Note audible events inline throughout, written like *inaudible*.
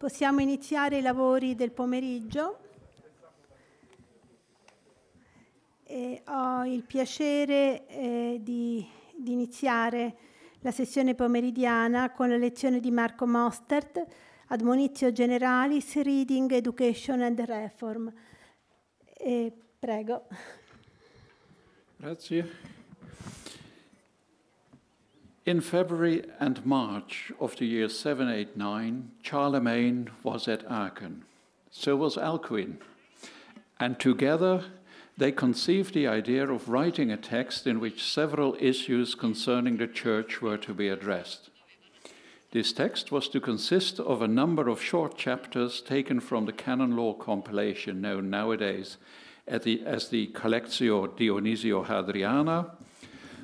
Possiamo iniziare i lavori del pomeriggio. E ho il piacere eh, di, di, iniziare la sessione pomeridiana con la lezione di Marco Mostert, Admonizio Generalis, Reading, Education and Reform. E, prego. Grazie. In February and March of the year 789, Charlemagne was at Aachen. So was Alcuin. And together they conceived the idea of writing a text in which several issues concerning the church were to be addressed. This text was to consist of a number of short chapters taken from the canon law compilation known nowadays the, as the Collectio Dionisio Hadriana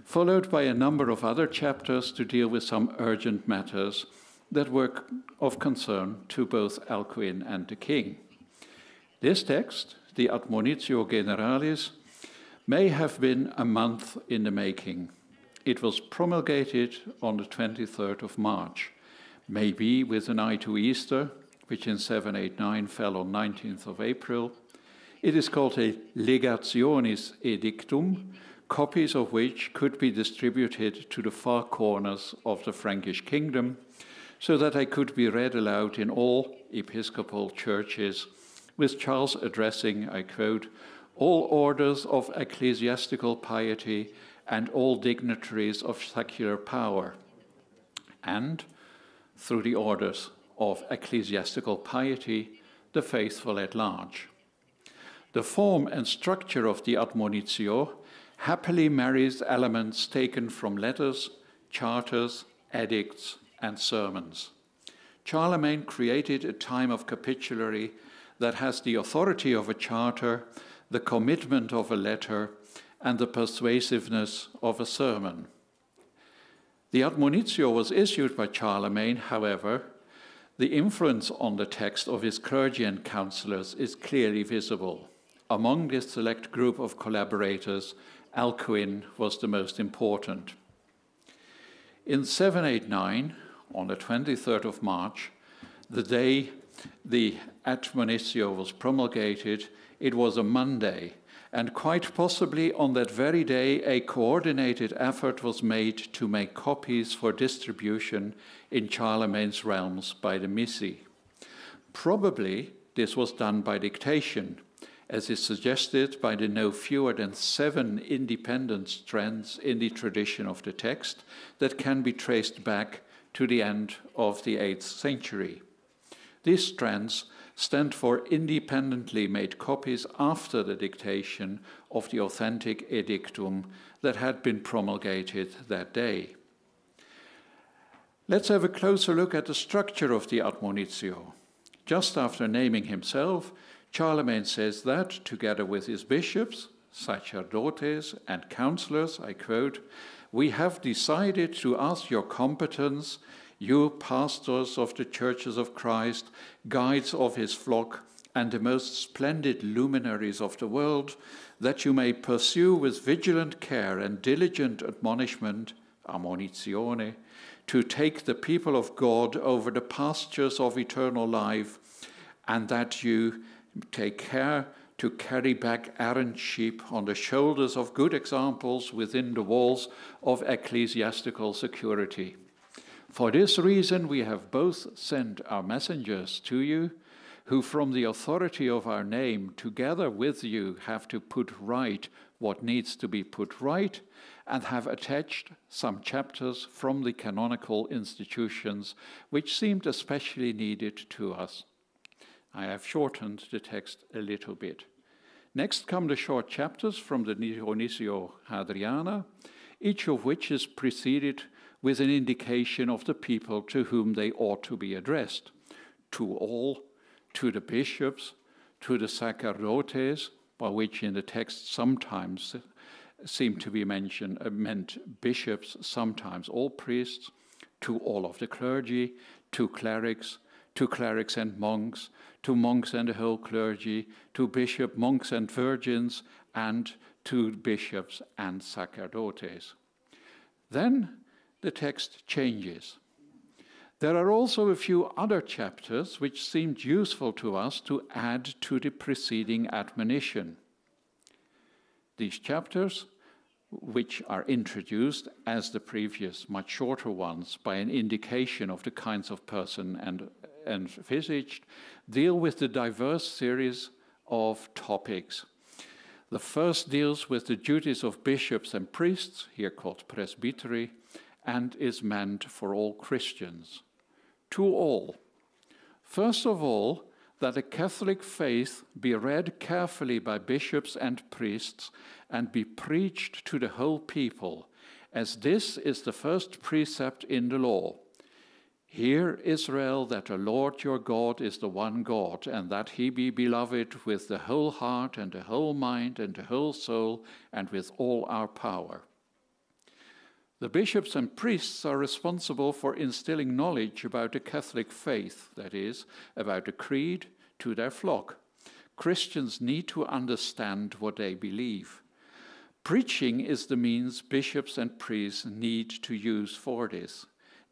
followed by a number of other chapters to deal with some urgent matters that were of concern to both Alcuin and the king. This text, the Admonitio Generalis, may have been a month in the making. It was promulgated on the 23rd of March, maybe with an eye to Easter, which in 789 fell on 19th of April. It is called a legationis edictum, copies of which could be distributed to the far corners of the Frankish kingdom, so that they could be read aloud in all episcopal churches, with Charles addressing, I quote, all orders of ecclesiastical piety and all dignitaries of secular power, and, through the orders of ecclesiastical piety, the faithful at large. The form and structure of the admonitio happily marries elements taken from letters, charters, edicts, and sermons. Charlemagne created a time of capitulary that has the authority of a charter, the commitment of a letter, and the persuasiveness of a sermon. The admonitio was issued by Charlemagne, however, the influence on the text of his clergy and counselors is clearly visible. Among this select group of collaborators Alcuin was the most important. In 789, on the 23rd of March, the day the admonitio was promulgated, it was a Monday, and quite possibly on that very day a coordinated effort was made to make copies for distribution in Charlemagne's realms by the Missi. Probably this was done by dictation, as is suggested by the no fewer than seven independent strands in the tradition of the text that can be traced back to the end of the 8th century. These strands stand for independently made copies after the dictation of the authentic edictum that had been promulgated that day. Let's have a closer look at the structure of the admonitio. Just after naming himself, Charlemagne says that, together with his bishops, sacerdotes, and councillors, I quote, we have decided to ask your competence, you pastors of the churches of Christ, guides of his flock, and the most splendid luminaries of the world, that you may pursue with vigilant care and diligent admonishment, ammonizione, to take the people of God over the pastures of eternal life, and that you Take care to carry back errant sheep on the shoulders of good examples within the walls of ecclesiastical security. For this reason, we have both sent our messengers to you, who from the authority of our name, together with you, have to put right what needs to be put right, and have attached some chapters from the canonical institutions which seemed especially needed to us. I have shortened the text a little bit. Next come the short chapters from the Dionysio Hadriana, each of which is preceded with an indication of the people to whom they ought to be addressed to all, to the bishops, to the sacerdotes, by which in the text sometimes seem to be mentioned, uh, meant bishops, sometimes all priests, to all of the clergy, to clerics, to clerics and monks, to monks and the whole clergy, to bishop monks and virgins, and to bishops and sacerdotes. Then the text changes. There are also a few other chapters which seemed useful to us to add to the preceding admonition. These chapters, which are introduced as the previous, much shorter ones, by an indication of the kinds of person and and deal with the diverse series of topics. The first deals with the duties of bishops and priests, here called presbytery, and is meant for all Christians. To all. First of all, that the Catholic faith be read carefully by bishops and priests and be preached to the whole people, as this is the first precept in the law. Hear, Israel, that the Lord your God is the one God, and that he be beloved with the whole heart, and the whole mind, and the whole soul, and with all our power. The bishops and priests are responsible for instilling knowledge about the Catholic faith, that is, about the creed, to their flock. Christians need to understand what they believe. Preaching is the means bishops and priests need to use for this.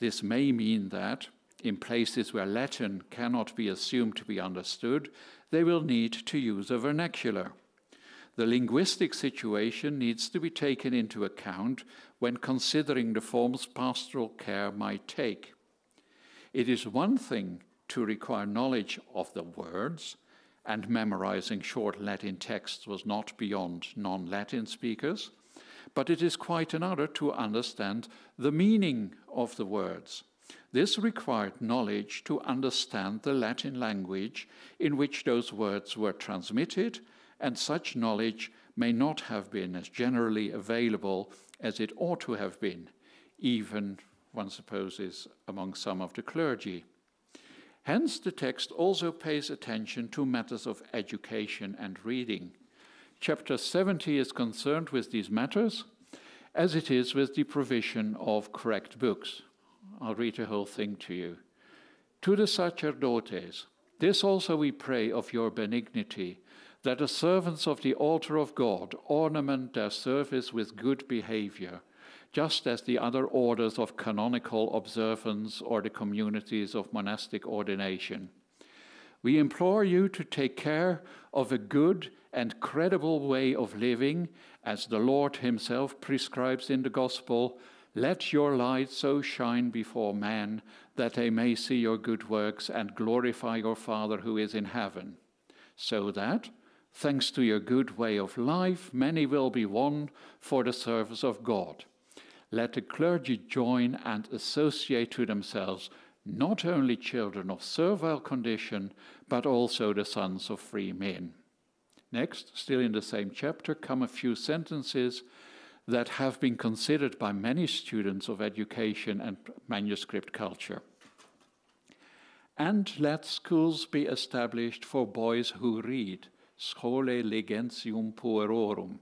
This may mean that, in places where Latin cannot be assumed to be understood, they will need to use a vernacular. The linguistic situation needs to be taken into account when considering the forms pastoral care might take. It is one thing to require knowledge of the words, and memorizing short Latin texts was not beyond non Latin speakers but it is quite another to understand the meaning of the words. This required knowledge to understand the Latin language in which those words were transmitted, and such knowledge may not have been as generally available as it ought to have been, even, one supposes, among some of the clergy. Hence, the text also pays attention to matters of education and reading. Chapter 70 is concerned with these matters, as it is with the provision of correct books. I'll read the whole thing to you. To the sacerdotes, this also we pray of your benignity, that the servants of the altar of God ornament their service with good behavior, just as the other orders of canonical observance or the communities of monastic ordination. We implore you to take care of a good and credible way of living, as the Lord Himself prescribes in the Gospel, let your light so shine before men that they may see your good works and glorify your Father who is in heaven. So that, thanks to your good way of life, many will be won for the service of God. Let the clergy join and associate to themselves not only children of servile condition, but also the sons of free men. Next, still in the same chapter, come a few sentences that have been considered by many students of education and manuscript culture. And let schools be established for boys who read, scholae legentium puerorum.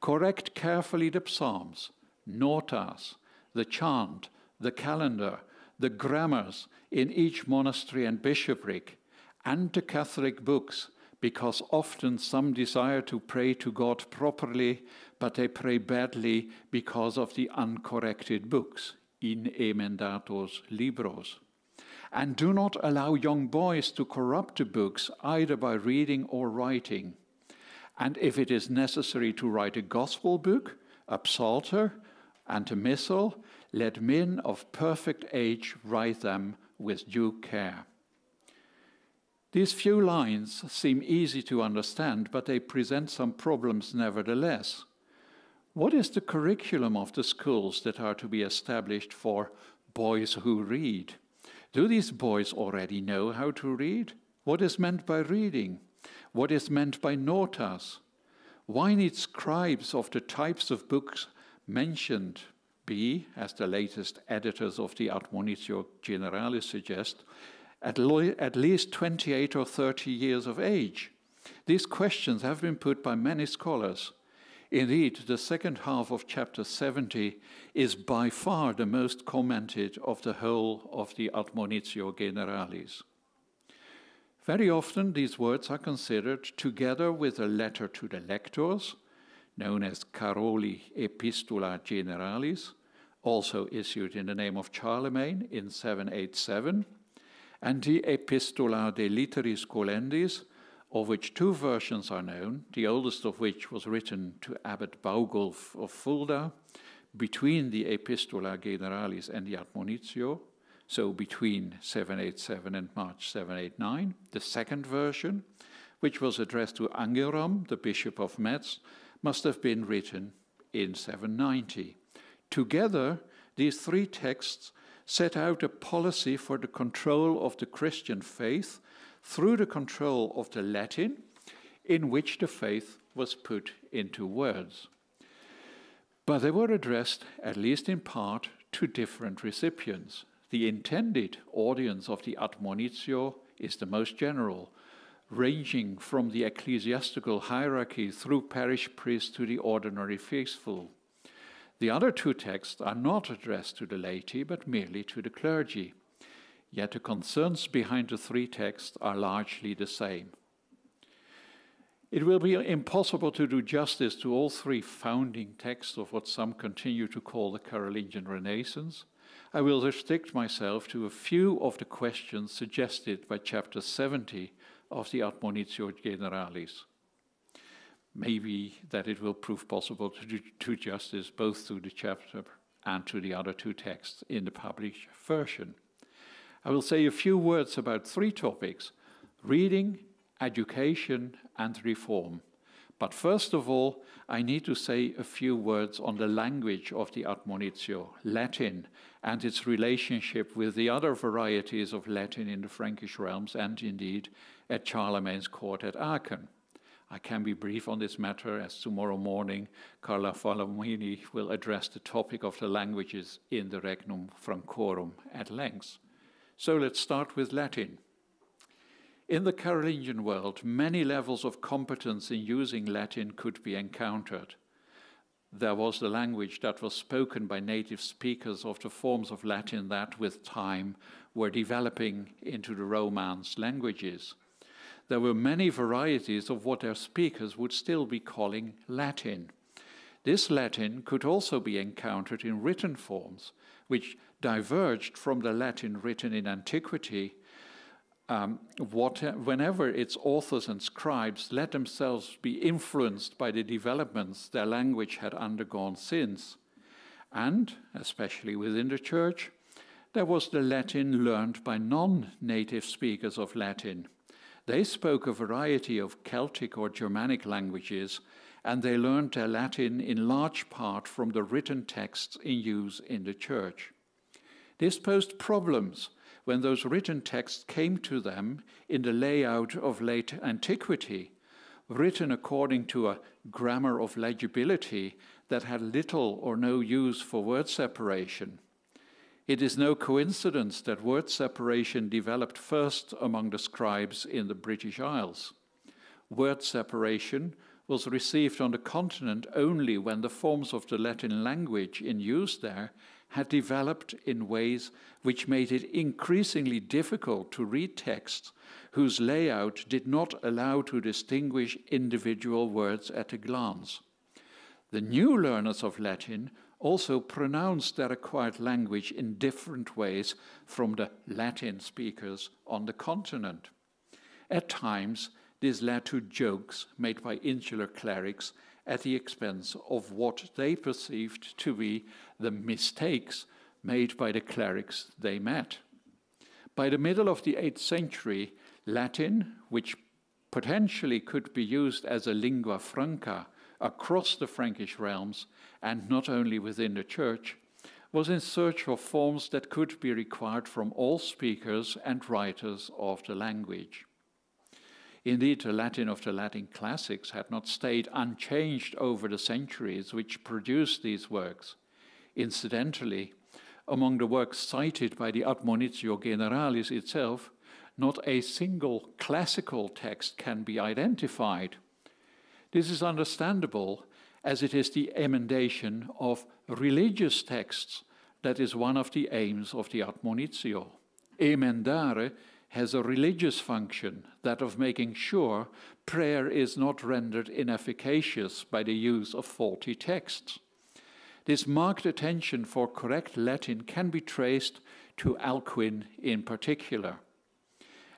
Correct carefully the psalms, notas, the chant, the calendar, the grammars in each monastery and bishopric, and the Catholic books, because often some desire to pray to God properly, but they pray badly because of the uncorrected books in emendatos libros. And do not allow young boys to corrupt the books either by reading or writing. And if it is necessary to write a gospel book, a psalter, and a missal, let men of perfect age write them with due care. These few lines seem easy to understand, but they present some problems nevertheless. What is the curriculum of the schools that are to be established for boys who read? Do these boys already know how to read? What is meant by reading? What is meant by notas? Why need scribes of the types of books mentioned be, as the latest editors of the Admonitio Generalis suggest, at, at least 28 or 30 years of age? These questions have been put by many scholars. Indeed, the second half of chapter 70 is by far the most commented of the whole of the Admonitio Generalis. Very often, these words are considered together with a letter to the lectors, known as Caroli Epistula Generalis, also issued in the name of Charlemagne in 787 and the Epistola de Literis Colendis, of which two versions are known, the oldest of which was written to Abbot Baugulf of Fulda, between the Epistola Generalis and the Admonitio, so between 787 and March 789, the second version, which was addressed to Angerom, the Bishop of Metz, must have been written in 790. Together, these three texts set out a policy for the control of the Christian faith through the control of the Latin, in which the faith was put into words. But they were addressed, at least in part, to different recipients. The intended audience of the admonitio is the most general, ranging from the ecclesiastical hierarchy through parish priests to the ordinary faithful. The other two texts are not addressed to the laity, but merely to the clergy. Yet the concerns behind the three texts are largely the same. It will be impossible to do justice to all three founding texts of what some continue to call the Carolingian Renaissance. I will restrict myself to a few of the questions suggested by chapter 70 of the Admonitio Generalis maybe that it will prove possible to do justice both to the chapter and to the other two texts in the published version. I will say a few words about three topics reading, education, and reform. But first of all, I need to say a few words on the language of the admonitio, Latin, and its relationship with the other varieties of Latin in the Frankish realms and indeed at Charlemagne's court at Aachen. I can be brief on this matter as tomorrow morning Carla Falamini will address the topic of the languages in the Regnum Francorum at length. So let's start with Latin. In the Carolingian world, many levels of competence in using Latin could be encountered. There was the language that was spoken by native speakers of the forms of Latin that, with time, were developing into the Romance languages there were many varieties of what their speakers would still be calling Latin. This Latin could also be encountered in written forms, which diverged from the Latin written in antiquity. Um, what, whenever its authors and scribes let themselves be influenced by the developments their language had undergone since. And, especially within the church, there was the Latin learned by non native speakers of Latin they spoke a variety of Celtic or Germanic languages, and they learned their Latin in large part from the written texts in use in the church. This posed problems when those written texts came to them in the layout of late antiquity, written according to a grammar of legibility that had little or no use for word separation. It is no coincidence that word separation developed first among the scribes in the British Isles. Word separation was received on the continent only when the forms of the Latin language in use there had developed in ways which made it increasingly difficult to read texts whose layout did not allow to distinguish individual words at a glance. The new learners of Latin also pronounced their acquired language in different ways from the Latin speakers on the continent. At times, this led to jokes made by insular clerics at the expense of what they perceived to be the mistakes made by the clerics they met. By the middle of the 8th century, Latin, which potentially could be used as a lingua franca across the Frankish realms, and not only within the church, was in search of forms that could be required from all speakers and writers of the language. Indeed, the Latin of the Latin classics had not stayed unchanged over the centuries which produced these works. Incidentally, among the works cited by the Admonitio Generalis itself, not a single classical text can be identified. This is understandable as it is the emendation of religious texts. That is one of the aims of the admonitio. Emendare has a religious function, that of making sure prayer is not rendered inefficacious by the use of faulty texts. This marked attention for correct Latin can be traced to Alcuin in particular.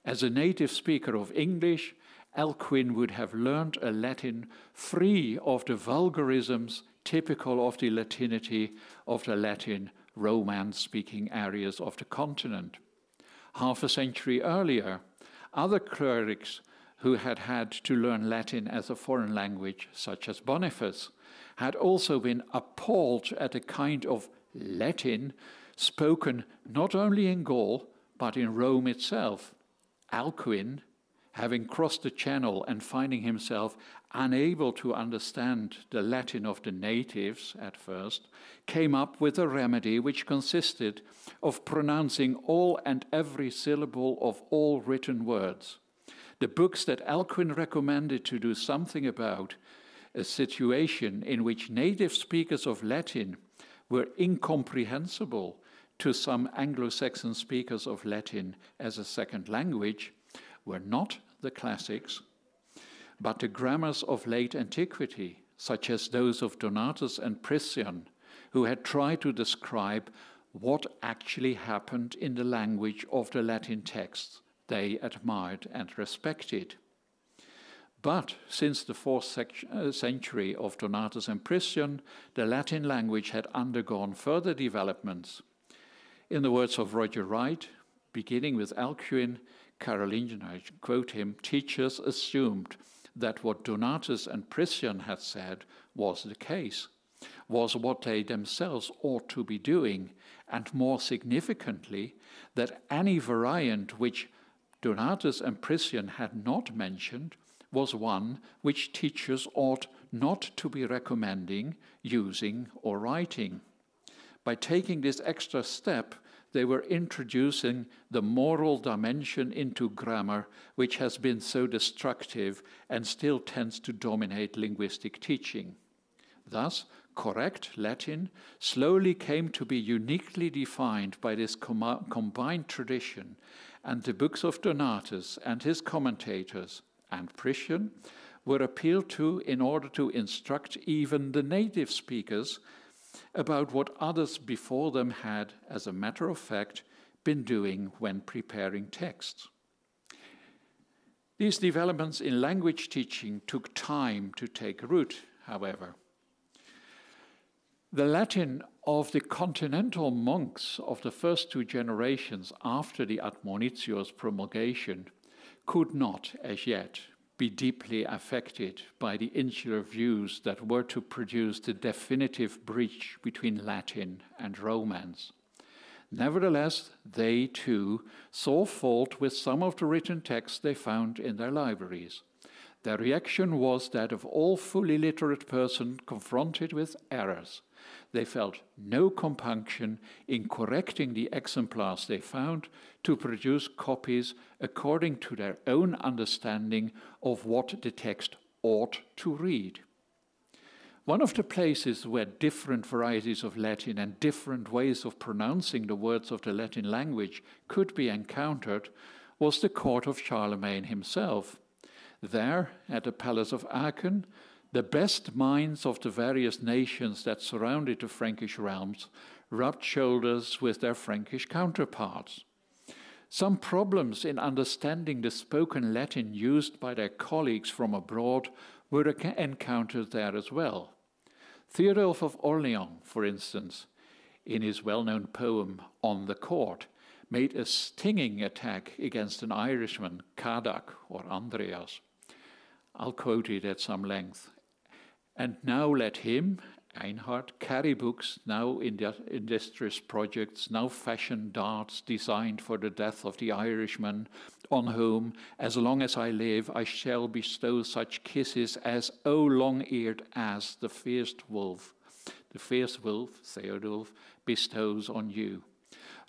As a native speaker of English, Alcuin would have learned a Latin free of the vulgarisms typical of the Latinity of the Latin Romance speaking areas of the continent. Half a century earlier, other clerics who had had to learn Latin as a foreign language, such as Boniface, had also been appalled at a kind of Latin spoken not only in Gaul, but in Rome itself. Alcuin, having crossed the channel and finding himself unable to understand the Latin of the natives at first, came up with a remedy which consisted of pronouncing all and every syllable of all written words. The books that Alcuin recommended to do something about a situation in which native speakers of Latin were incomprehensible to some Anglo Saxon speakers of Latin as a second language were not the classics, but the grammars of late antiquity, such as those of Donatus and Priscian, who had tried to describe what actually happened in the language of the Latin texts they admired and respected. But since the 4th uh, century of Donatus and Priscian, the Latin language had undergone further developments. In the words of Roger Wright, beginning with Alcuin, Carolingian, I quote him, teachers assumed that what Donatus and Priscian had said was the case, was what they themselves ought to be doing, and more significantly, that any variant which Donatus and Priscian had not mentioned was one which teachers ought not to be recommending, using, or writing. By taking this extra step, they were introducing the moral dimension into grammar, which has been so destructive and still tends to dominate linguistic teaching. Thus, correct Latin slowly came to be uniquely defined by this com combined tradition, and the books of Donatus and his commentators and Priscian were appealed to in order to instruct even the native speakers about what others before them had, as a matter of fact, been doing when preparing texts. These developments in language teaching took time to take root, however. The Latin of the continental monks of the first two generations after the Admonitios promulgation could not, as yet, be deeply affected by the insular views that were to produce the definitive breach between Latin and Romance. Nevertheless, they too saw fault with some of the written texts they found in their libraries. Their reaction was that of all fully literate persons confronted with errors they felt no compunction in correcting the exemplars they found to produce copies according to their own understanding of what the text ought to read. One of the places where different varieties of Latin and different ways of pronouncing the words of the Latin language could be encountered was the court of Charlemagne himself. There, at the palace of Aachen, the best minds of the various nations that surrounded the Frankish realms rubbed shoulders with their Frankish counterparts. Some problems in understanding the spoken Latin used by their colleagues from abroad were encountered there as well. Theodulf of Orleans, for instance, in his well known poem On the Court, made a stinging attack against an Irishman, Cadoc or Andreas. I'll quote it at some length and now let him, Einhard, carry books, now industrious projects, now fashion darts designed for the death of the Irishman, on whom, as long as I live, I shall bestow such kisses as, O long eared ass, the fierce wolf, the fierce wolf, Theodulf, bestows on you.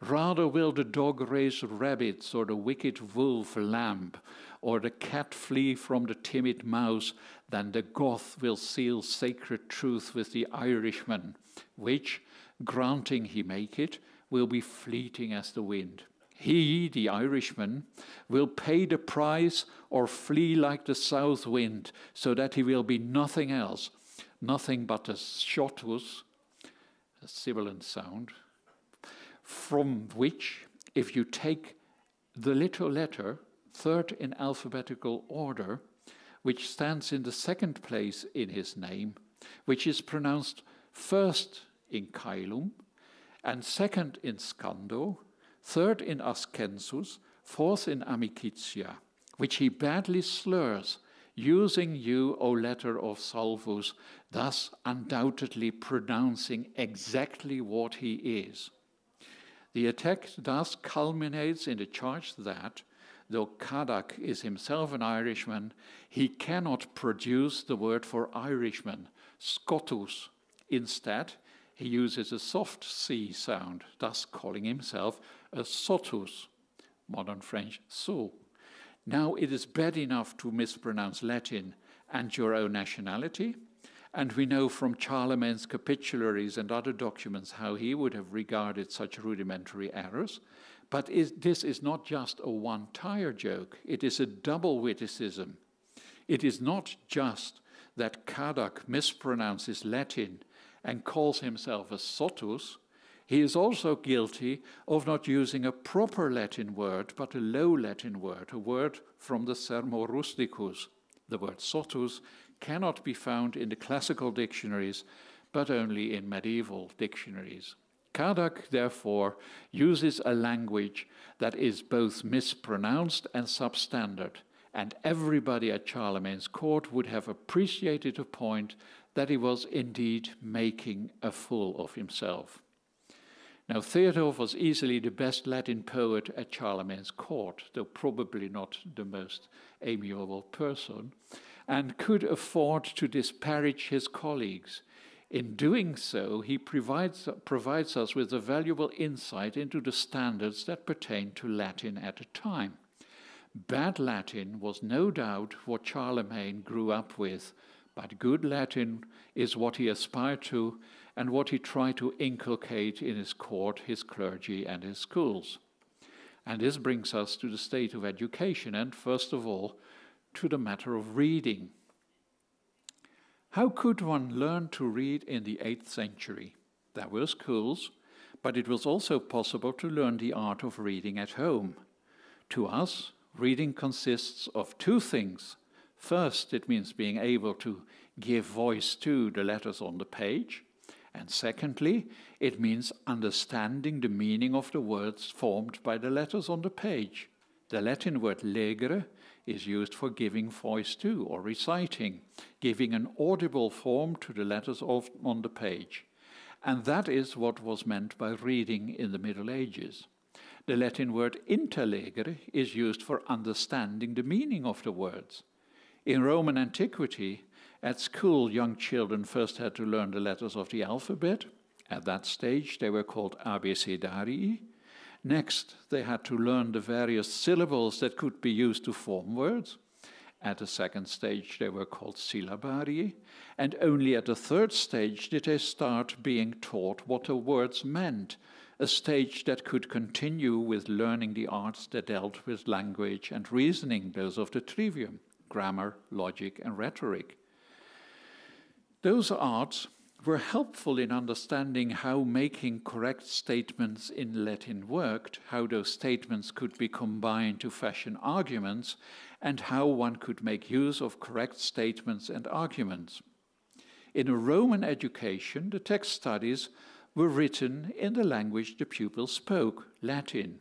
Rather will the dog raise rabbits, or the wicked wolf lamb, or the cat flee from the timid mouse, than the Goth will seal sacred truth with the Irishman, which, granting he make it, will be fleeting as the wind. He, the Irishman, will pay the price or flee like the south wind, so that he will be nothing else, nothing but a shotus, a sibilant sound, from which, if you take the little letter, third in alphabetical order, which stands in the second place in his name, which is pronounced first in Kailum, and second in Scando, third in Ascensus, fourth in Amicitia, which he badly slurs, using you, O letter of Salvus, thus undoubtedly pronouncing exactly what he is. The attack thus culminates in the charge that, though Cadoc is himself an Irishman, he cannot produce the word for Irishman, Scotus. Instead, he uses a soft C sound, thus calling himself a Sotus, modern French so. Now it is bad enough to mispronounce Latin and your own nationality, and we know from Charlemagne's capitularies and other documents how he would have regarded such rudimentary errors. But is, this is not just a one tire joke, it is a double witticism. It is not just that Kadok mispronounces Latin and calls himself a sotus. He is also guilty of not using a proper Latin word, but a low Latin word, a word from the Sermo Rusticus. The word sotus cannot be found in the classical dictionaries, but only in medieval dictionaries. Kardak, therefore, uses a language that is both mispronounced and substandard, and everybody at Charlemagne's court would have appreciated a point that he was indeed making a fool of himself. Now, Theodore was easily the best Latin poet at Charlemagne's court, though probably not the most amiable person and could afford to disparage his colleagues. In doing so, he provides, provides us with a valuable insight into the standards that pertain to Latin at the time. Bad Latin was no doubt what Charlemagne grew up with, but good Latin is what he aspired to and what he tried to inculcate in his court, his clergy, and his schools. And this brings us to the state of education, and first of all, to the matter of reading. How could one learn to read in the 8th century? There were schools, but it was also possible to learn the art of reading at home. To us, reading consists of two things. First, it means being able to give voice to the letters on the page. And secondly, it means understanding the meaning of the words formed by the letters on the page. The Latin word legere is used for giving voice to or reciting, giving an audible form to the letters of, on the page. And that is what was meant by reading in the Middle Ages. The Latin word interlegere is used for understanding the meaning of the words. In Roman antiquity, at school, young children first had to learn the letters of the alphabet. At that stage, they were called abecedarii, Next, they had to learn the various syllables that could be used to form words. At the second stage, they were called syllabarii, and only at the third stage did they start being taught what the words meant, a stage that could continue with learning the arts that dealt with language and reasoning, those of the trivium, grammar, logic, and rhetoric. Those arts were helpful in understanding how making correct statements in Latin worked, how those statements could be combined to fashion arguments, and how one could make use of correct statements and arguments. In a Roman education, the text studies were written in the language the pupils spoke, Latin.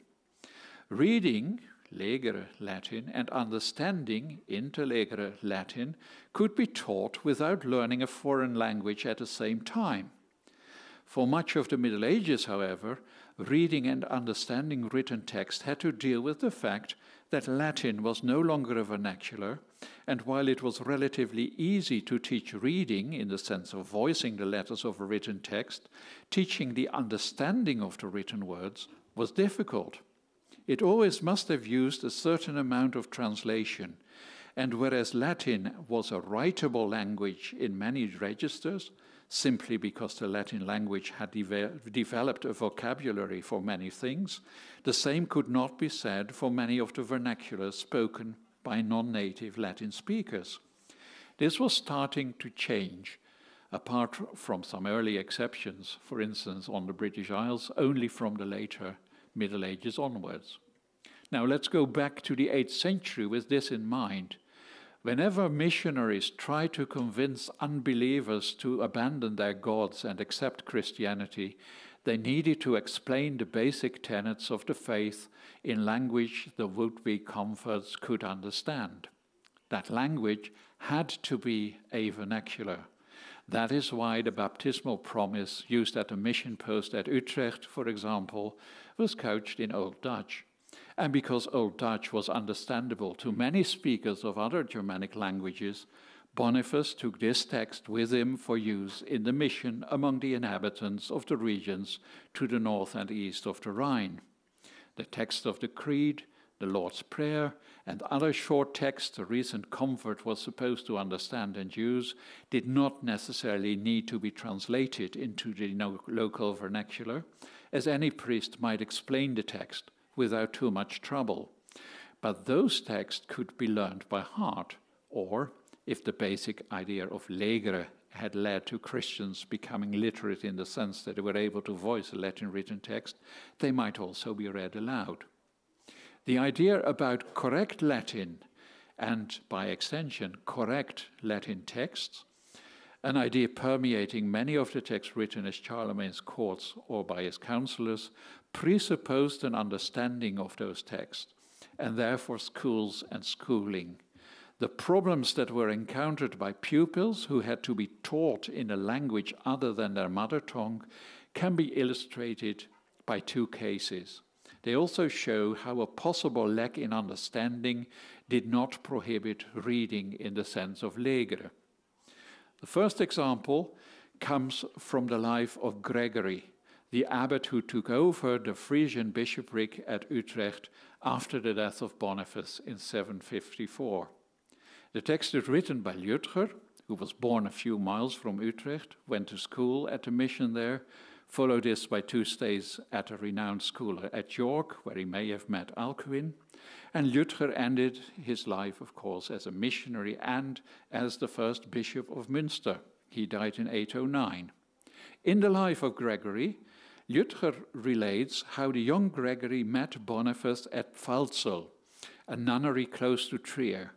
Reading legere Latin and understanding interlegere Latin could be taught without learning a foreign language at the same time. For much of the Middle Ages, however, reading and understanding written text had to deal with the fact that Latin was no longer a vernacular, and while it was relatively easy to teach reading in the sense of voicing the letters of a written text, teaching the understanding of the written words was difficult it always must have used a certain amount of translation. And whereas Latin was a writable language in many registers, simply because the Latin language had de developed a vocabulary for many things, the same could not be said for many of the vernaculars spoken by non native Latin speakers. This was starting to change, apart from some early exceptions, for instance, on the British Isles, only from the later Middle Ages onwards. Now let's go back to the 8th century with this in mind. Whenever missionaries try to convince unbelievers to abandon their gods and accept Christianity, they needed to explain the basic tenets of the faith in language the would be converts could understand. That language had to be a vernacular. That is why the baptismal promise used at the mission post at Utrecht, for example, was couched in Old Dutch. And because Old Dutch was understandable to many speakers of other Germanic languages, Boniface took this text with him for use in the mission among the inhabitants of the regions to the north and east of the Rhine. The text of the Creed, the Lord's Prayer, and other short texts the recent convert was supposed to understand and use did not necessarily need to be translated into the local vernacular, as any priest might explain the text without too much trouble. But those texts could be learned by heart, or if the basic idea of legere had led to Christians becoming literate in the sense that they were able to voice a Latin written text, they might also be read aloud. The idea about correct Latin and, by extension, correct Latin texts an idea permeating many of the texts written as Charlemagne's courts or by his counselors, presupposed an understanding of those texts, and therefore schools and schooling. The problems that were encountered by pupils who had to be taught in a language other than their mother tongue can be illustrated by two cases. They also show how a possible lack in understanding did not prohibit reading in the sense of legere. The first example comes from the life of Gregory, the abbot who took over the Frisian bishopric at Utrecht after the death of Boniface in 754. The text is written by Lutger, who was born a few miles from Utrecht, went to school at a mission there, followed this by two stays at a renowned school at York, where he may have met Alcuin, and Luther ended his life, of course, as a missionary and as the first bishop of Münster. He died in 809. In the life of Gregory, Luther relates how the young Gregory met Boniface at Pfalzel, a nunnery close to Trier,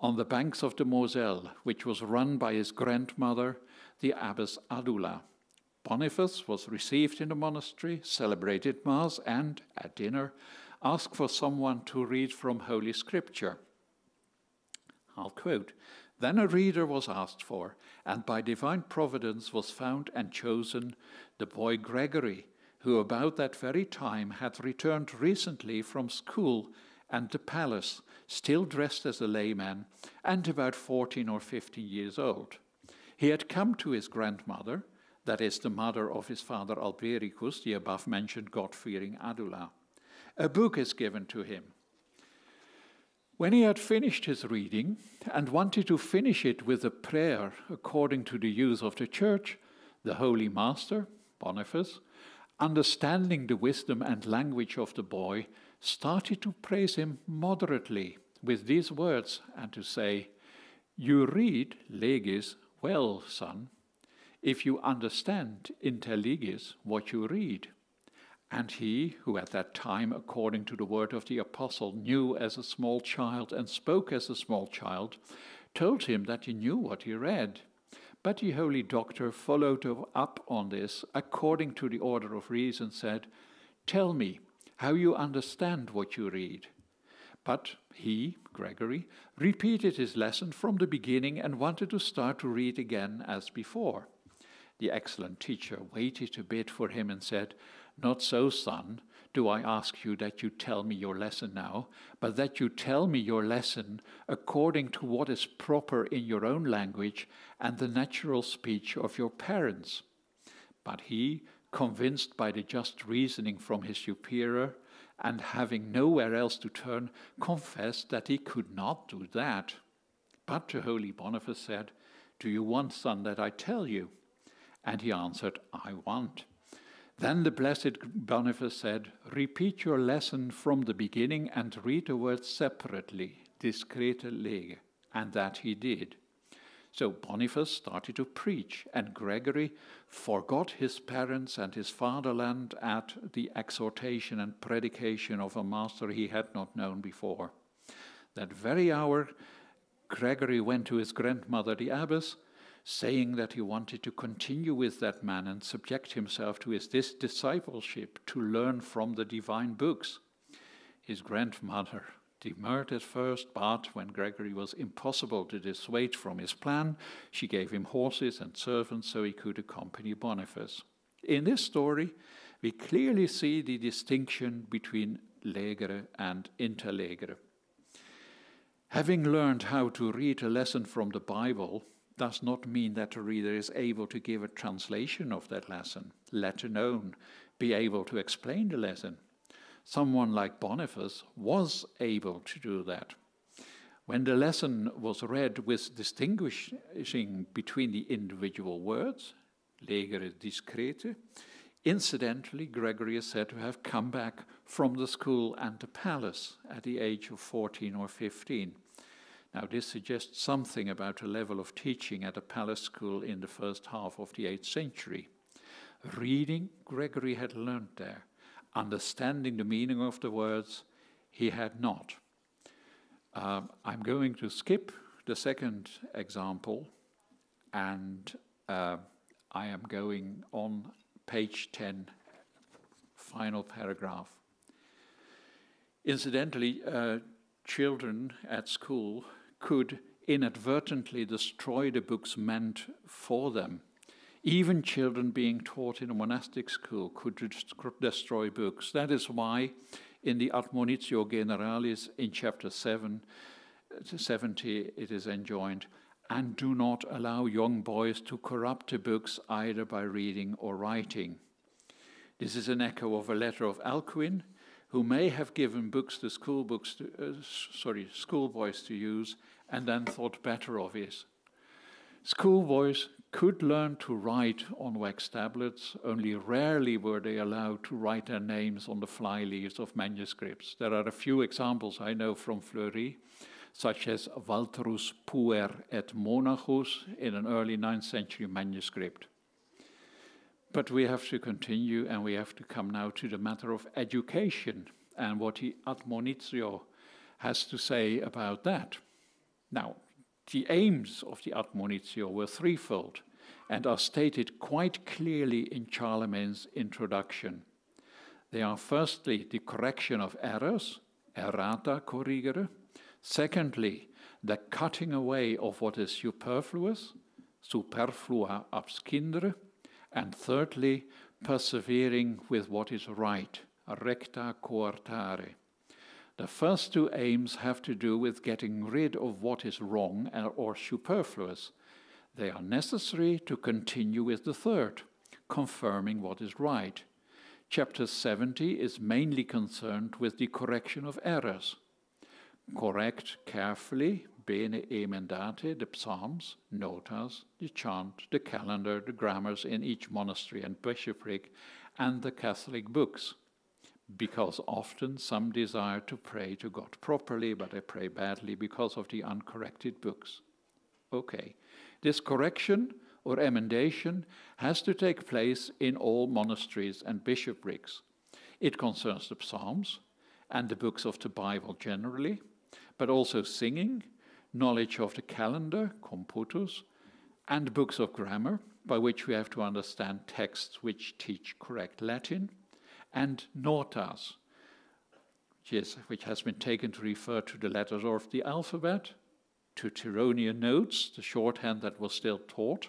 on the banks of the Moselle, which was run by his grandmother, the abbess Adula. Boniface was received in the monastery, celebrated Mass, and, at dinner, ask for someone to read from Holy Scripture. I'll quote Then a reader was asked for, and by divine providence was found and chosen the boy Gregory, who about that very time had returned recently from school and the palace, still dressed as a layman, and about 14 or 15 years old. He had come to his grandmother, that is, the mother of his father Albericus, the above mentioned God fearing Adula a book is given to him. When he had finished his reading and wanted to finish it with a prayer according to the use of the church, the Holy Master, Boniface, understanding the wisdom and language of the boy, started to praise him moderately with these words and to say, You read legis well, son, if you understand interlegis what you read. And he, who at that time, according to the word of the apostle, knew as a small child and spoke as a small child, told him that he knew what he read. But the holy doctor followed up on this, according to the order of reason, said, Tell me how you understand what you read. But he, Gregory, repeated his lesson from the beginning and wanted to start to read again as before. The excellent teacher waited a bit for him and said, not so, son, do I ask you that you tell me your lesson now, but that you tell me your lesson according to what is proper in your own language and the natural speech of your parents. But he, convinced by the just reasoning from his superior, and having nowhere else to turn, confessed that he could not do that. But to holy Boniface said, Do you want, son, that I tell you? And he answered, I want. Then the Blessed Boniface said, Repeat your lesson from the beginning and read the words separately, discrete lege. And that he did. So Boniface started to preach, and Gregory forgot his parents and his fatherland at the exhortation and predication of a master he had not known before. That very hour, Gregory went to his grandmother, the abbess, saying that he wanted to continue with that man and subject himself to his this discipleship to learn from the divine books. His grandmother demurred at first, but when Gregory was impossible to dissuade from his plan, she gave him horses and servants so he could accompany Boniface. In this story, we clearly see the distinction between legere and interlegere. Having learned how to read a lesson from the Bible, does not mean that a reader is able to give a translation of that lesson, let alone be able to explain the lesson. Someone like Boniface was able to do that. When the lesson was read with distinguishing between the individual words, legere discrete, incidentally, Gregory is said to have come back from the school and the palace at the age of 14 or 15. Now, this suggests something about a level of teaching at a palace school in the first half of the 8th century. Reading, Gregory had learned there. Understanding the meaning of the words, he had not. Um, I'm going to skip the second example, and uh, I am going on page 10, final paragraph. Incidentally, uh, children at school could inadvertently destroy the books meant for them. Even children being taught in a monastic school could destroy books. That is why, in the Admonitio Generalis in chapter 7 70, it is enjoined and do not allow young boys to corrupt the books either by reading or writing. This is an echo of a letter of Alcuin, who may have given books to school books, to, uh, sorry, schoolboys to use and then thought better of it. Schoolboys could learn to write on wax tablets, only rarely were they allowed to write their names on the fly leaves of manuscripts. There are a few examples I know from Fleury, such as Valterus Puer et Monachus in an early 9th century manuscript. But we have to continue and we have to come now to the matter of education and what the Admonitio has to say about that. Now, the aims of the admonitio were threefold and are stated quite clearly in Charlemagne's introduction. They are firstly the correction of errors, errata corrigere, secondly, the cutting away of what is superfluous, superflua abscindere, and thirdly, persevering with what is right, recta coartare. The first two aims have to do with getting rid of what is wrong or superfluous. They are necessary to continue with the third, confirming what is right. Chapter 70 is mainly concerned with the correction of errors. Correct carefully, bene emendate, the psalms, notas, the chant, the calendar, the grammars in each monastery and bishopric, and the Catholic books because often some desire to pray to God properly, but I pray badly because of the uncorrected books. Okay, this correction or emendation has to take place in all monasteries and bishoprics. It concerns the Psalms and the books of the Bible generally, but also singing, knowledge of the calendar, computus, and books of grammar, by which we have to understand texts which teach correct Latin and notas, which, is, which has been taken to refer to the letters of the alphabet, to Tyrrhenian notes, the shorthand that was still taught,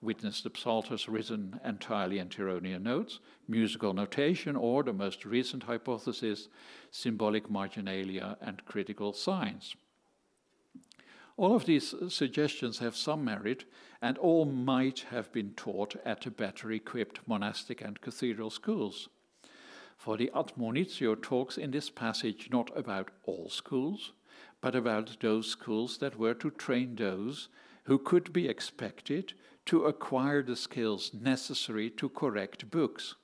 witness the psalters written entirely in Tyrrhenian notes, musical notation, or the most recent hypothesis, symbolic marginalia and critical signs. All of these suggestions have some merit, and all might have been taught at the better equipped monastic and cathedral schools. For the Admonitio talks in this passage not about all schools, but about those schools that were to train those who could be expected to acquire the skills necessary to correct books.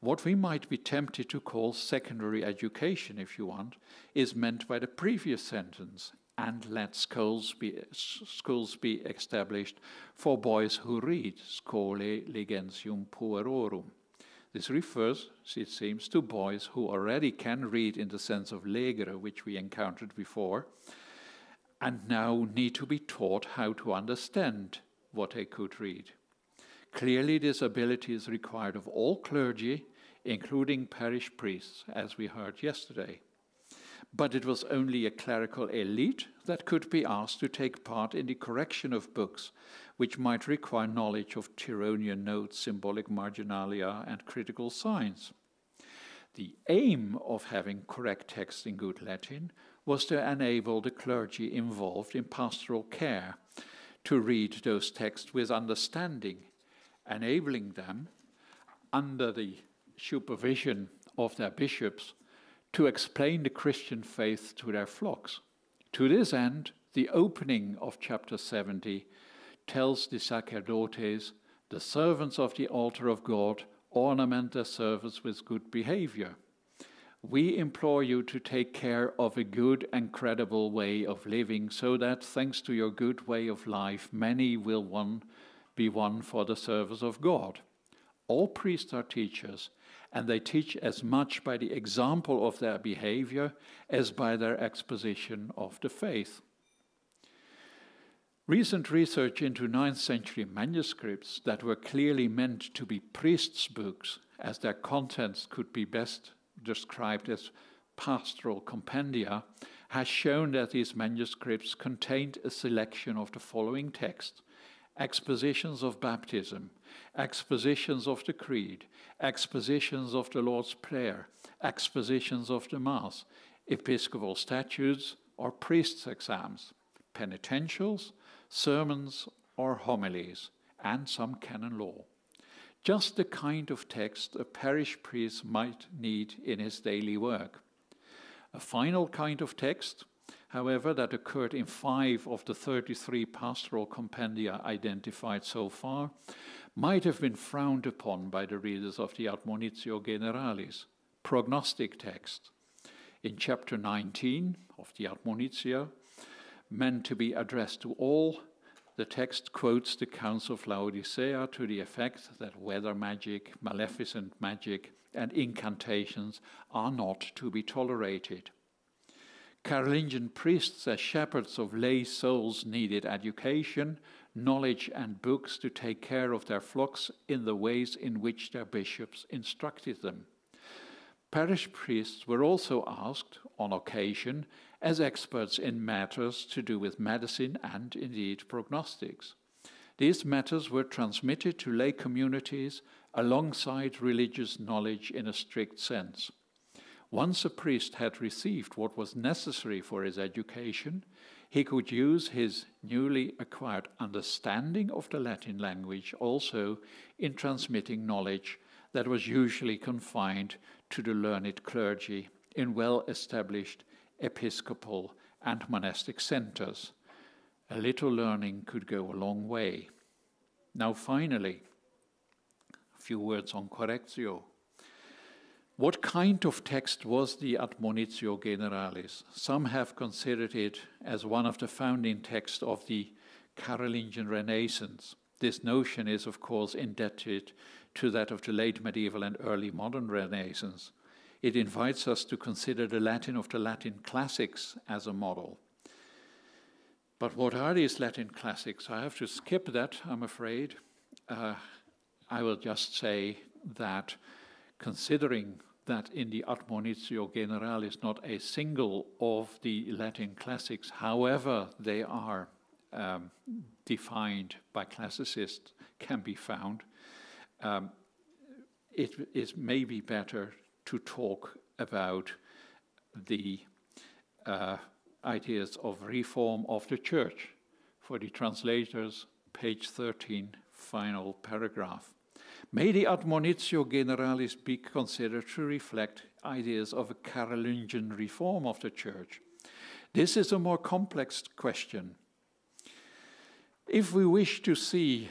What we might be tempted to call secondary education, if you want, is meant by the previous sentence and let schools be, schools be established for boys who read, scholae legensium puerorum. This refers, it seems, to boys who already can read in the sense of legere, which we encountered before, and now need to be taught how to understand what they could read. Clearly, this ability is required of all clergy, including parish priests, as we heard yesterday. But it was only a clerical elite that could be asked to take part in the correction of books which might require knowledge of Tyronian notes, symbolic marginalia, and critical signs. The aim of having correct text in good Latin was to enable the clergy involved in pastoral care to read those texts with understanding, enabling them, under the supervision of their bishops, to explain the Christian faith to their flocks. To this end, the opening of chapter 70 tells the sacerdotes, the servants of the altar of God ornament their service with good behavior. We implore you to take care of a good and credible way of living, so that thanks to your good way of life, many will one, be won for the service of God. All priests are teachers, and they teach as much by the example of their behavior as by their exposition of the faith. Recent research into 9th century manuscripts that were clearly meant to be priests' books, as their contents could be best described as pastoral compendia, has shown that these manuscripts contained a selection of the following texts expositions of baptism, expositions of the creed, expositions of the Lord's Prayer, expositions of the Mass, episcopal statutes, or priests' exams, penitentials sermons or homilies, and some canon law. Just the kind of text a parish priest might need in his daily work. A final kind of text, however, that occurred in five of the 33 pastoral compendia identified so far, might have been frowned upon by the readers of the Admonitio Generalis, prognostic text. In chapter 19 of the Admonitio, meant to be addressed to all. The text quotes the Council of Laodicea to the effect that weather magic, maleficent magic, and incantations are not to be tolerated. Carolingian priests, as shepherds of lay souls, needed education, knowledge, and books to take care of their flocks in the ways in which their bishops instructed them. Parish priests were also asked, on occasion, as experts in matters to do with medicine and indeed prognostics. These matters were transmitted to lay communities alongside religious knowledge in a strict sense. Once a priest had received what was necessary for his education, he could use his newly acquired understanding of the Latin language also in transmitting knowledge that was usually confined to the learned clergy in well established Episcopal, and monastic centers. A little learning could go a long way. Now, finally, a few words on correctio. What kind of text was the Admonitio Generalis? Some have considered it as one of the founding texts of the Carolingian Renaissance. This notion is, of course, indebted to that of the late medieval and early modern Renaissance it invites us to consider the Latin of the Latin classics as a model. But what are these Latin classics? I have to skip that, I'm afraid. Uh, I will just say that considering that in the Admonitio generale* is not a single of the Latin classics, however they are um, defined by classicists, can be found, um, it is maybe better to talk about the uh, ideas of reform of the church. For the translators, page 13, final paragraph. May the admonitio generalis be considered to reflect ideas of a Carolingian reform of the church. This is a more complex question. If we wish to see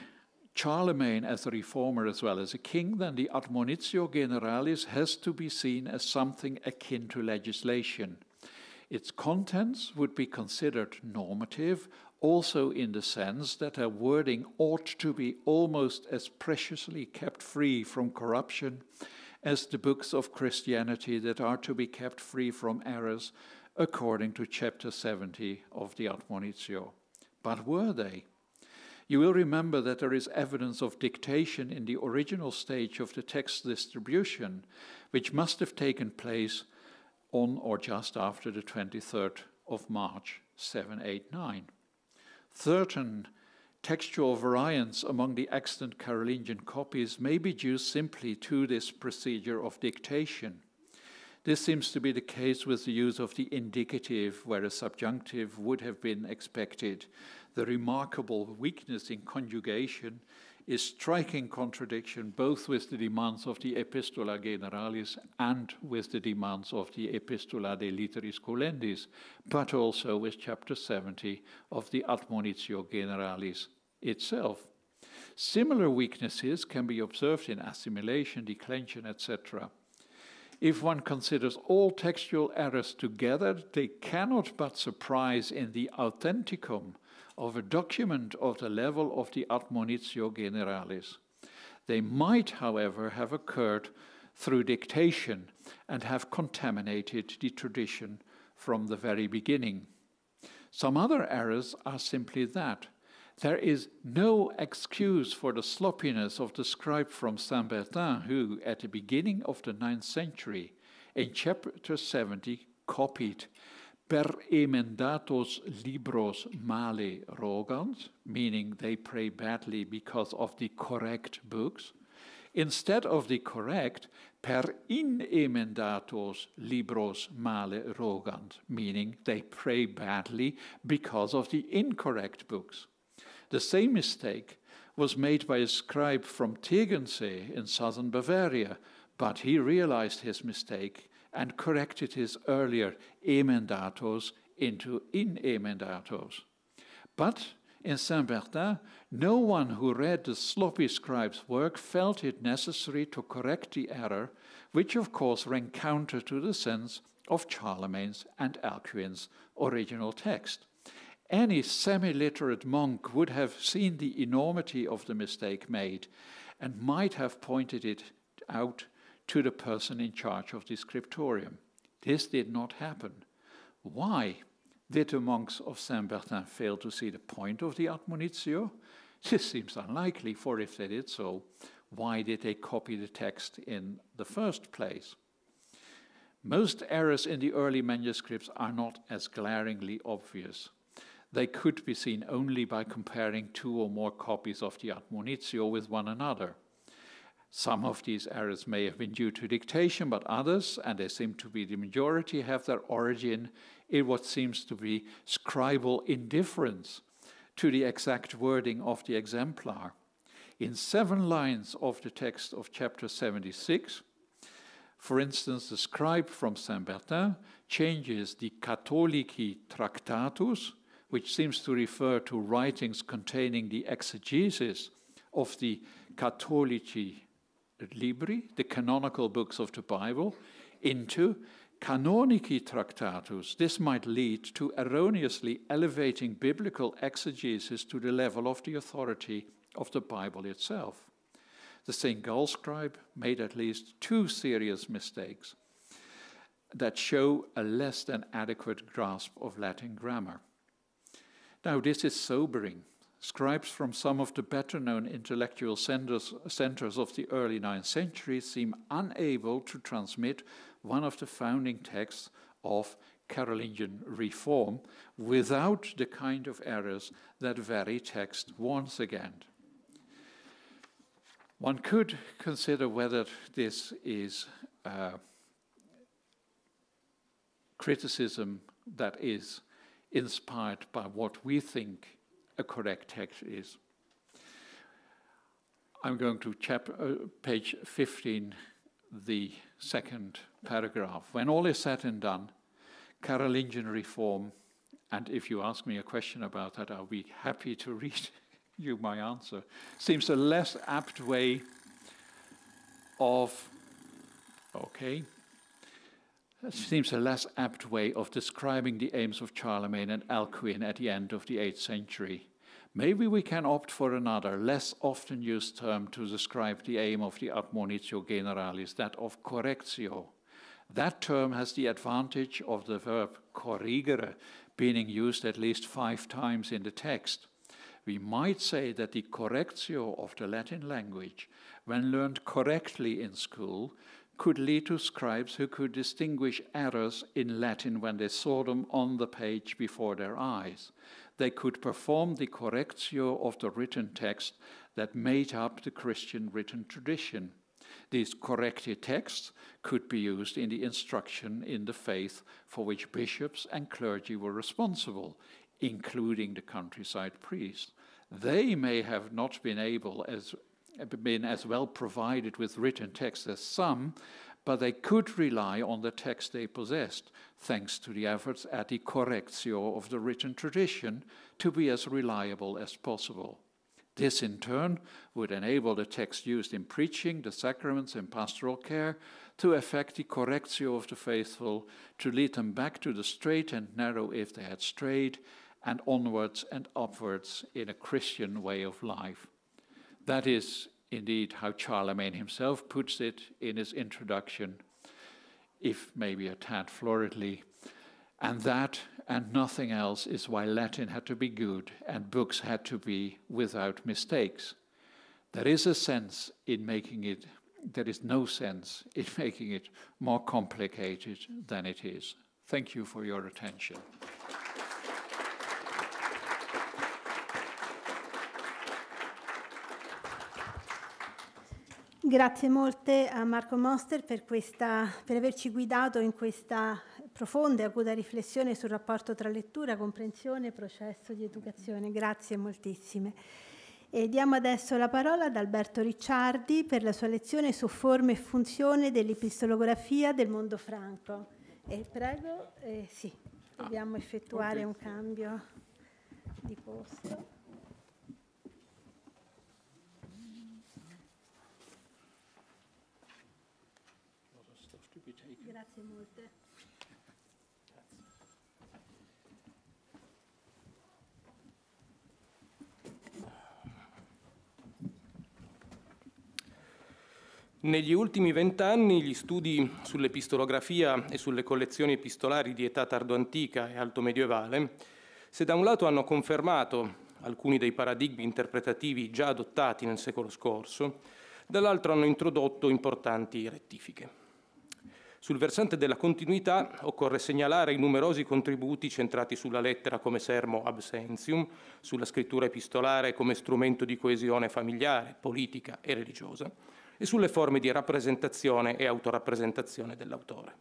Charlemagne as a reformer as well as a king, then the admonitio generalis has to be seen as something akin to legislation. Its contents would be considered normative, also in the sense that a wording ought to be almost as preciously kept free from corruption as the books of Christianity that are to be kept free from errors, according to chapter 70 of the Admonitio. But were they? You will remember that there is evidence of dictation in the original stage of the text distribution, which must have taken place on or just after the 23rd of March 789. Certain textual variants among the extant Carolingian copies may be due simply to this procedure of dictation. This seems to be the case with the use of the indicative, where a subjunctive would have been expected. The remarkable weakness in conjugation is striking contradiction both with the demands of the Epistola Generalis and with the demands of the Epistola de Literis Colendis, but also with chapter 70 of the Admonitio Generalis itself. Similar weaknesses can be observed in assimilation, declension, etc. If one considers all textual errors together, they cannot but surprise in the authenticum of a document of the level of the Admonitio Generalis. They might, however, have occurred through dictation and have contaminated the tradition from the very beginning. Some other errors are simply that there is no excuse for the sloppiness of the scribe from Saint Bertin, who, at the beginning of the 9th century, in chapter 70, copied per emendatos libros male rogans, meaning they pray badly because of the correct books, instead of the correct per inemendatos libros male rogans, meaning they pray badly because of the incorrect books. The same mistake was made by a scribe from Tegernsee in southern Bavaria, but he realized his mistake and corrected his earlier emendatos into in emendatos. But in Saint Bertin, no one who read the sloppy scribe's work felt it necessary to correct the error, which of course ran counter to the sense of Charlemagne's and Alcuin's original text. Any semi literate monk would have seen the enormity of the mistake made and might have pointed it out to the person in charge of the scriptorium. This did not happen. Why did the monks of Saint Bertin fail to see the point of the admonitio? This seems unlikely, for if they did so, why did they copy the text in the first place? Most errors in the early manuscripts are not as glaringly obvious they could be seen only by comparing two or more copies of the admonitio with one another. Some of these errors may have been due to dictation, but others, and they seem to be the majority, have their origin in what seems to be scribal indifference to the exact wording of the exemplar. In seven lines of the text of chapter 76, for instance, the scribe from Saint Bertin changes the Catholici Tractatus which seems to refer to writings containing the exegesis of the Catholici Libri, the canonical books of the Bible, into canonici tractatus. This might lead to erroneously elevating biblical exegesis to the level of the authority of the Bible itself. The St. Gall scribe made at least two serious mistakes that show a less than adequate grasp of Latin grammar. Now, this is sobering. Scribes from some of the better known intellectual centers, centers of the early ninth century seem unable to transmit one of the founding texts of Carolingian reform without the kind of errors that very text warns against. One could consider whether this is uh, criticism that is inspired by what we think a correct text is. I'm going to chap uh, page 15, the second paragraph. When all is said and done, Carolingian reform, and if you ask me a question about that, I'll be happy to read *laughs* you my answer, seems a less apt way of, okay, seems a less apt way of describing the aims of Charlemagne and Alcuin at the end of the 8th century. Maybe we can opt for another, less often used term to describe the aim of the admonitio generalis, that of correctio. That term has the advantage of the verb corrigere being used at least five times in the text. We might say that the correctio of the Latin language, when learned correctly in school, could lead to scribes who could distinguish errors in Latin when they saw them on the page before their eyes. They could perform the correctio of the written text that made up the Christian written tradition. These corrected texts could be used in the instruction in the faith for which bishops and clergy were responsible, including the countryside priest. They may have not been able, as been as well provided with written text as some, but they could rely on the text they possessed, thanks to the efforts at the correctio of the written tradition to be as reliable as possible. This, in turn, would enable the text used in preaching, the sacraments, and pastoral care to effect the correctio of the faithful, to lead them back to the straight and narrow if they had strayed, and onwards and upwards in a Christian way of life. That is indeed how Charlemagne himself puts it in his introduction, if maybe a tad floridly. And that and nothing else is why Latin had to be good and books had to be without mistakes. There is a sense in making it, there is no sense in *laughs* making it more complicated than it is. Thank you for your attention. Grazie molte a Marco Moster per, questa, per averci guidato in questa profonda e acuta riflessione sul rapporto tra lettura, comprensione e processo di educazione. Grazie moltissime. E diamo adesso la parola ad Alberto Ricciardi per la sua lezione su forma e funzione dell'epistolografia del mondo franco. E prego, eh, sì, dobbiamo ah, effettuare un cambio di posto. Negli ultimi vent'anni gli studi sull'epistolografia e sulle collezioni epistolari di età tardoantica e alto medievale, se da un lato hanno confermato alcuni dei paradigmi interpretativi già adottati nel secolo scorso, dall'altro hanno introdotto importanti rettifiche. Sul versante della continuità occorre segnalare i numerosi contributi centrati sulla lettera come sermo absentium, sulla scrittura epistolare come strumento di coesione familiare, politica e religiosa, e sulle forme di rappresentazione e autorappresentazione dell'autore.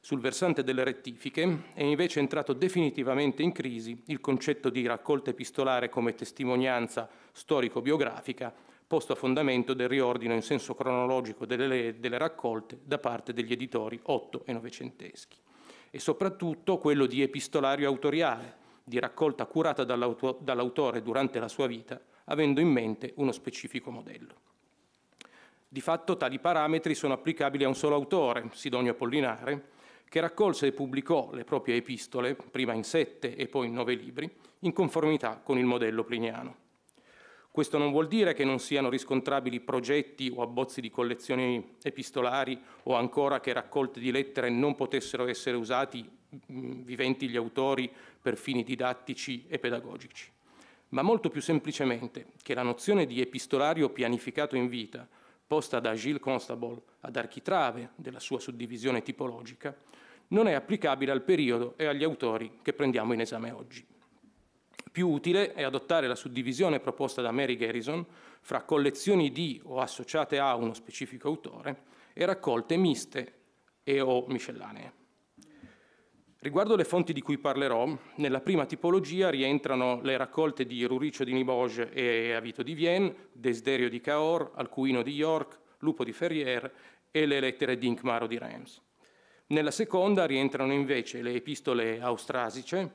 Sul versante delle rettifiche è invece entrato definitivamente in crisi il concetto di raccolta epistolare come testimonianza storico-biografica, posto a fondamento del riordino in senso cronologico delle, delle raccolte da parte degli editori otto e novecenteschi, e soprattutto quello di epistolario autoriale, di raccolta curata dall'autore durante la sua vita, avendo in mente uno specifico modello. Di fatto tali parametri sono applicabili a un solo autore, Sidonio Apollinare, che raccolse e pubblicò le proprie epistole, prima in sette e poi in nove libri, in conformità con il modello pliniano. Questo non vuol dire che non siano riscontrabili progetti o abbozzi di collezioni epistolari o ancora che raccolte di lettere non potessero essere usati mm, viventi gli autori per fini didattici e pedagogici. Ma molto più semplicemente che la nozione di epistolario pianificato in vita posta da Gilles Constable ad architrave della sua suddivisione tipologica, non è applicabile al periodo e agli autori che prendiamo in esame oggi. Più utile è adottare la suddivisione proposta da Mary Garrison fra collezioni di o associate a uno specifico autore e raccolte miste e o miscellanee. Riguardo le fonti di cui parlerò, nella prima tipologia rientrano le raccolte di Ruricio di Niboge e Avito di Vienne, Desiderio di Caor, Alcuino di York, Lupo di Ferrier e le lettere di Incmaro di Reims. Nella seconda rientrano invece le epistole austrasice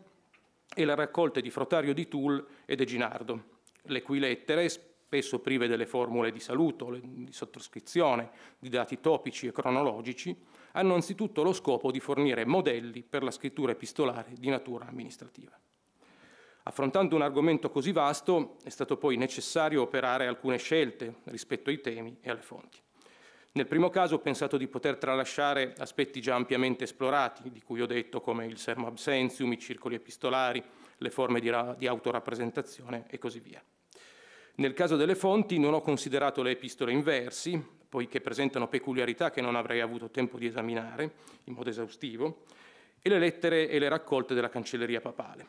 e la raccolta di Frotario di Tulle e De Ginardo, le cui lettere, spesso prive delle formule di saluto, di sottoscrizione, di dati topici e cronologici, hanno anzitutto lo scopo di fornire modelli per la scrittura epistolare di natura amministrativa. Affrontando un argomento così vasto è stato poi necessario operare alcune scelte rispetto ai temi e alle fonti. Nel primo caso ho pensato di poter tralasciare aspetti già ampiamente esplorati, di cui ho detto come il sermo absentium, i circoli epistolari, le forme di, di autorappresentazione e così via. Nel caso delle fonti non ho considerato le epistole in versi, poiché presentano peculiarità che non avrei avuto tempo di esaminare in modo esaustivo, e le lettere e le raccolte della Cancelleria papale.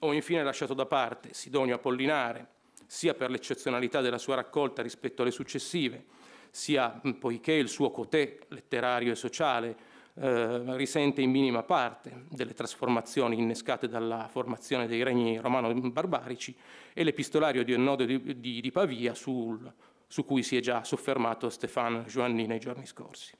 Ho infine lasciato da parte Sidonio Apollinare, sia per l'eccezionalità della sua raccolta rispetto alle successive, sia poiché il suo cotè letterario e sociale eh, risente in minima parte delle trasformazioni innescate dalla formazione dei regni romano-barbarici e l'epistolario di Ennodo di, di, di Pavia sul su cui si è già soffermato Stefano Giovanni nei giorni scorsi.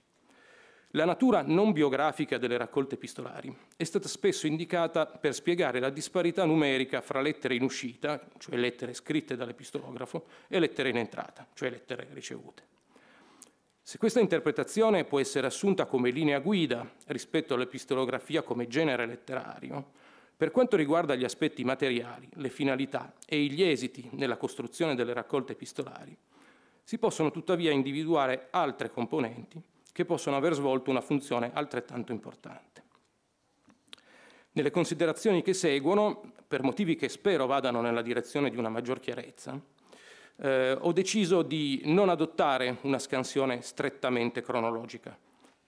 La natura non biografica delle raccolte epistolari è stata spesso indicata per spiegare la disparità numerica fra lettere in uscita, cioè lettere scritte dall'epistolografo, e lettere in entrata, cioè lettere ricevute. Se questa interpretazione può essere assunta come linea guida rispetto all'epistolografia come genere letterario, per quanto riguarda gli aspetti materiali, le finalità e gli esiti nella costruzione delle raccolte epistolari, si possono tuttavia individuare altre componenti che possono aver svolto una funzione altrettanto importante. Nelle considerazioni che seguono, per motivi che spero vadano nella direzione di una maggior chiarezza, eh, ho deciso di non adottare una scansione strettamente cronologica.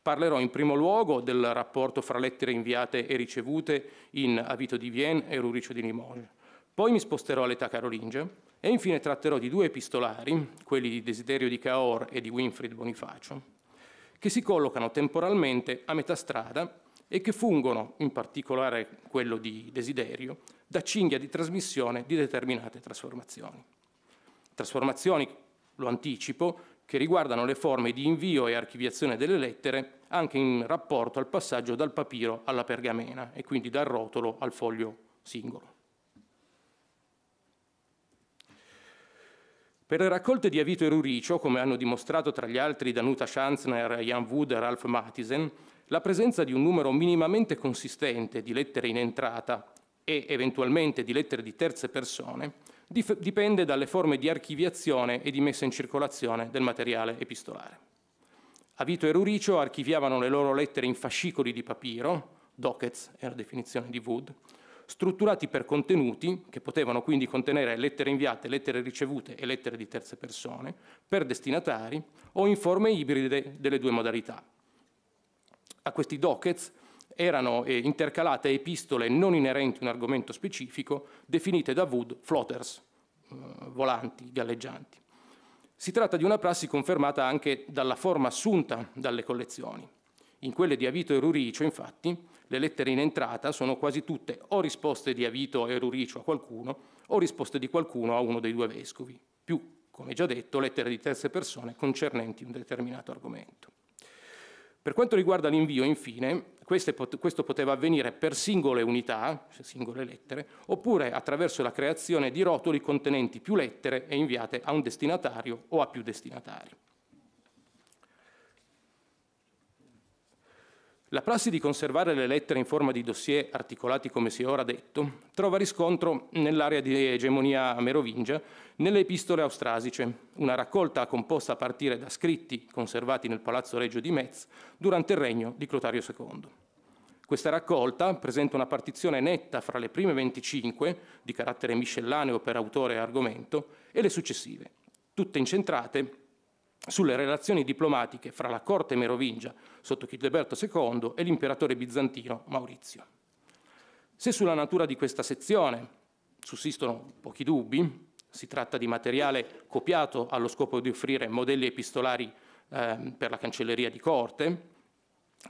Parlerò in primo luogo del rapporto fra lettere inviate e ricevute in Avito di Vienne e Ruricio di Limoges, poi mi sposterò all'età carolingia e infine tratterò di due epistolari, quelli di Desiderio di Caor e di Winfried Bonifacio, che si collocano temporalmente a metà strada e che fungono, in particolare quello di Desiderio, da cinghia di trasmissione di determinate trasformazioni. Trasformazioni, lo anticipo, che riguardano le forme di invio e archiviazione delle lettere anche in rapporto al passaggio dal papiro alla pergamena e quindi dal rotolo al foglio singolo. Per le raccolte di Avito e Ruricio, come hanno dimostrato tra gli altri Danuta Schanzner, Jan Wood e Ralph Mathisen, la presenza di un numero minimamente consistente di lettere in entrata e eventualmente di lettere di terze persone dipende dalle forme di archiviazione e di messa in circolazione del materiale epistolare. Avito e Ruricio archiviavano le loro lettere in fascicoli di papiro, dockets è la definizione di Wood, strutturati per contenuti, che potevano quindi contenere lettere inviate, lettere ricevute e lettere di terze persone, per destinatari o in forme ibride delle due modalità. A questi dockets erano eh, intercalate epistole non inerenti a un argomento specifico, definite da Wood floaters, eh, volanti, galleggianti. Si tratta di una prassi confermata anche dalla forma assunta dalle collezioni. In quelle di Avito e Ruricio, infatti, le lettere in entrata sono quasi tutte o risposte di Avito e Ruricio a qualcuno o risposte di qualcuno a uno dei due vescovi, più, come già detto, lettere di terze persone concernenti un determinato argomento. Per quanto riguarda l'invio, infine, questo poteva avvenire per singole unità, cioè singole lettere, oppure attraverso la creazione di rotoli contenenti più lettere e inviate a un destinatario o a più destinatari. La prassi di conservare le lettere in forma di dossier articolati come si è ora detto trova riscontro nell'area di egemonia merovingia nelle epistole austrasice, una raccolta composta a partire da scritti conservati nel Palazzo Reggio di Metz durante il regno di Clotario II. Questa raccolta presenta una partizione netta fra le prime 25, di carattere miscellaneo per autore e argomento, e le successive, tutte incentrate sulle relazioni diplomatiche fra la corte merovingia sotto Childeberto II e l'imperatore bizantino Maurizio. Se sulla natura di questa sezione sussistono pochi dubbi, si tratta di materiale copiato allo scopo di offrire modelli epistolari eh, per la cancelleria di corte,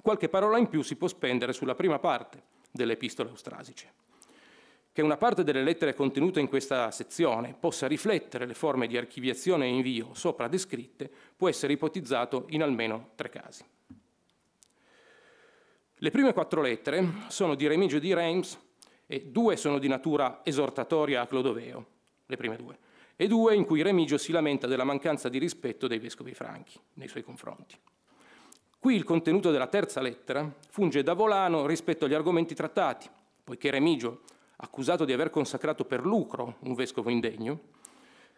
qualche parola in più si può spendere sulla prima parte delle epistole austrasice che una parte delle lettere contenute in questa sezione possa riflettere le forme di archiviazione e invio sopra descritte può essere ipotizzato in almeno tre casi. Le prime quattro lettere sono di Remigio di Reims e due sono di natura esortatoria a Clodoveo, le prime due, e due in cui Remigio si lamenta della mancanza di rispetto dei vescovi franchi nei suoi confronti. Qui il contenuto della terza lettera funge da volano rispetto agli argomenti trattati, poiché Remigio accusato di aver consacrato per lucro un vescovo indegno,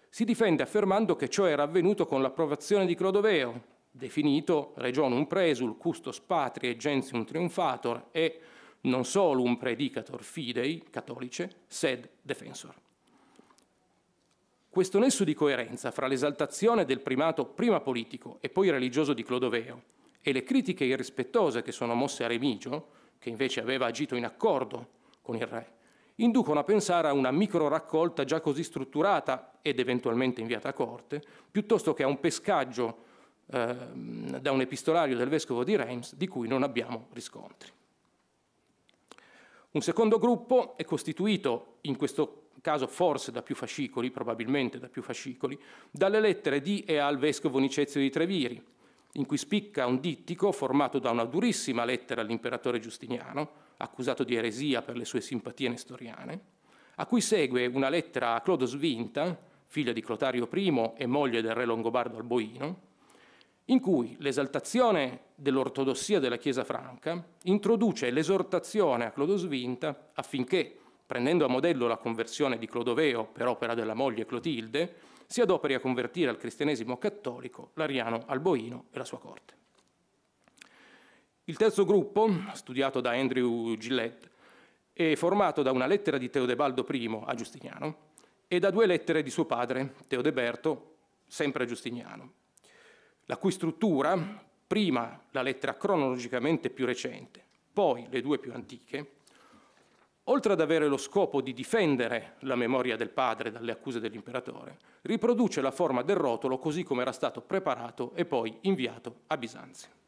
si difende affermando che ciò era avvenuto con l'approvazione di Clodoveo, definito regionum presul, custos patriae, gentium triumphator e non solo un predicator fidei, cattolice, sed defensor. Questo nesso di coerenza fra l'esaltazione del primato prima politico e poi religioso di Clodoveo e le critiche irrispettose che sono mosse a Remigio, che invece aveva agito in accordo con il re, inducono a pensare a una micro raccolta già così strutturata ed eventualmente inviata a corte, piuttosto che a un pescaggio eh, da un epistolario del vescovo di Reims di cui non abbiamo riscontri. Un secondo gruppo è costituito, in questo caso forse da più fascicoli, probabilmente da più fascicoli, dalle lettere di e al vescovo Nicezio di Treviri, in cui spicca un dittico formato da una durissima lettera all'imperatore Giustiniano, accusato di eresia per le sue simpatie nestoriane, a cui segue una lettera a Clodo Svinta, figlia di Clotario I e moglie del re Longobardo Alboino, in cui l'esaltazione dell'ortodossia della Chiesa franca introduce l'esortazione a Clodo Svinta affinché, prendendo a modello la conversione di Clodoveo per opera della moglie Clotilde, si adoperi a convertire al cristianesimo cattolico l'Ariano Alboino e la sua corte. Il terzo gruppo, studiato da Andrew Gillette, è formato da una lettera di Teodebaldo I a Giustiniano e da due lettere di suo padre, Teodeberto, sempre a Giustiniano, la cui struttura, prima la lettera cronologicamente più recente, poi le due più antiche, oltre ad avere lo scopo di difendere la memoria del padre dalle accuse dell'imperatore, riproduce la forma del rotolo così come era stato preparato e poi inviato a Bisanzio.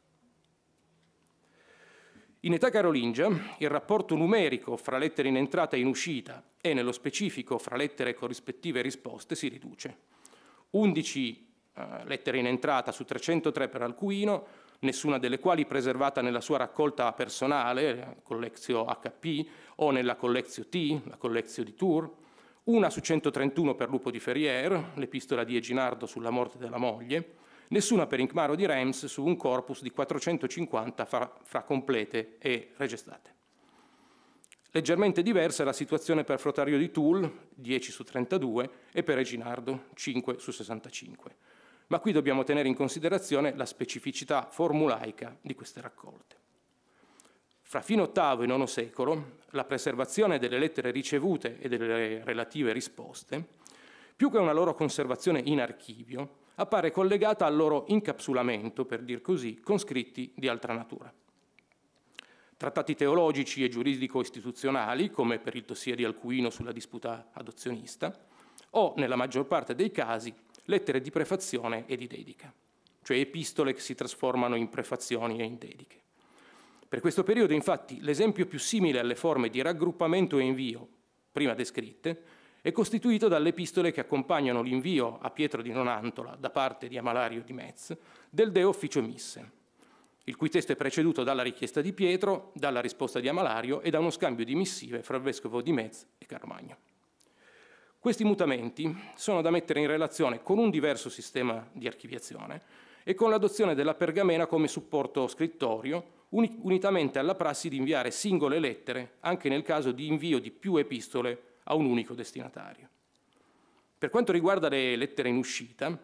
In età carolingia il rapporto numerico fra lettere in entrata e in uscita e nello specifico fra lettere e corrispettive risposte si riduce. 11 eh, lettere in entrata su 303 per Alcuino, nessuna delle quali preservata nella sua raccolta personale, Collezio HP, o nella Collezio T, la Collezio di Tours, una su 131 per Lupo di Ferrier, l'epistola di Eginardo sulla morte della moglie, nessuna per Incmaro di Rems su un corpus di 450 fra, fra complete e registrate. Leggermente diversa è la situazione per Frotario di Toul, 10 su 32, e per Reginardo, 5 su 65. Ma qui dobbiamo tenere in considerazione la specificità formulaica di queste raccolte. Fra fine VIII e IX secolo, la preservazione delle lettere ricevute e delle relative risposte più che una loro conservazione in archivio, appare collegata al loro incapsulamento, per dir così, con scritti di altra natura. Trattati teologici e giuridico-istituzionali, come per il dossier di Alcuino sulla disputa adozionista, o, nella maggior parte dei casi, lettere di prefazione e di dedica, cioè epistole che si trasformano in prefazioni e in dediche. Per questo periodo, infatti, l'esempio più simile alle forme di raggruppamento e invio prima descritte è costituito dalle epistole che accompagnano l'invio a Pietro di Nonantola da parte di Amalario di Metz del De Officio Misse, il cui testo è preceduto dalla richiesta di Pietro, dalla risposta di Amalario e da uno scambio di missive fra il vescovo di Metz e Carmagno. Questi mutamenti sono da mettere in relazione con un diverso sistema di archiviazione e con l'adozione della pergamena come supporto scrittorio, unitamente alla prassi di inviare singole lettere anche nel caso di invio di più epistole a un unico destinatario. Per quanto riguarda le lettere in uscita,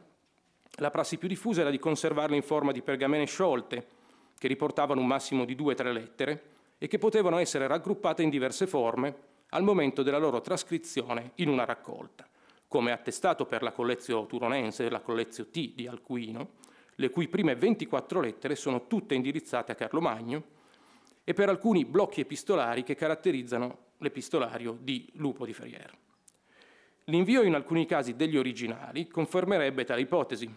la prassi più diffusa era di conservarle in forma di pergamene sciolte, che riportavano un massimo di due o tre lettere e che potevano essere raggruppate in diverse forme al momento della loro trascrizione in una raccolta, come attestato per la collezio turonense, e la collezio T di Alcuino, le cui prime 24 lettere sono tutte indirizzate a Carlo Magno, e per alcuni blocchi epistolari che caratterizzano l'epistolario di Lupo di Ferrier. L'invio in alcuni casi degli originali confermerebbe tale ipotesi.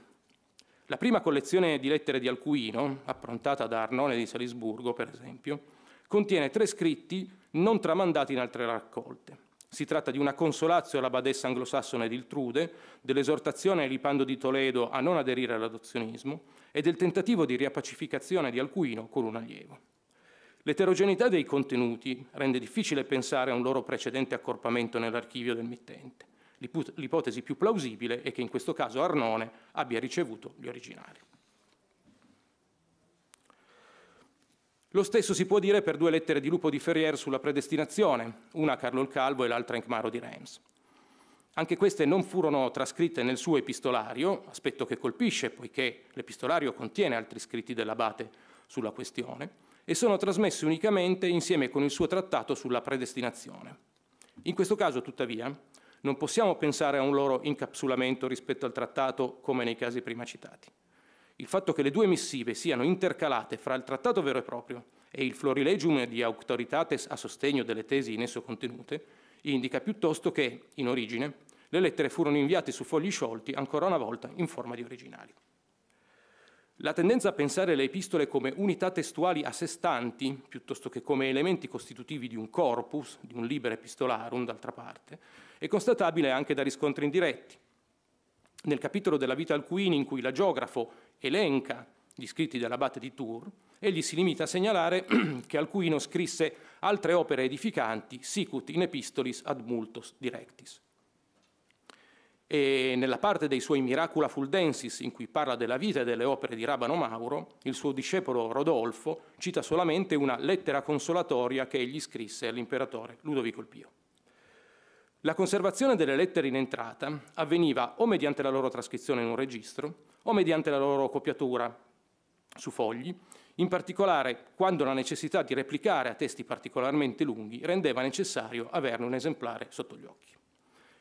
La prima collezione di lettere di Alcuino, approntata da Arnone di Salisburgo, per esempio, contiene tre scritti non tramandati in altre raccolte. Si tratta di una consolazio alla badessa anglosassone Diltrude, dell'esortazione a Lipando di Toledo a non aderire all'adozionismo e del tentativo di riappacificazione di Alcuino con un allievo. L'eterogeneità dei contenuti rende difficile pensare a un loro precedente accorpamento nell'archivio del mittente. L'ipotesi più plausibile è che in questo caso Arnone abbia ricevuto gli originali. Lo stesso si può dire per due lettere di Lupo di Ferrier sulla predestinazione, una a Carlo il Calvo e l'altra a Encmaro di Reims. Anche queste non furono trascritte nel suo epistolario, aspetto che colpisce poiché l'epistolario contiene altri scritti dell'abate sulla questione, e sono trasmesse unicamente insieme con il suo trattato sulla predestinazione. In questo caso, tuttavia, non possiamo pensare a un loro incapsulamento rispetto al trattato come nei casi prima citati. Il fatto che le due missive siano intercalate fra il trattato vero e proprio e il florilegium di auctoritates a sostegno delle tesi in esso contenute indica piuttosto che, in origine, le lettere furono inviate su fogli sciolti ancora una volta in forma di originali. La tendenza a pensare le epistole come unità testuali a sé stanti, piuttosto che come elementi costitutivi di un corpus, di un liber epistolarum, d'altra parte, è constatabile anche da riscontri indiretti. Nel capitolo della vita alcuini, in cui l'agiografo elenca gli scritti dell'abate di Tours, egli si limita a segnalare *clears throat* che Alcuino scrisse altre opere edificanti, sicut in epistolis ad multos directis e nella parte dei suoi Miracula Fuldensis in cui parla della vita e delle opere di Rabano Mauro, il suo discepolo Rodolfo cita solamente una lettera consolatoria che egli scrisse all'imperatore Ludovico il Pio. La conservazione delle lettere in entrata avveniva o mediante la loro trascrizione in un registro o mediante la loro copiatura su fogli, in particolare quando la necessità di replicare a testi particolarmente lunghi rendeva necessario averne un esemplare sotto gli occhi.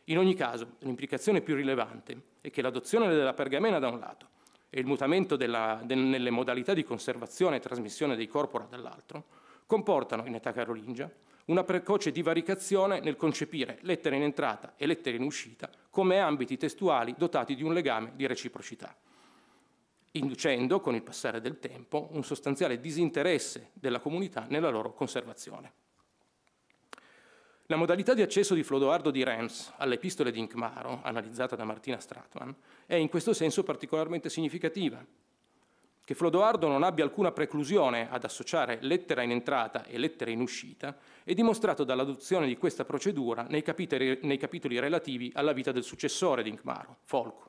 In ogni caso, l'implicazione più rilevante è che l'adozione della pergamena da un lato e il mutamento della, de, nelle modalità di conservazione e trasmissione dei corpora dall'altro comportano, in età carolingia, una precoce divaricazione nel concepire lettere in entrata e lettere in uscita come ambiti testuali dotati di un legame di reciprocità, inducendo, con il passare del tempo, un sostanziale disinteresse della comunità nella loro conservazione. La modalità di accesso di Flodoardo di Reims alle epistole di Incmaro, analizzata da Martina Stratman, è in questo senso particolarmente significativa. Che Flodoardo non abbia alcuna preclusione ad associare lettera in entrata e lettera in uscita è dimostrato dall'adozione di questa procedura nei capitoli, nei capitoli relativi alla vita del successore di Incmaro, Folco.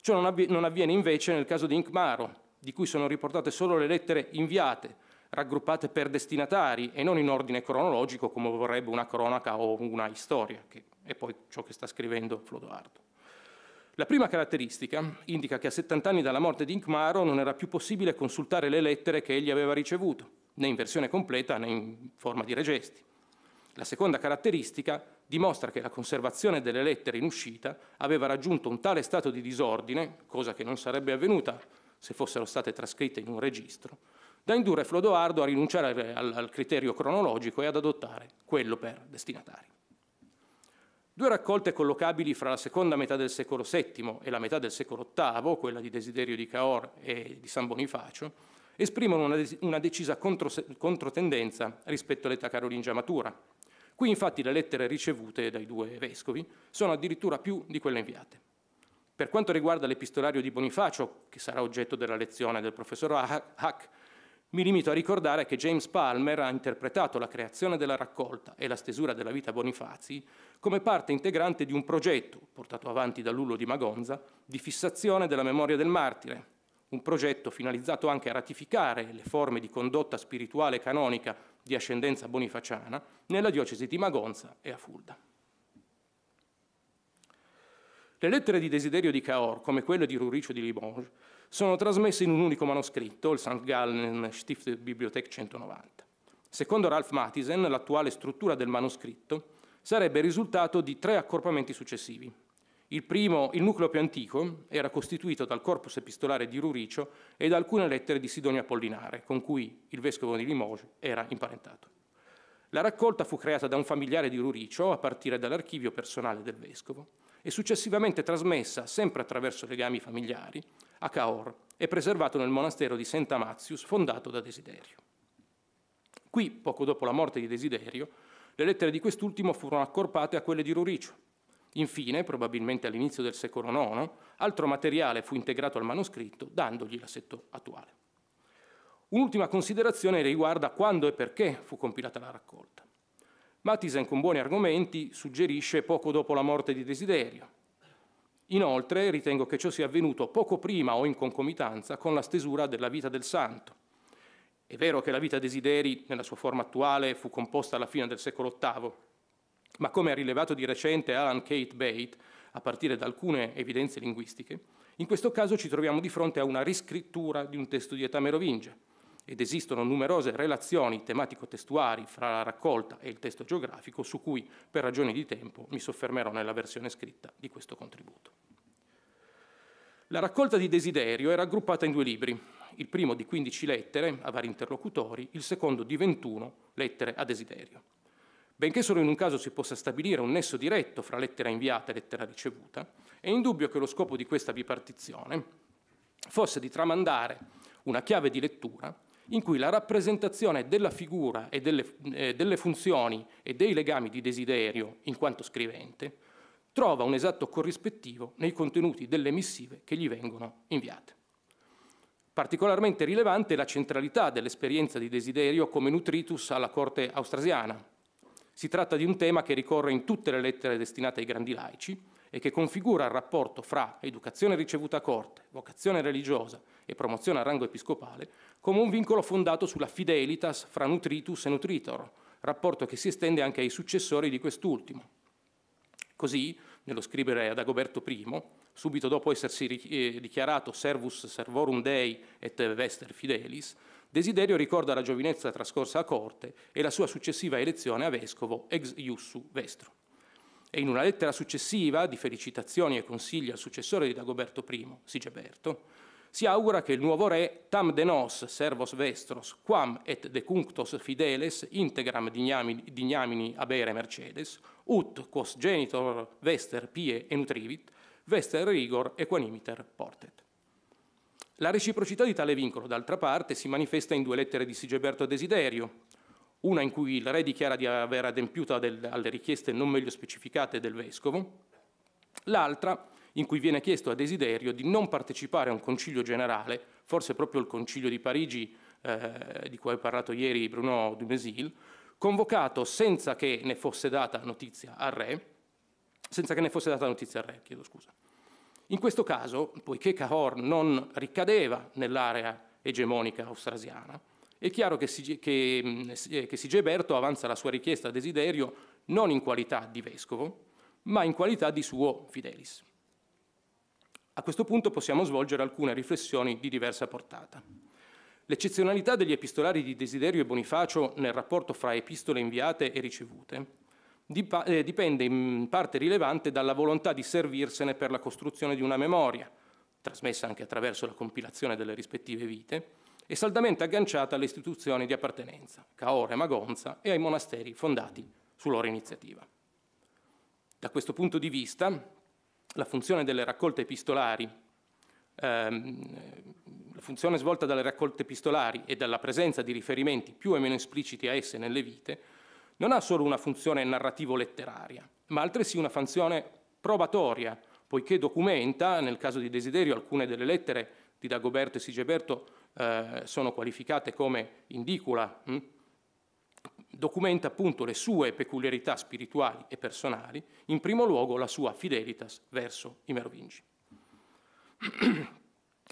Ciò non, avviene invece nel caso di Incmaro, di cui sono riportate solo le lettere inviate, raggruppate per destinatari e non in ordine cronologico come vorrebbe una cronaca o una storia, che è poi ciò che sta scrivendo Flodoardo. La prima caratteristica indica che a 70 anni dalla morte di Incmaro non era più possibile consultare le lettere che egli aveva ricevuto, né in versione completa né in forma di regesti. La seconda caratteristica dimostra che la conservazione delle lettere in uscita aveva raggiunto un tale stato di disordine, cosa che non sarebbe avvenuta se fossero state trascritte in un registro, da indurre Flodoardo a rinunciare al, al criterio cronologico e ad adottare quello per destinatari. Due raccolte collocabili fra la seconda metà del secolo VII e la metà del secolo VIII, quella di Desiderio di Caor e di San Bonifacio, esprimono una, una decisa controtendenza contro all'età carolingia matura. Qui infatti le lettere ricevute dai due vescovi sono addirittura più di quelle inviate. Per quanto riguarda l'epistolario di Bonifacio, che sarà oggetto della lezione del professor Hack, mi limito a ricordare che James Palmer ha interpretato la creazione della raccolta e la stesura della vita Bonifazi come parte integrante di un progetto, portato avanti da Lullo di Magonza, di fissazione della memoria del martire, un progetto finalizzato anche a ratificare le forme di condotta spirituale canonica di ascendenza bonifaciana nella diocesi di Magonza e a Fulda. Le lettere di desiderio di Caor, come quelle di Ruricio di Limoges, sono trasmesse in un unico manoscritto, il St. Gallen Stift Bibliothek 190. Secondo Ralph Mathisen, l'attuale struttura del manoscritto sarebbe il risultato di tre accorpamenti successivi. Il primo, il nucleo più antico, era costituito dal corpus epistolare di Ruricio e da alcune lettere di Sidonia Apollinare, con cui il vescovo di Limoges era imparentato. La raccolta fu creata da un familiare di Ruricio a partire dall'archivio personale del vescovo e successivamente trasmessa, sempre attraverso legami familiari, a Cahors e preservato nel monastero di St. Amatius fondato da Desiderio. Qui, poco dopo la morte di Desiderio, le lettere di quest'ultimo furono accorpate a quelle di Ruricio. Infine, probabilmente all'inizio del secolo IX, altro materiale fu integrato al manoscritto, dandogli l'assetto attuale. Un'ultima considerazione riguarda quando e perché fu compilata la raccolta. Matisen, con buoni argomenti, suggerisce poco dopo la morte di Desiderio, Inoltre ritengo che ciò sia avvenuto poco prima o in concomitanza con la stesura della vita del santo. È vero che la vita desideri, nella sua forma attuale, fu composta alla fine del secolo VIII, ma come ha rilevato di recente Alan Kate Bate, a partire da alcune evidenze linguistiche, in questo caso ci troviamo di fronte a una riscrittura di un testo di età merovingia, ed esistono numerose relazioni tematico-testuali fra la raccolta e il testo geografico su cui per ragioni di tempo mi soffermerò nella versione scritta di questo contributo. La raccolta di desiderio è raggruppata in due libri, il primo di 15 lettere a vari interlocutori, il secondo di 21 lettere a desiderio. Benché solo in un caso si possa stabilire un nesso diretto fra lettera inviata e lettera ricevuta, è indubbio che lo scopo di questa bipartizione fosse di tramandare una chiave di lettura in cui la rappresentazione della figura e delle, eh, delle funzioni e dei legami di desiderio, in quanto scrivente, trova un esatto corrispettivo nei contenuti delle missive che gli vengono inviate. Particolarmente rilevante è la centralità dell'esperienza di desiderio come nutritus alla corte austrasiana. Si tratta di un tema che ricorre in tutte le lettere destinate ai grandi laici e che configura il rapporto fra educazione ricevuta a corte, vocazione religiosa e promozione al rango episcopale come un vincolo fondato sulla fidelitas fra nutritus e nutritor, rapporto che si estende anche ai successori di quest'ultimo. Così, nello scrivere ad Agoberto I, subito dopo essersi eh, dichiarato servus servorum dei et vester fidelis, Desiderio ricorda la giovinezza trascorsa a corte e la sua successiva elezione a vescovo ex iussu vestro. E in una lettera successiva, di felicitazioni e consigli al successore di Dagoberto I, Sigeberto, si augura che il nuovo re, tam de nos servos vestros, quam et decunctos fideles, integram dignamini, dignamini abere mercedes, ut quos genitor vester pie e nutrivit, vester rigor equanimiter portet. La reciprocità di tale vincolo, d'altra parte, si manifesta in due lettere di Sigeberto Desiderio, una in cui il re dichiara di aver adempiuto alle richieste non meglio specificate del vescovo, l'altra in in cui viene chiesto a Desiderio di non partecipare a un concilio generale, forse proprio il concilio di Parigi, eh, di cui ha parlato ieri Bruno Dumézil, convocato senza che ne fosse data notizia al re, senza che ne fosse data notizia al re, chiedo scusa. In questo caso, poiché Cahors non ricadeva nell'area egemonica austrasiana, è chiaro che, che, eh, che Sigeberto avanza la sua richiesta a desiderio non in qualità di vescovo, ma in qualità di suo fidelis. A questo punto possiamo svolgere alcune riflessioni di diversa portata. L'eccezionalità degli epistolari di Desiderio e Bonifacio nel rapporto fra epistole inviate e ricevute eh, dipende in parte rilevante dalla volontà di servirsene per la costruzione di una memoria, trasmessa anche attraverso la compilazione delle rispettive vite, e saldamente agganciata alle istituzioni di appartenenza, Caore e Magonza, e ai monasteri fondati su loro iniziativa. Da questo punto di vista, la funzione delle raccolte epistolari, ehm, la funzione svolta dalle raccolte epistolari e dalla presenza di riferimenti più o meno espliciti a esse nelle vite, non ha solo una funzione narrativo-letteraria, ma altresì una funzione probatoria, poiché documenta, nel caso di desiderio, alcune delle lettere di Dagoberto e Sigeberto eh, sono qualificate come indicula, mh? Hm, documenta appunto le sue peculiarità spirituali e personali, in primo luogo la sua fidelitas verso i Merovingi. *clears throat*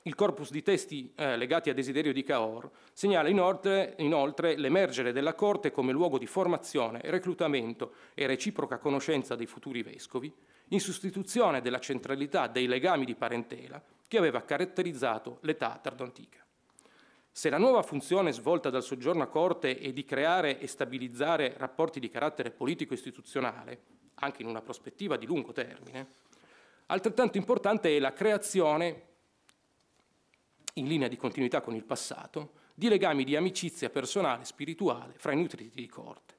Il corpus di testi eh, legati a desiderio di Cahors segnala inoltre, inoltre l'emergere della corte come luogo di formazione, reclutamento e reciproca conoscenza dei futuri vescovi, in sostituzione della centralità dei legami di parentela che aveva caratterizzato l'età tardoantica. Se la nuova funzione svolta dal soggiorno a corte è di creare e stabilizzare rapporti di carattere politico-istituzionale, anche in una prospettiva di lungo termine, altrettanto importante è la creazione, in linea di continuità con il passato, di legami di amicizia personale e spirituale fra i nutriti di corte.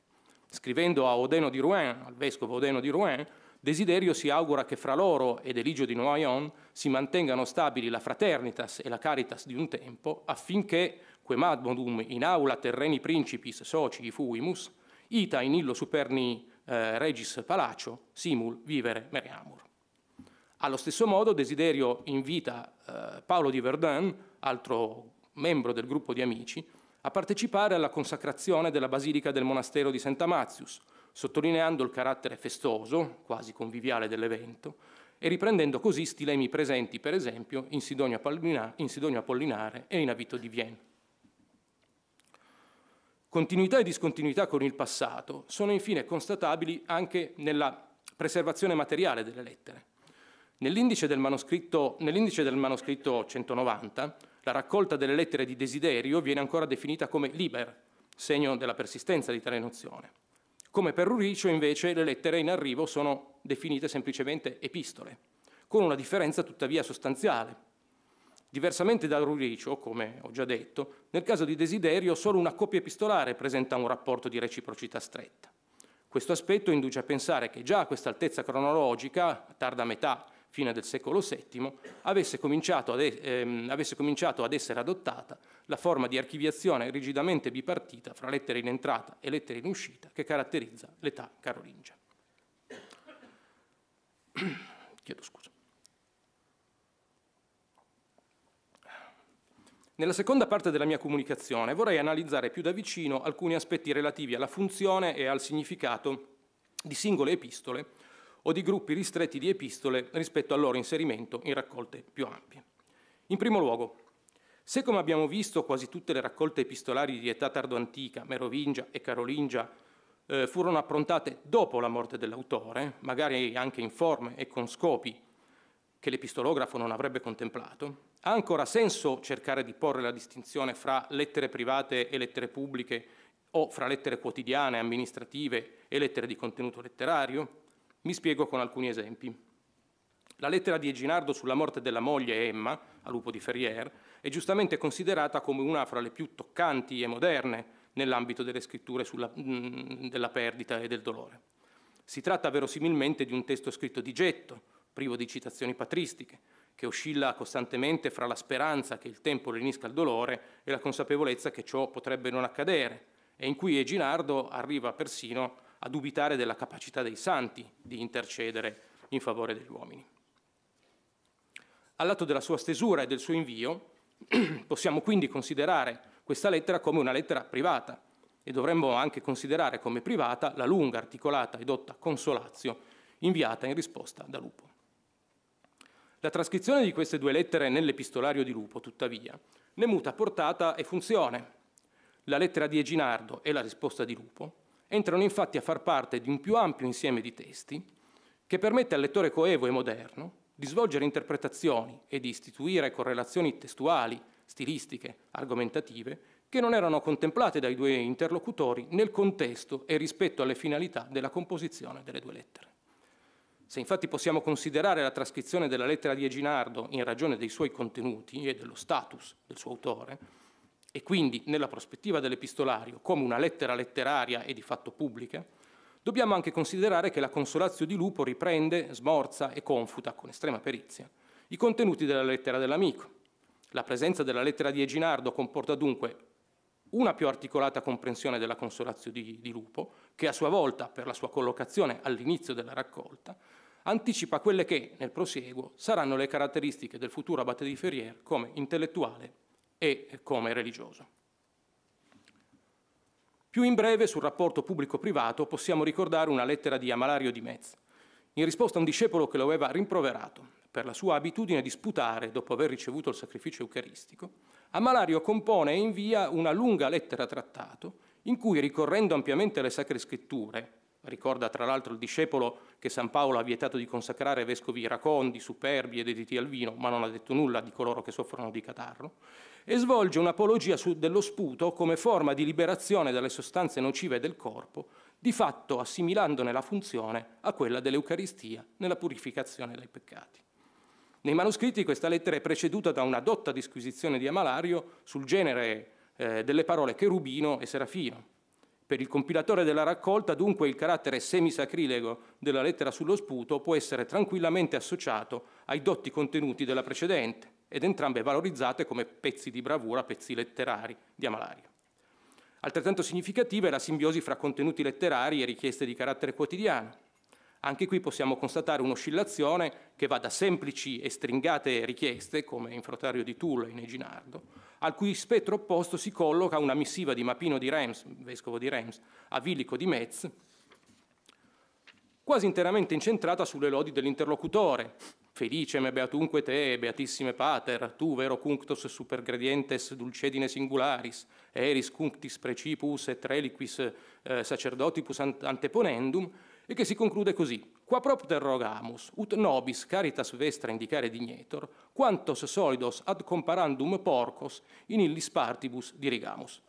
Scrivendo a Odeno di Rouen, al vescovo Odeno di Rouen, Desiderio si augura che fra loro ed Eligio di Noyon si mantengano stabili la fraternitas e la caritas di un tempo, affinché, quemadmodum in aula terreni principis soci fuimus, ita in illo superni eh, regis palacio, simul vivere meriamur. Allo stesso modo Desiderio invita eh, Paolo di Verdun, altro membro del gruppo di amici, a partecipare alla consacrazione della basilica del monastero di Sant'Amazius, sottolineando il carattere festoso, quasi conviviale dell'evento, e riprendendo così stilemi presenti, per esempio, in Sidonia, Apollina in Sidonio Apollinare e in Abito di Vienne. Continuità e discontinuità con il passato sono infine constatabili anche nella preservazione materiale delle lettere. Nell'indice del, nell del manoscritto 190, la raccolta delle lettere di desiderio viene ancora definita come liber, segno della persistenza di tale nozione. Come per Ruricio, invece, le lettere in arrivo sono definite semplicemente epistole, con una differenza tuttavia sostanziale. Diversamente da Ruricio, come ho già detto, nel caso di Desiderio solo una coppia epistolare presenta un rapporto di reciprocità stretta. Questo aspetto induce a pensare che già a questa altezza cronologica, a tarda metà fine del secolo VII, avesse cominciato ad, ehm, avesse cominciato ad essere adottata la forma di archiviazione rigidamente bipartita fra lettere in entrata e lettere in uscita che caratterizza l'età carolingia. *clears throat* Chiedo scusa. Nella seconda parte della mia comunicazione vorrei analizzare più da vicino alcuni aspetti relativi alla funzione e al significato di singole epistole o di gruppi ristretti di epistole rispetto al loro inserimento in raccolte più ampie. In primo luogo, se come abbiamo visto quasi tutte le raccolte epistolari di età tardoantica, merovingia e carolingia, eh, furono approntate dopo la morte dell'autore, magari anche in forme e con scopi che l'epistolografo non avrebbe contemplato, ha ancora senso cercare di porre la distinzione fra lettere private e lettere pubbliche o fra lettere quotidiane, amministrative e lettere di contenuto letterario? Mi spiego con alcuni esempi. La lettera di Eginardo sulla morte della moglie Emma, a lupo di Ferrier, è giustamente considerata come una fra le più toccanti e moderne nell'ambito delle scritture sulla, mh, mm, della perdita e del dolore. Si tratta verosimilmente di un testo scritto di getto, privo di citazioni patristiche, che oscilla costantemente fra la speranza che il tempo rinisca il dolore e la consapevolezza che ciò potrebbe non accadere, e in cui Eginardo arriva persino a a dubitare della capacità dei santi di intercedere in favore degli uomini. Al lato della sua stesura e del suo invio, *clears throat* possiamo quindi considerare questa lettera come una lettera privata e dovremmo anche considerare come privata la lunga, articolata e dotta consolazio inviata in risposta da Lupo. La trascrizione di queste due lettere nell'epistolario di Lupo, tuttavia, ne muta portata e funzione. La lettera di Eginardo e la risposta di Lupo entrano infatti a far parte di un più ampio insieme di testi che permette al lettore coevo e moderno di svolgere interpretazioni e di istituire correlazioni testuali, stilistiche, argomentative, che non erano contemplate dai due interlocutori nel contesto e rispetto alle finalità della composizione delle due lettere. Se infatti possiamo considerare la trascrizione della lettera di Eginardo in ragione dei suoi contenuti e dello status del suo autore, e quindi nella prospettiva dell'epistolario come una lettera letteraria e di fatto pubblica, dobbiamo anche considerare che la Consolazio di Lupo riprende, smorza e confuta con estrema perizia i contenuti della lettera dell'amico. La presenza della lettera di Eginardo comporta dunque una più articolata comprensione della Consolazio di, di Lupo, che a sua volta, per la sua collocazione all'inizio della raccolta, anticipa quelle che, nel prosieguo, saranno le caratteristiche del futuro abate di Ferrier come intellettuale e come religioso. Più in breve sul rapporto pubblico-privato possiamo ricordare una lettera di Amalario di Metz, in risposta a un discepolo che lo aveva rimproverato per la sua abitudine di sputare dopo aver ricevuto il sacrificio eucaristico, Amalario compone e invia una lunga lettera trattato in cui, ricorrendo ampiamente alle sacre scritture, ricorda tra l'altro il discepolo che San Paolo ha vietato di consacrare vescovi iracondi, superbi ed editi al vino, ma non ha detto nulla di coloro che soffrono di catarro, e svolge un'apologia dello sputo come forma di liberazione dalle sostanze nocive del corpo, di fatto assimilandone la funzione a quella dell'Eucaristia nella purificazione dai peccati. Nei manoscritti questa lettera è preceduta da una dotta disquisizione di Amalario sul genere eh, delle parole cherubino e serafino. Per il compilatore della raccolta, dunque, il carattere semisacrilego della lettera sullo sputo può essere tranquillamente associato ai dotti contenuti della precedente ed entrambe valorizzate come pezzi di bravura, pezzi letterari di Amalaria. Altrettanto significativa è la simbiosi fra contenuti letterari e richieste di carattere quotidiano. Anche qui possiamo constatare un'oscillazione che va da semplici e stringate richieste, come in Frotario di Tulle e in Eginardo, al cui spettro opposto si colloca una missiva di Mapino di Reims, vescovo di Reims, a Villico di Metz, quasi interamente incentrata sulle lodi dell'interlocutore, Felice me beatunque te, beatissime pater, tu vero cunctos supergradientes dulcedine singularis, eris cunctis precipus et reliquis eh, sacerdotipus anteponendum, e che si conclude così. Qua propter rogamus, ut nobis caritas vestra indicare dignetor, quantos solidos ad comparandum porcos in illis partibus dirigamus.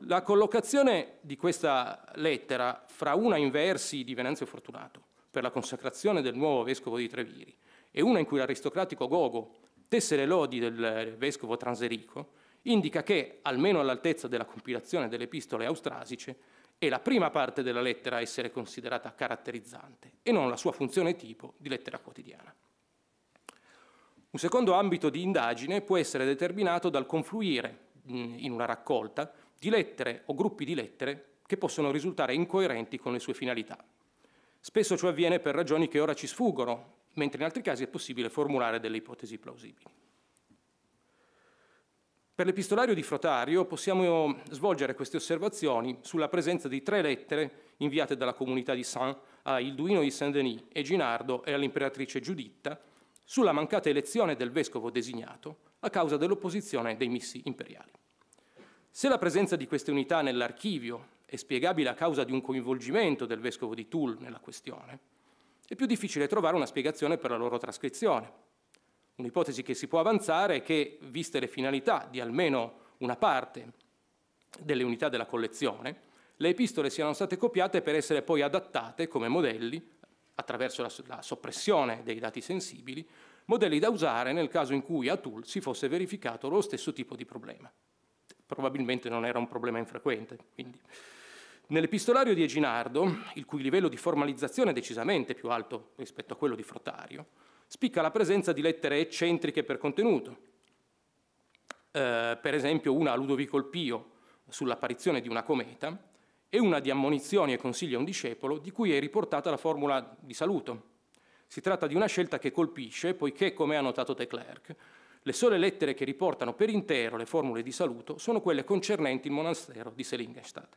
La collocazione di questa lettera fra una in versi di Venanzio Fortunato per la consacrazione del nuovo vescovo di Treviri e una in cui l'aristocratico Gogo tesse le lodi del vescovo Transerico, indica che, almeno all'altezza della compilazione delle epistole austrasice, è la prima parte della lettera a essere considerata caratterizzante e non la sua funzione tipo di lettera quotidiana. Un secondo ambito di indagine può essere determinato dal confluire in una raccolta di lettere o gruppi di lettere che possono risultare incoerenti con le sue finalità. Spesso ciò avviene per ragioni che ora ci sfuggono, mentre in altri casi è possibile formulare delle ipotesi plausibili. Per l'epistolario di Frotario possiamo svolgere queste osservazioni sulla presenza di tre lettere inviate dalla comunità di Saint a Ilduino di Saint-Denis e Ginardo e all'imperatrice Giuditta sulla mancata elezione del vescovo designato a causa dell'opposizione dei missi imperiali. Se la presenza di queste unità nell'archivio è spiegabile a causa di un coinvolgimento del vescovo di Toul nella questione, è più difficile trovare una spiegazione per la loro trascrizione. Un'ipotesi che si può avanzare è che, viste le finalità di almeno una parte delle unità della collezione, le epistole siano state copiate per essere poi adattate come modelli, attraverso la, la soppressione dei dati sensibili, modelli da usare nel caso in cui a Tool si fosse verificato lo stesso tipo di problema. Probabilmente non era un problema infrequente, quindi... Nell'epistolario di Eginardo, il cui livello di formalizzazione è decisamente più alto rispetto a quello di Frottario, spicca la presenza di lettere eccentriche per contenuto. Eh, per esempio una a Ludovico il Pio sull'apparizione di una cometa e una di ammonizioni e consigli a un discepolo di cui è riportata la formula di saluto. Si tratta di una scelta che colpisce poiché, come ha notato De Klerk, le sole lettere che riportano per intero le formule di saluto sono quelle concernenti il monastero di Selingenstadt.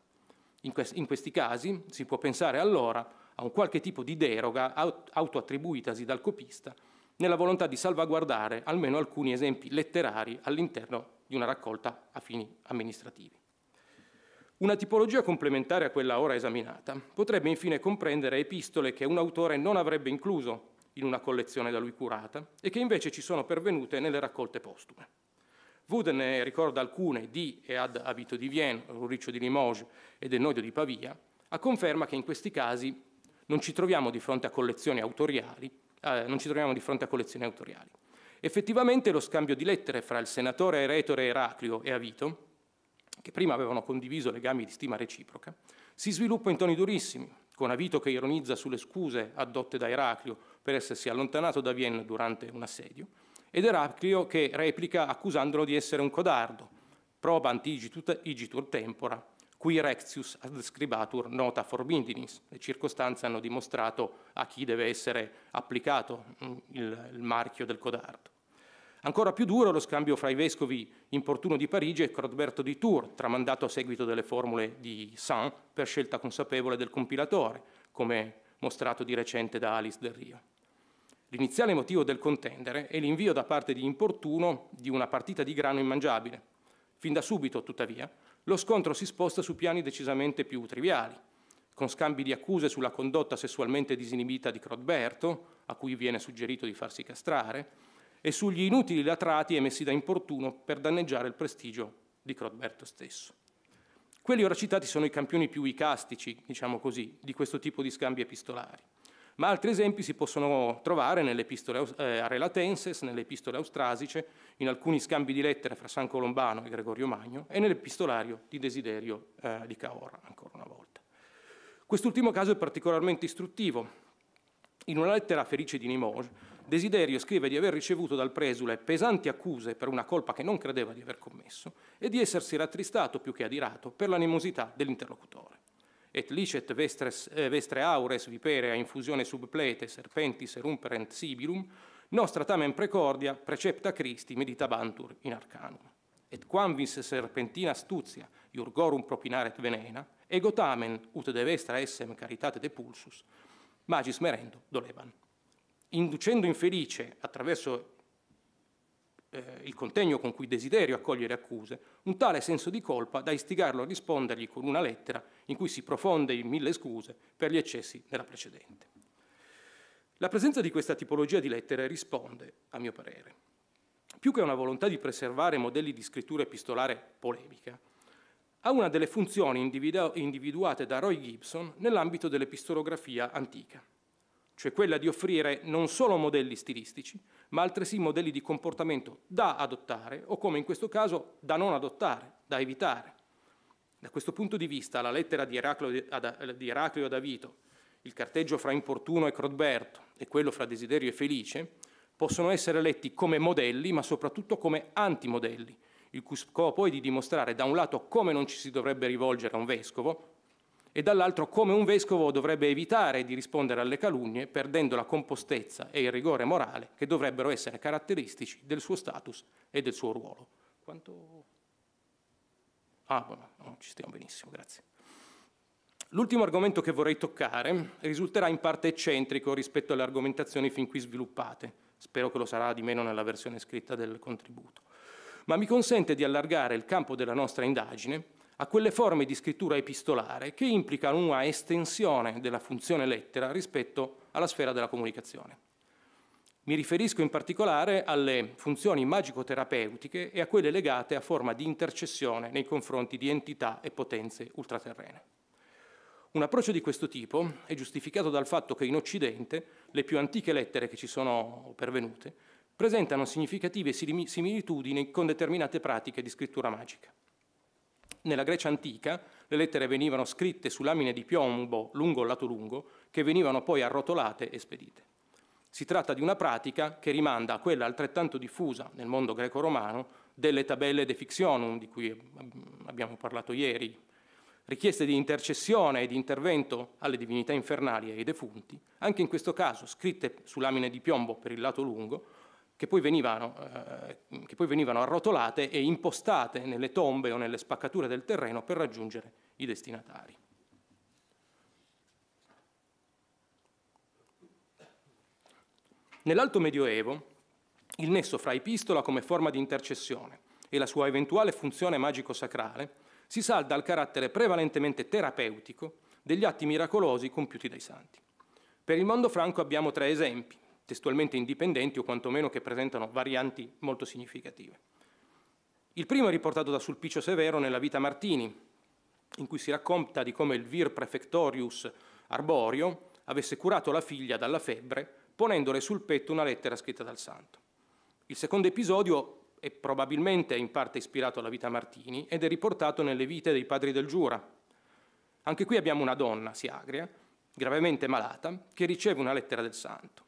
In, questi casi si può pensare allora a un qualche tipo di deroga autoattribuitasi dal copista nella volontà di salvaguardare almeno alcuni esempi letterari all'interno di una raccolta a fini amministrativi. Una tipologia complementare a quella ora esaminata potrebbe infine comprendere epistole che un autore non avrebbe incluso in una collezione da lui curata e che invece ci sono pervenute nelle raccolte postume. Wood ne eh, ricorda alcune di e ad Abito di Vienne, Ruriccio di Limoges e del Nodio di Pavia, a conferma che in questi casi non ci troviamo di fronte a collezioni autoriali, eh, non ci troviamo di fronte a collezioni autoriali. Effettivamente lo scambio di lettere fra il senatore retore Eraclio e Avito, che prima avevano condiviso legami di stima reciproca, si sviluppa in toni durissimi, con Avito che ironizza sulle scuse addotte da Eraclio per essersi allontanato da Vienne durante un assedio, ed Eraclio che replica accusandolo di essere un codardo. Probant igitur, igitur tempora, qui rexius ad scribatur nota forbindinis. Le circostanze hanno dimostrato a chi deve essere applicato mm, il, il marchio del codardo. Ancora più duro lo scambio fra i vescovi importuno di Parigi e Crodberto di Tours, tramandato a seguito delle formule di Saint per scelta consapevole del compilatore, come mostrato di recente da Alice Del Rio. L'iniziale motivo del contendere è l'invio da parte di Importuno di una partita di grano immangiabile. Fin da subito, tuttavia, lo scontro si sposta su piani decisamente più triviali, con scambi di accuse sulla condotta sessualmente disinibita di Crodberto, a cui viene suggerito di farsi castrare, e sugli inutili latrati emessi da Importuno per danneggiare il prestigio di Crodberto stesso. Quelli ora citati sono i campioni più icastici, diciamo così, di questo tipo di scambi epistolari. Ma altri esempi si possono trovare nelle epistole eh, arelatenses, nelle epistole austrasice, in alcuni scambi di lettere fra San Colombano e Gregorio Magno e nell'epistolario di Desiderio eh, di Caorra, ancora una volta. Quest'ultimo caso è particolarmente istruttivo. In una lettera a Felice di Limoges, Desiderio scrive di aver ricevuto dal presule pesanti accuse per una colpa che non credeva di aver commesso e di essersi rattristato più che adirato per l'animosità dell'interlocutore et licet vestres, eh, vestre aures vipere a infusione sub plete serpentis rumperent sibilum, nostra tamen precordia precepta Christi meditabantur in arcanum. Et quam vis serpentina astuzia iurgorum propinaret venena, ego tamen ut de vestra essem caritate depulsus, magis merendo doleban. Inducendo infelice attraverso eh, il contegno con cui desiderio accogliere accuse, un tale senso di colpa da istigarlo a rispondergli con una lettera in cui si profonde in mille scuse per gli eccessi della precedente. La presenza di questa tipologia di lettere risponde, a mio parere, più che a una volontà di preservare modelli di scrittura epistolare polemica, a una delle funzioni individu individuate da Roy Gibson nell'ambito dell'epistolografia antica cioè quella di offrire non solo modelli stilistici, ma altresì modelli di comportamento da adottare o come in questo caso da non adottare, da evitare. Da questo punto di vista la lettera di Eraclio, ad, Avito, il carteggio fra Importuno e Crodberto e quello fra Desiderio e Felice possono essere letti come modelli ma soprattutto come antimodelli, il cui scopo è di dimostrare da un lato come non ci si dovrebbe rivolgere a un vescovo, e dall'altro come un vescovo dovrebbe evitare di rispondere alle calunnie perdendo la compostezza e il rigore morale che dovrebbero essere caratteristici del suo status e del suo ruolo. Quanto... Ah, buono, no, ci stiamo benissimo, grazie. L'ultimo argomento che vorrei toccare risulterà in parte eccentrico rispetto alle argomentazioni fin qui sviluppate, spero che lo sarà di meno nella versione scritta del contributo, ma mi consente di allargare il campo della nostra indagine a quelle forme di scrittura epistolare che implicano una estensione della funzione lettera rispetto alla sfera della comunicazione. Mi riferisco in particolare alle funzioni magico-terapeutiche e a quelle legate a forma di intercessione nei confronti di entità e potenze ultraterrene. Un approccio di questo tipo è giustificato dal fatto che in Occidente le più antiche lettere che ci sono pervenute presentano significative similitudini con determinate pratiche di scrittura magica. Nella Grecia antica le lettere venivano scritte su lamine di piombo lungo il lato lungo, che venivano poi arrotolate e spedite. Si tratta di una pratica che rimanda a quella altrettanto diffusa nel mondo greco-romano delle tabelle de fictionum, di cui mm, abbiamo parlato ieri, richieste di intercessione e di intervento alle divinità infernali e ai defunti, anche in questo caso scritte su lamine di piombo per il lato lungo, che poi, venivano, eh, che poi venivano arrotolate e impostate nelle tombe o nelle spaccature del terreno per raggiungere i destinatari. Nell'Alto Medioevo il nesso fra epistola come forma di intercessione e la sua eventuale funzione magico-sacrale si salda al carattere prevalentemente terapeutico degli atti miracolosi compiuti dai santi. Per il mondo franco abbiamo tre esempi testualmente indipendenti o quantomeno che presentano varianti molto significative. Il primo è riportato da Sulpicio Severo nella Vita Martini, in cui si racconta di come il vir prefectorius arborio avesse curato la figlia dalla febbre ponendole sul petto una lettera scritta dal santo. Il secondo episodio è probabilmente in parte ispirato alla vita Martini ed è riportato nelle vite dei padri del Giura. Anche qui abbiamo una donna, Siagria, gravemente malata, che riceve una lettera del santo.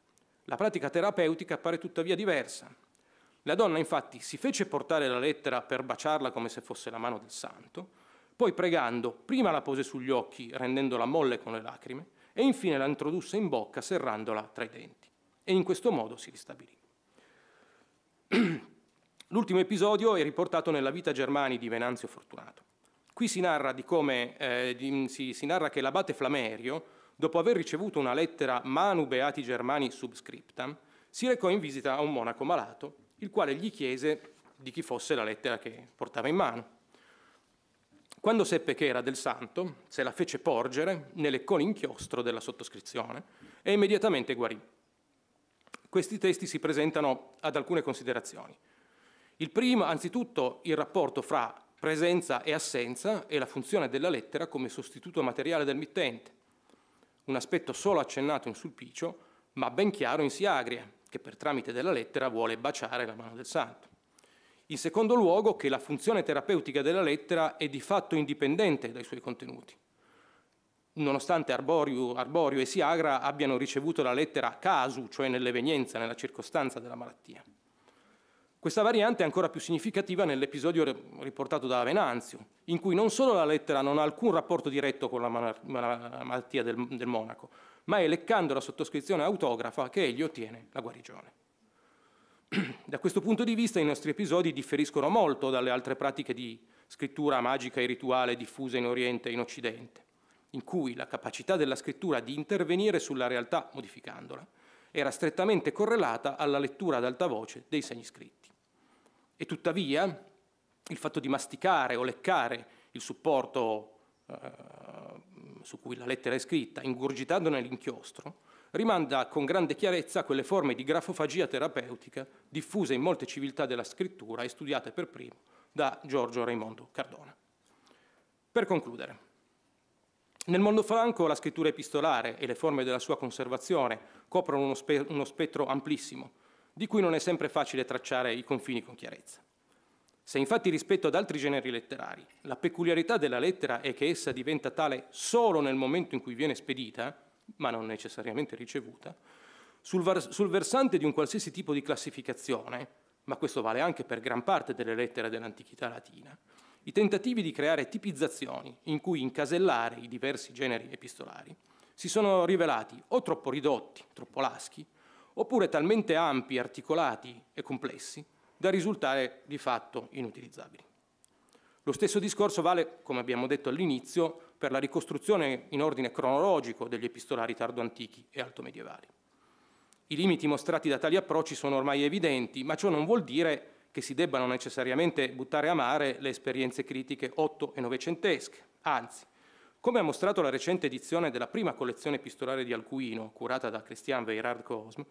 La pratica terapeutica appare tuttavia diversa. La donna infatti si fece portare la lettera per baciarla come se fosse la mano del santo, poi pregando prima la pose sugli occhi rendendola molle con le lacrime e infine la introdusse in bocca serrandola tra i denti e in questo modo si ristabilì. *clears throat* L'ultimo episodio è riportato nella Vita Germani di Venanzio Fortunato. Qui si narra, come, eh, di, si, si narra che l'abate Flamerio, dopo aver ricevuto una lettera Manu Beati Germani subscriptam, si recò in visita a un monaco malato, il quale gli chiese di chi fosse la lettera che portava in mano. Quando seppe che era del santo, se la fece porgere nelle con inchiostro della sottoscrizione e immediatamente guarì. Questi testi si presentano ad alcune considerazioni. Il primo, anzitutto, il rapporto fra presenza e assenza e la funzione della lettera come sostituto materiale del mittente un aspetto solo accennato in Sulpicio, ma ben chiaro in Siagria, che per tramite della lettera vuole baciare la mano del santo. In secondo luogo che la funzione terapeutica della lettera è di fatto indipendente dai suoi contenuti. Nonostante Arborio, Arborio e Siagra abbiano ricevuto la lettera a casu, cioè nell'evenienza, nella circostanza della malattia. Questa variante è ancora più significativa nell'episodio riportato da Venanzio, in cui non solo la lettera non ha alcun rapporto diretto con la malattia del, del monaco, ma è leccando la sottoscrizione autografa che egli ottiene la guarigione. *clears throat* Da questo punto di vista i nostri episodi differiscono molto dalle altre pratiche di scrittura magica e rituale diffuse in Oriente e in Occidente, in cui la capacità della scrittura di intervenire sulla realtà modificandola era strettamente correlata alla lettura ad alta voce dei segni scritti. E tuttavia il fatto di masticare o leccare il supporto eh, su cui la lettera è scritta, ingurgitandone l'inchiostro, rimanda con grande chiarezza a quelle forme di grafofagia terapeutica diffuse in molte civiltà della scrittura e studiate per primo da Giorgio Raimondo Cardona. Per concludere, nel mondo franco la scrittura epistolare e le forme della sua conservazione coprono uno, spe uno spettro amplissimo, di cui non è sempre facile tracciare i confini con chiarezza. Se infatti rispetto ad altri generi letterari la peculiarità della lettera è che essa diventa tale solo nel momento in cui viene spedita, ma non necessariamente ricevuta, sul, sul versante di un qualsiasi tipo di classificazione, ma questo vale anche per gran parte delle lettere dell'antichità latina, i tentativi di creare tipizzazioni in cui incasellare i diversi generi epistolari si sono rivelati o troppo ridotti, troppo laschi, oppure talmente ampi, articolati e complessi da risultare di fatto inutilizzabili. Lo stesso discorso vale, come abbiamo detto all'inizio, per la ricostruzione in ordine cronologico degli epistolari tardoantichi e altomedievali. I limiti mostrati da tali approcci sono ormai evidenti, ma ciò non vuol dire che si debbano necessariamente buttare a mare le esperienze critiche otto e novecentesche. Anzi, come ha mostrato la recente edizione della prima collezione epistolare di Alcuino, curata da Christian Weirard Cosme,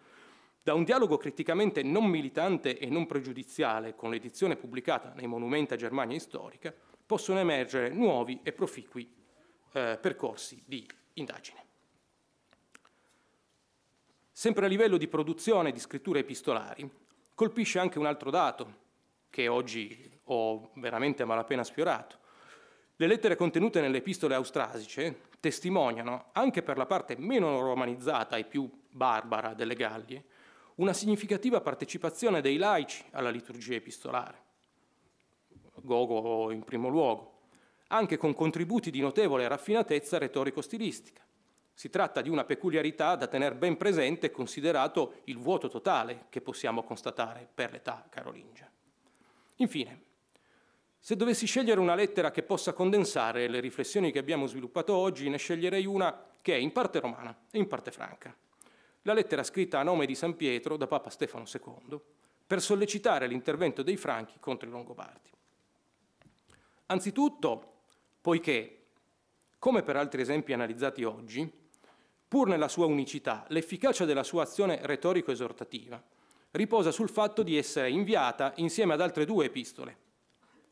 da un dialogo criticamente non militante e non pregiudiziale con l'edizione pubblicata nei Monumenta Germania Storica possono emergere nuovi e proficui eh, percorsi di indagine. Sempre a livello di produzione di scritture epistolari, colpisce anche un altro dato che oggi ho veramente a malapena sfiorato, le lettere contenute nelle epistole austrasice testimoniano, anche per la parte meno romanizzata e più barbara delle Gallie, una significativa partecipazione dei laici alla liturgia epistolare, Gogo in primo luogo, anche con contributi di notevole raffinatezza retorico-stilistica. Si tratta di una peculiarità da tenere ben presente considerato il vuoto totale che possiamo constatare per l'età carolingia. Infine, se dovessi scegliere una lettera che possa condensare le riflessioni che abbiamo sviluppato oggi, ne sceglierei una che è in parte romana e in parte franca. La lettera scritta a nome di San Pietro da Papa Stefano II per sollecitare l'intervento dei Franchi contro i Longobardi. Anzitutto, poiché, come per altri esempi analizzati oggi, pur nella sua unicità, l'efficacia della sua azione retorico-esortativa riposa sul fatto di essere inviata insieme ad altre due epistole,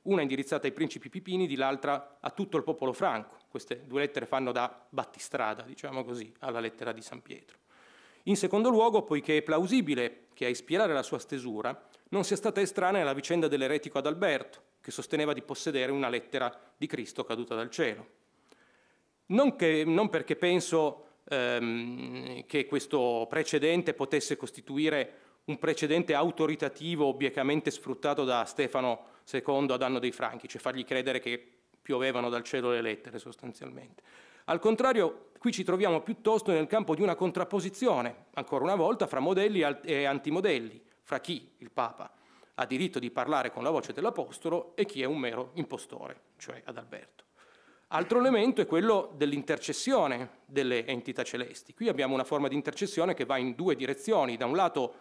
una indirizzata ai principi pipini, di l'altra a tutto il popolo franco. Queste due lettere fanno da battistrada, diciamo così, alla lettera di San Pietro. In secondo luogo, poiché è plausibile che a ispirare la sua stesura non sia stata estranea la vicenda dell'eretico Adalberto, che sosteneva di possedere una lettera di Cristo caduta dal cielo. Non, che, non perché penso ehm, che questo precedente potesse costituire un precedente autoritativo obiecamente sfruttato da Stefano secondo a danno dei franchi, cioè fargli credere che piovevano dal cielo le lettere sostanzialmente. Al contrario, qui ci troviamo piuttosto nel campo di una contrapposizione, ancora una volta, fra modelli e antimodelli, fra chi, il Papa, ha diritto di parlare con la voce dell'Apostolo e chi è un mero impostore, cioè Adalberto. Altro elemento è quello dell'intercessione delle entità celesti. Qui abbiamo una forma di intercessione che va in due direzioni. Da un lato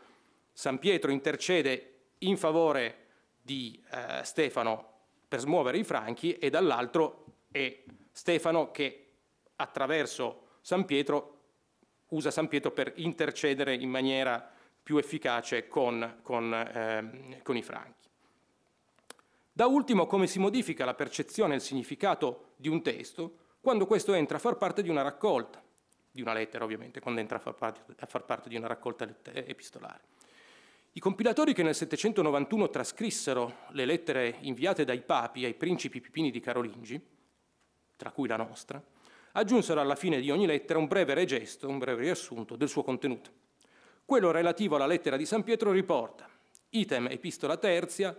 San Pietro intercede in favore di eh, Stefano per smuovere i franchi e dall'altro è Stefano che attraverso San Pietro usa San Pietro per intercedere in maniera più efficace con, con, eh, con i franchi. Da ultimo, come si modifica la percezione e il significato di un testo quando questo entra a far parte di una raccolta, di una lettera ovviamente, quando entra a far parte, a far parte di una raccolta eh, epistolare. I compilatori che nel 791 trascrissero le lettere inviate dai papi ai principi pipini di Carolingi, tra cui la nostra, aggiunsero alla fine di ogni lettera un breve regesto, un breve riassunto del suo contenuto. Quello relativo alla lettera di San Pietro riporta item epistola terzia,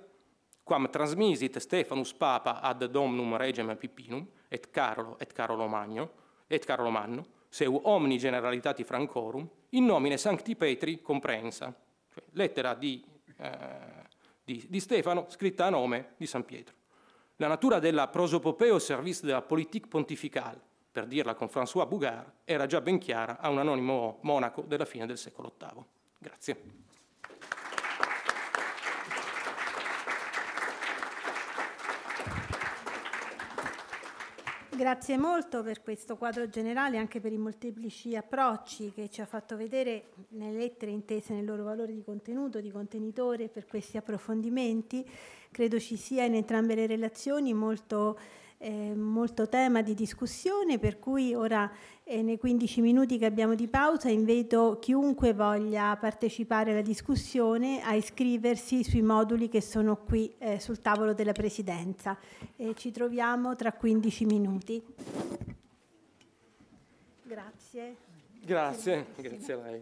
quam transmisit Stefanus Papa ad Domnum Regem Pippinum, et Carolo, et Carolo Magno, et Carolo Manno, seu omni generalitati francorum, in nomine Sancti Petri comprensa, cioè lettera di, eh, di, di, Stefano scritta a nome di San Pietro. La natura della prosopopea au service della politique pontificale, per dirla con François Bougard, era già ben chiara a un anonimo monaco della fine del secolo VIII. Grazie. Grazie molto per questo quadro generale, anche per i molteplici approcci che ci ha fatto vedere nelle lettere intese nel loro valore di contenuto, di contenitore, per questi approfondimenti. Credo ci sia in entrambe le relazioni molto, eh, molto tema di discussione, per cui ora e nei 15 minuti che abbiamo di pausa invito chiunque voglia partecipare alla discussione a iscriversi sui moduli che sono qui eh, sul tavolo della Presidenza. E ci troviamo tra 15 minuti. Grazie. Grazie, grazie a lei.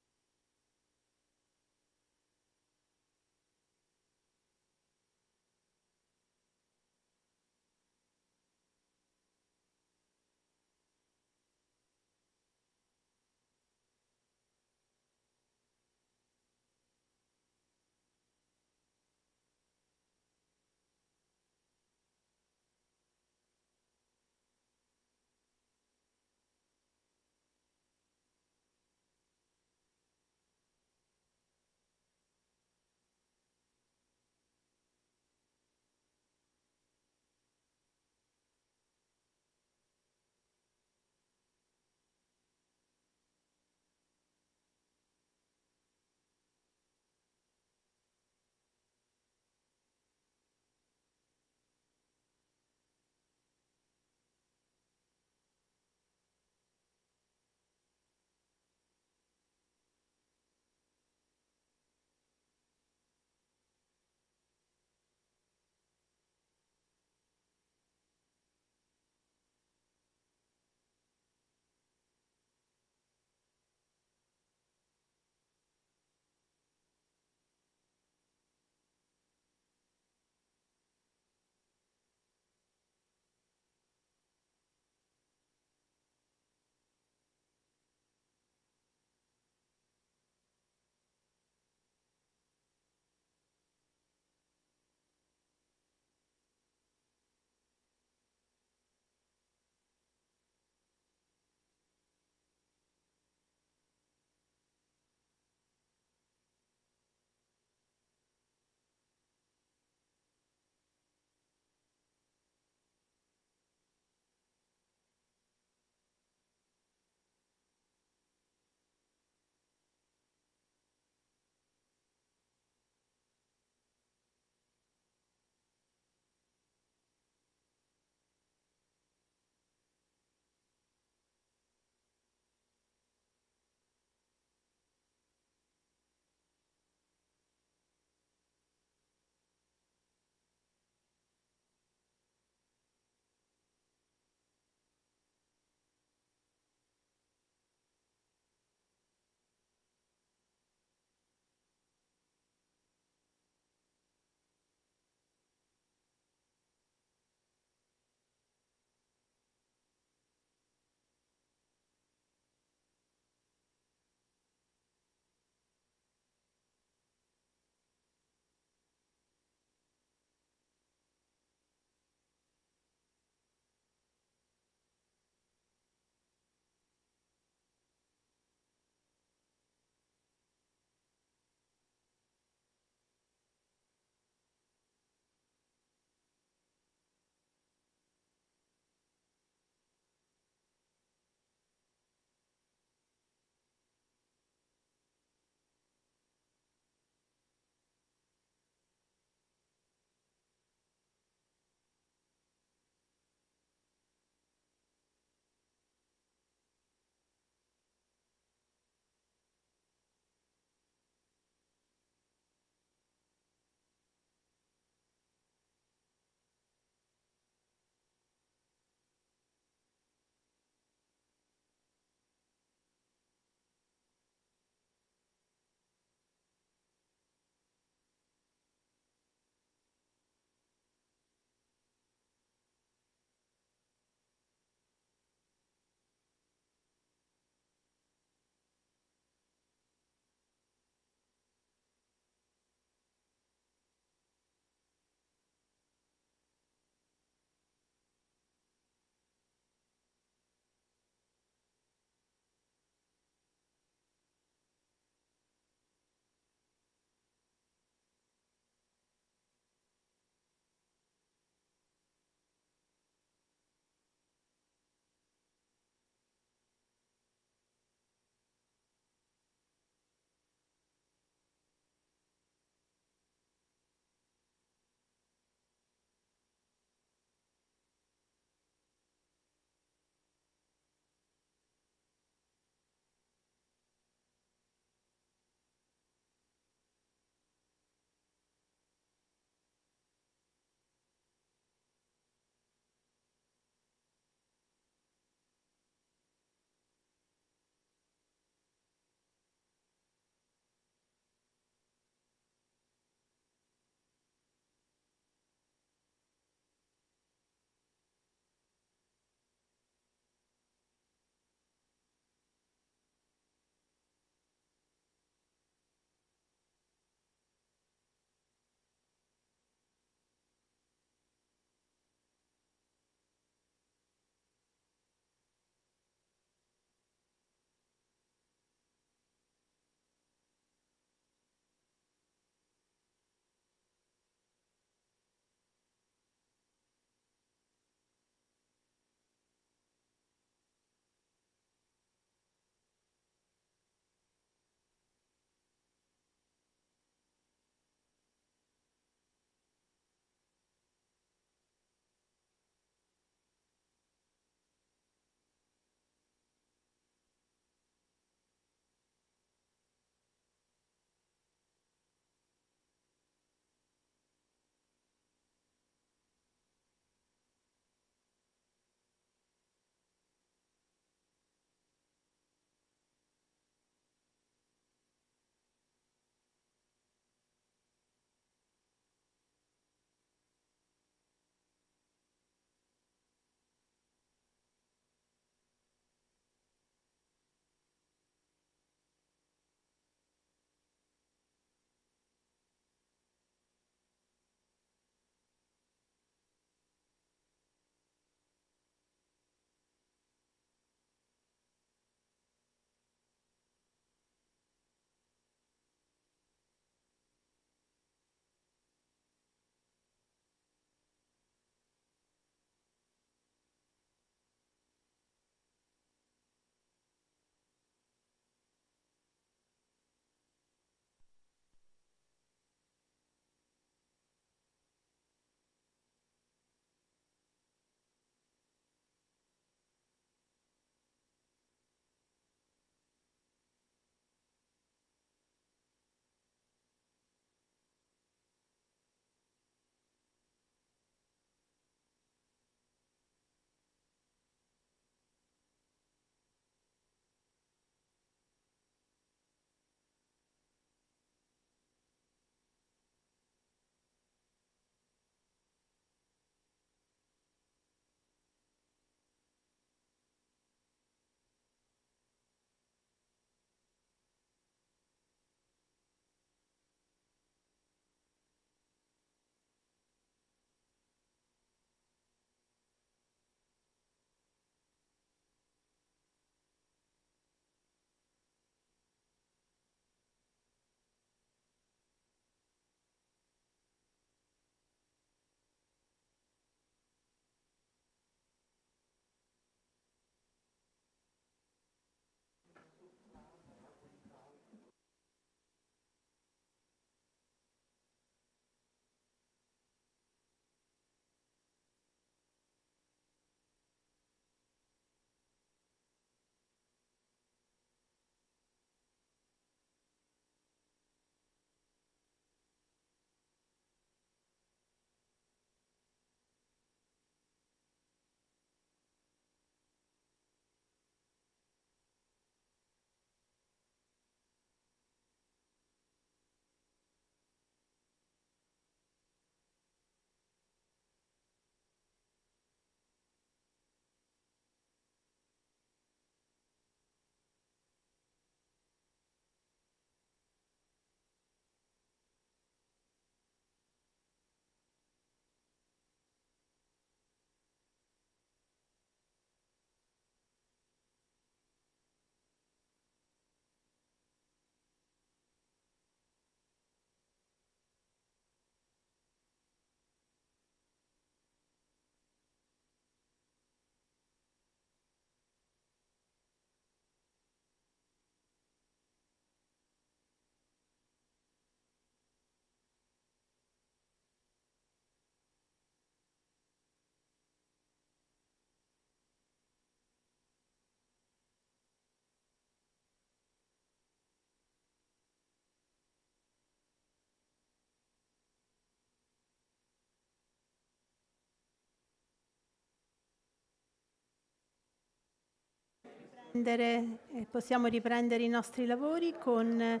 Eh, possiamo riprendere i nostri lavori con eh,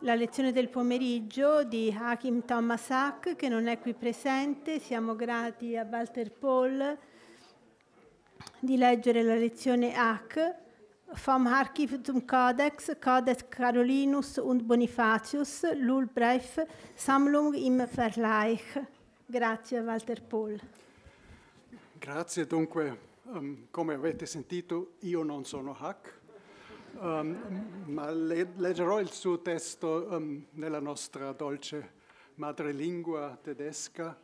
la lezione del pomeriggio di Hakim Thomas Thomasak che non è qui presente. Siamo grati a Walter Paul di leggere la lezione H Vom Archiv zum Codex, Codex Carolinus und Bonifatius, Lulbreif, Sammlung im Vergleich. Grazie Walter Pohl. Grazie dunque Um, come avete sentito, io non sono hack, um, ma le leggerò il suo testo um, nella nostra dolce madrelingua tedesca,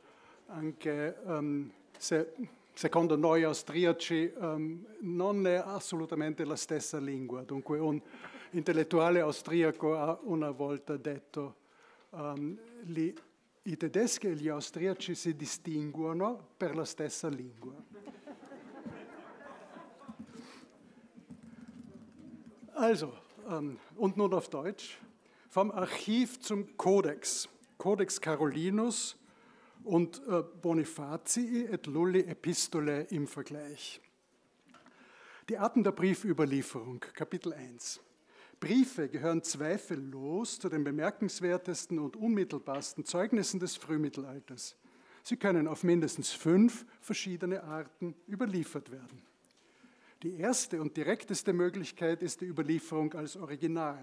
anche se secondo noi austriaci non è assolutamente la stessa lingua. Dunque un intellettuale austriaco ha una volta detto li, i tedeschi e gli austriaci si distinguono per la stessa lingua. Also, ähm, und nun auf Deutsch. Vom Archiv zum Kodex. Codex Carolinus und äh, Bonifatii et Lulli Epistole im Vergleich. Die Arten der Briefüberlieferung, Kapitel 1. Briefe gehören zweifellos zu den bemerkenswertesten und unmittelbarsten Zeugnissen des Frühmittelalters. Sie können auf mindestens fünf verschiedene Arten überliefert werden. Die erste und direkteste Möglichkeit ist die Überlieferung als Original.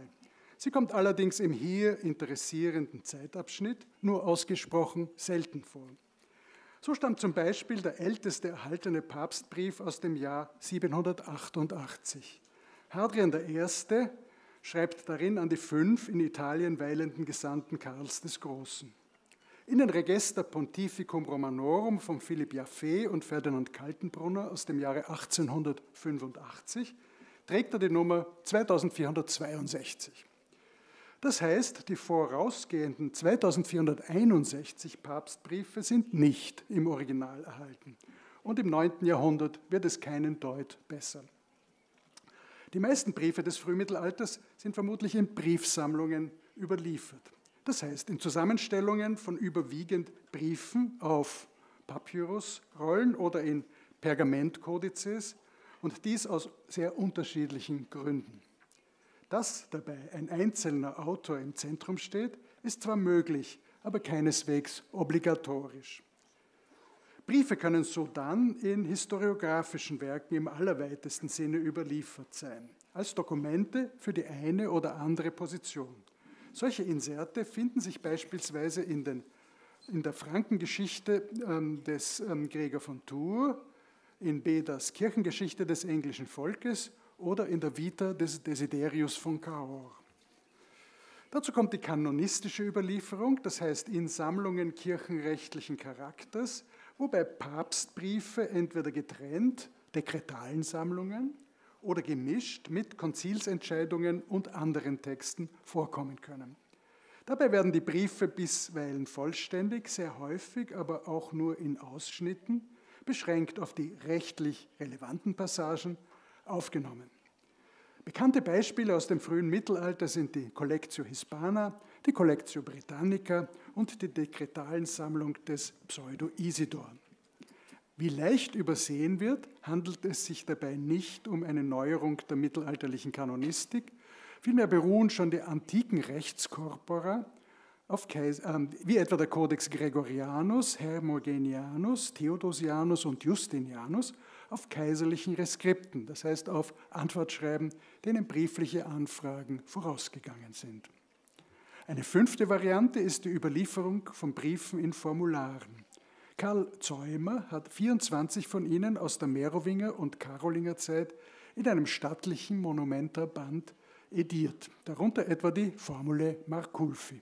Sie kommt allerdings im hier interessierenden Zeitabschnitt nur ausgesprochen selten vor. So stammt zum Beispiel der älteste erhaltene Papstbrief aus dem Jahr 788. Hadrian I. schreibt darin an die fünf in Italien weilenden Gesandten Karls des Großen in den Register Pontificum Romanorum von Philipp Jaffe und Ferdinand Kaltenbrunner aus dem Jahre 1885 trägt er die Nummer 2462. Das heißt, die vorausgehenden 2461 Papstbriefe sind nicht im Original erhalten. Und im 9. Jahrhundert wird es keinen Deut besser. Die meisten Briefe des Frühmittelalters sind vermutlich in Briefsammlungen überliefert. Das heißt, in Zusammenstellungen von überwiegend Briefen auf Papyrusrollen oder in Pergamentkodizes und dies aus sehr unterschiedlichen Gründen. Dass dabei ein einzelner Autor im Zentrum steht, ist zwar möglich, aber keineswegs obligatorisch. Briefe können so dann in historiografischen Werken im allerweitesten Sinne überliefert sein, als Dokumente für die eine oder andere Position. Solche Inserte finden sich beispielsweise in, den, in der Frankengeschichte ähm, des ähm, Gregor von Tours, in Bedas Kirchengeschichte des englischen Volkes oder in der Vita des Desiderius von Cahors. Dazu kommt die kanonistische Überlieferung, das heißt in Sammlungen kirchenrechtlichen Charakters, wobei Papstbriefe entweder getrennt, Dekretalen Sammlungen oder gemischt mit Konzilsentscheidungen und anderen Texten vorkommen können. Dabei werden die Briefe bisweilen vollständig, sehr häufig, aber auch nur in Ausschnitten, beschränkt auf die rechtlich relevanten Passagen, aufgenommen. Bekannte Beispiele aus dem frühen Mittelalter sind die Collectio Hispana, die Collectio Britannica und die Dekretalensammlung des Pseudo Isidor. Wie leicht übersehen wird, handelt es sich dabei nicht um eine Neuerung der mittelalterlichen Kanonistik, vielmehr beruhen schon die antiken Rechtskorpora auf Kaiser, äh, wie etwa der Codex Gregorianus, Hermogenianus, Theodosianus und Justinianus, auf kaiserlichen Reskripten, das heißt auf Antwortschreiben, denen briefliche Anfragen vorausgegangen sind. Eine fünfte Variante ist die Überlieferung von Briefen in Formularen. Karl Zäumer hat 24 von ihnen aus der Merowinger und Karolingerzeit in einem stattlichen Monumentaband ediert, darunter etwa die Formule Marculfi.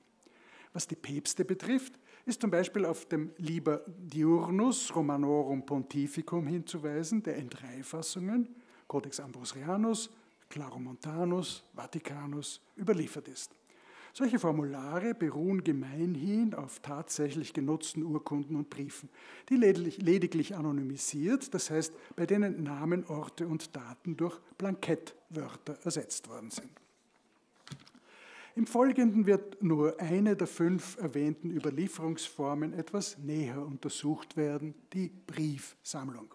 Was die Päpste betrifft, ist zum Beispiel auf dem Liber Diurnus Romanorum Pontificum hinzuweisen, der in drei Fassungen, Codex Ambrosianus, Claromontanus, Vaticanus, überliefert ist. Solche Formulare beruhen gemeinhin auf tatsächlich genutzten Urkunden und Briefen, die lediglich anonymisiert, das heißt, bei denen Namen, Orte und Daten durch Blankettwörter ersetzt worden sind. Im Folgenden wird nur eine der fünf erwähnten Überlieferungsformen etwas näher untersucht werden, die Briefsammlung.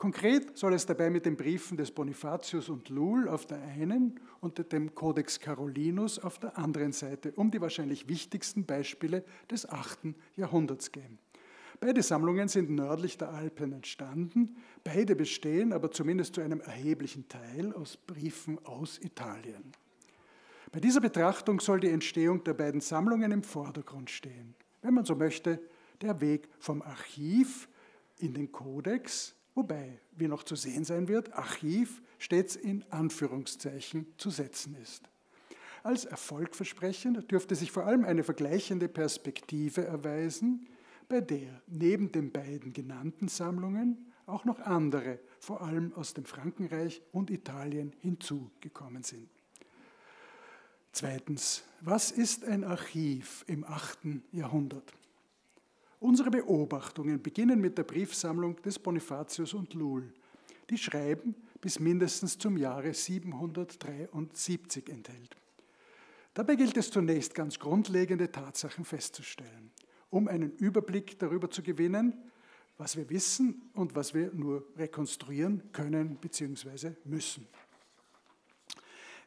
Konkret soll es dabei mit den Briefen des Bonifatius und Lull auf der einen und dem Codex Carolinus auf der anderen Seite um die wahrscheinlich wichtigsten Beispiele des 8. Jahrhunderts gehen. Beide Sammlungen sind nördlich der Alpen entstanden, beide bestehen aber zumindest zu einem erheblichen Teil aus Briefen aus Italien. Bei dieser Betrachtung soll die Entstehung der beiden Sammlungen im Vordergrund stehen. Wenn man so möchte, der Weg vom Archiv in den Kodex, wobei, wie noch zu sehen sein wird, Archiv stets in Anführungszeichen zu setzen ist. Als erfolgversprechend dürfte sich vor allem eine vergleichende Perspektive erweisen, bei der neben den beiden genannten Sammlungen auch noch andere, vor allem aus dem Frankenreich und Italien, hinzugekommen sind. Zweitens, was ist ein Archiv im 8. Jahrhundert? Unsere Beobachtungen beginnen mit der Briefsammlung des Bonifatius und Lull. Die Schreiben bis mindestens zum Jahre 773 enthält. Dabei gilt es zunächst ganz grundlegende Tatsachen festzustellen, um einen Überblick darüber zu gewinnen, was wir wissen und was wir nur rekonstruieren können bzw. müssen.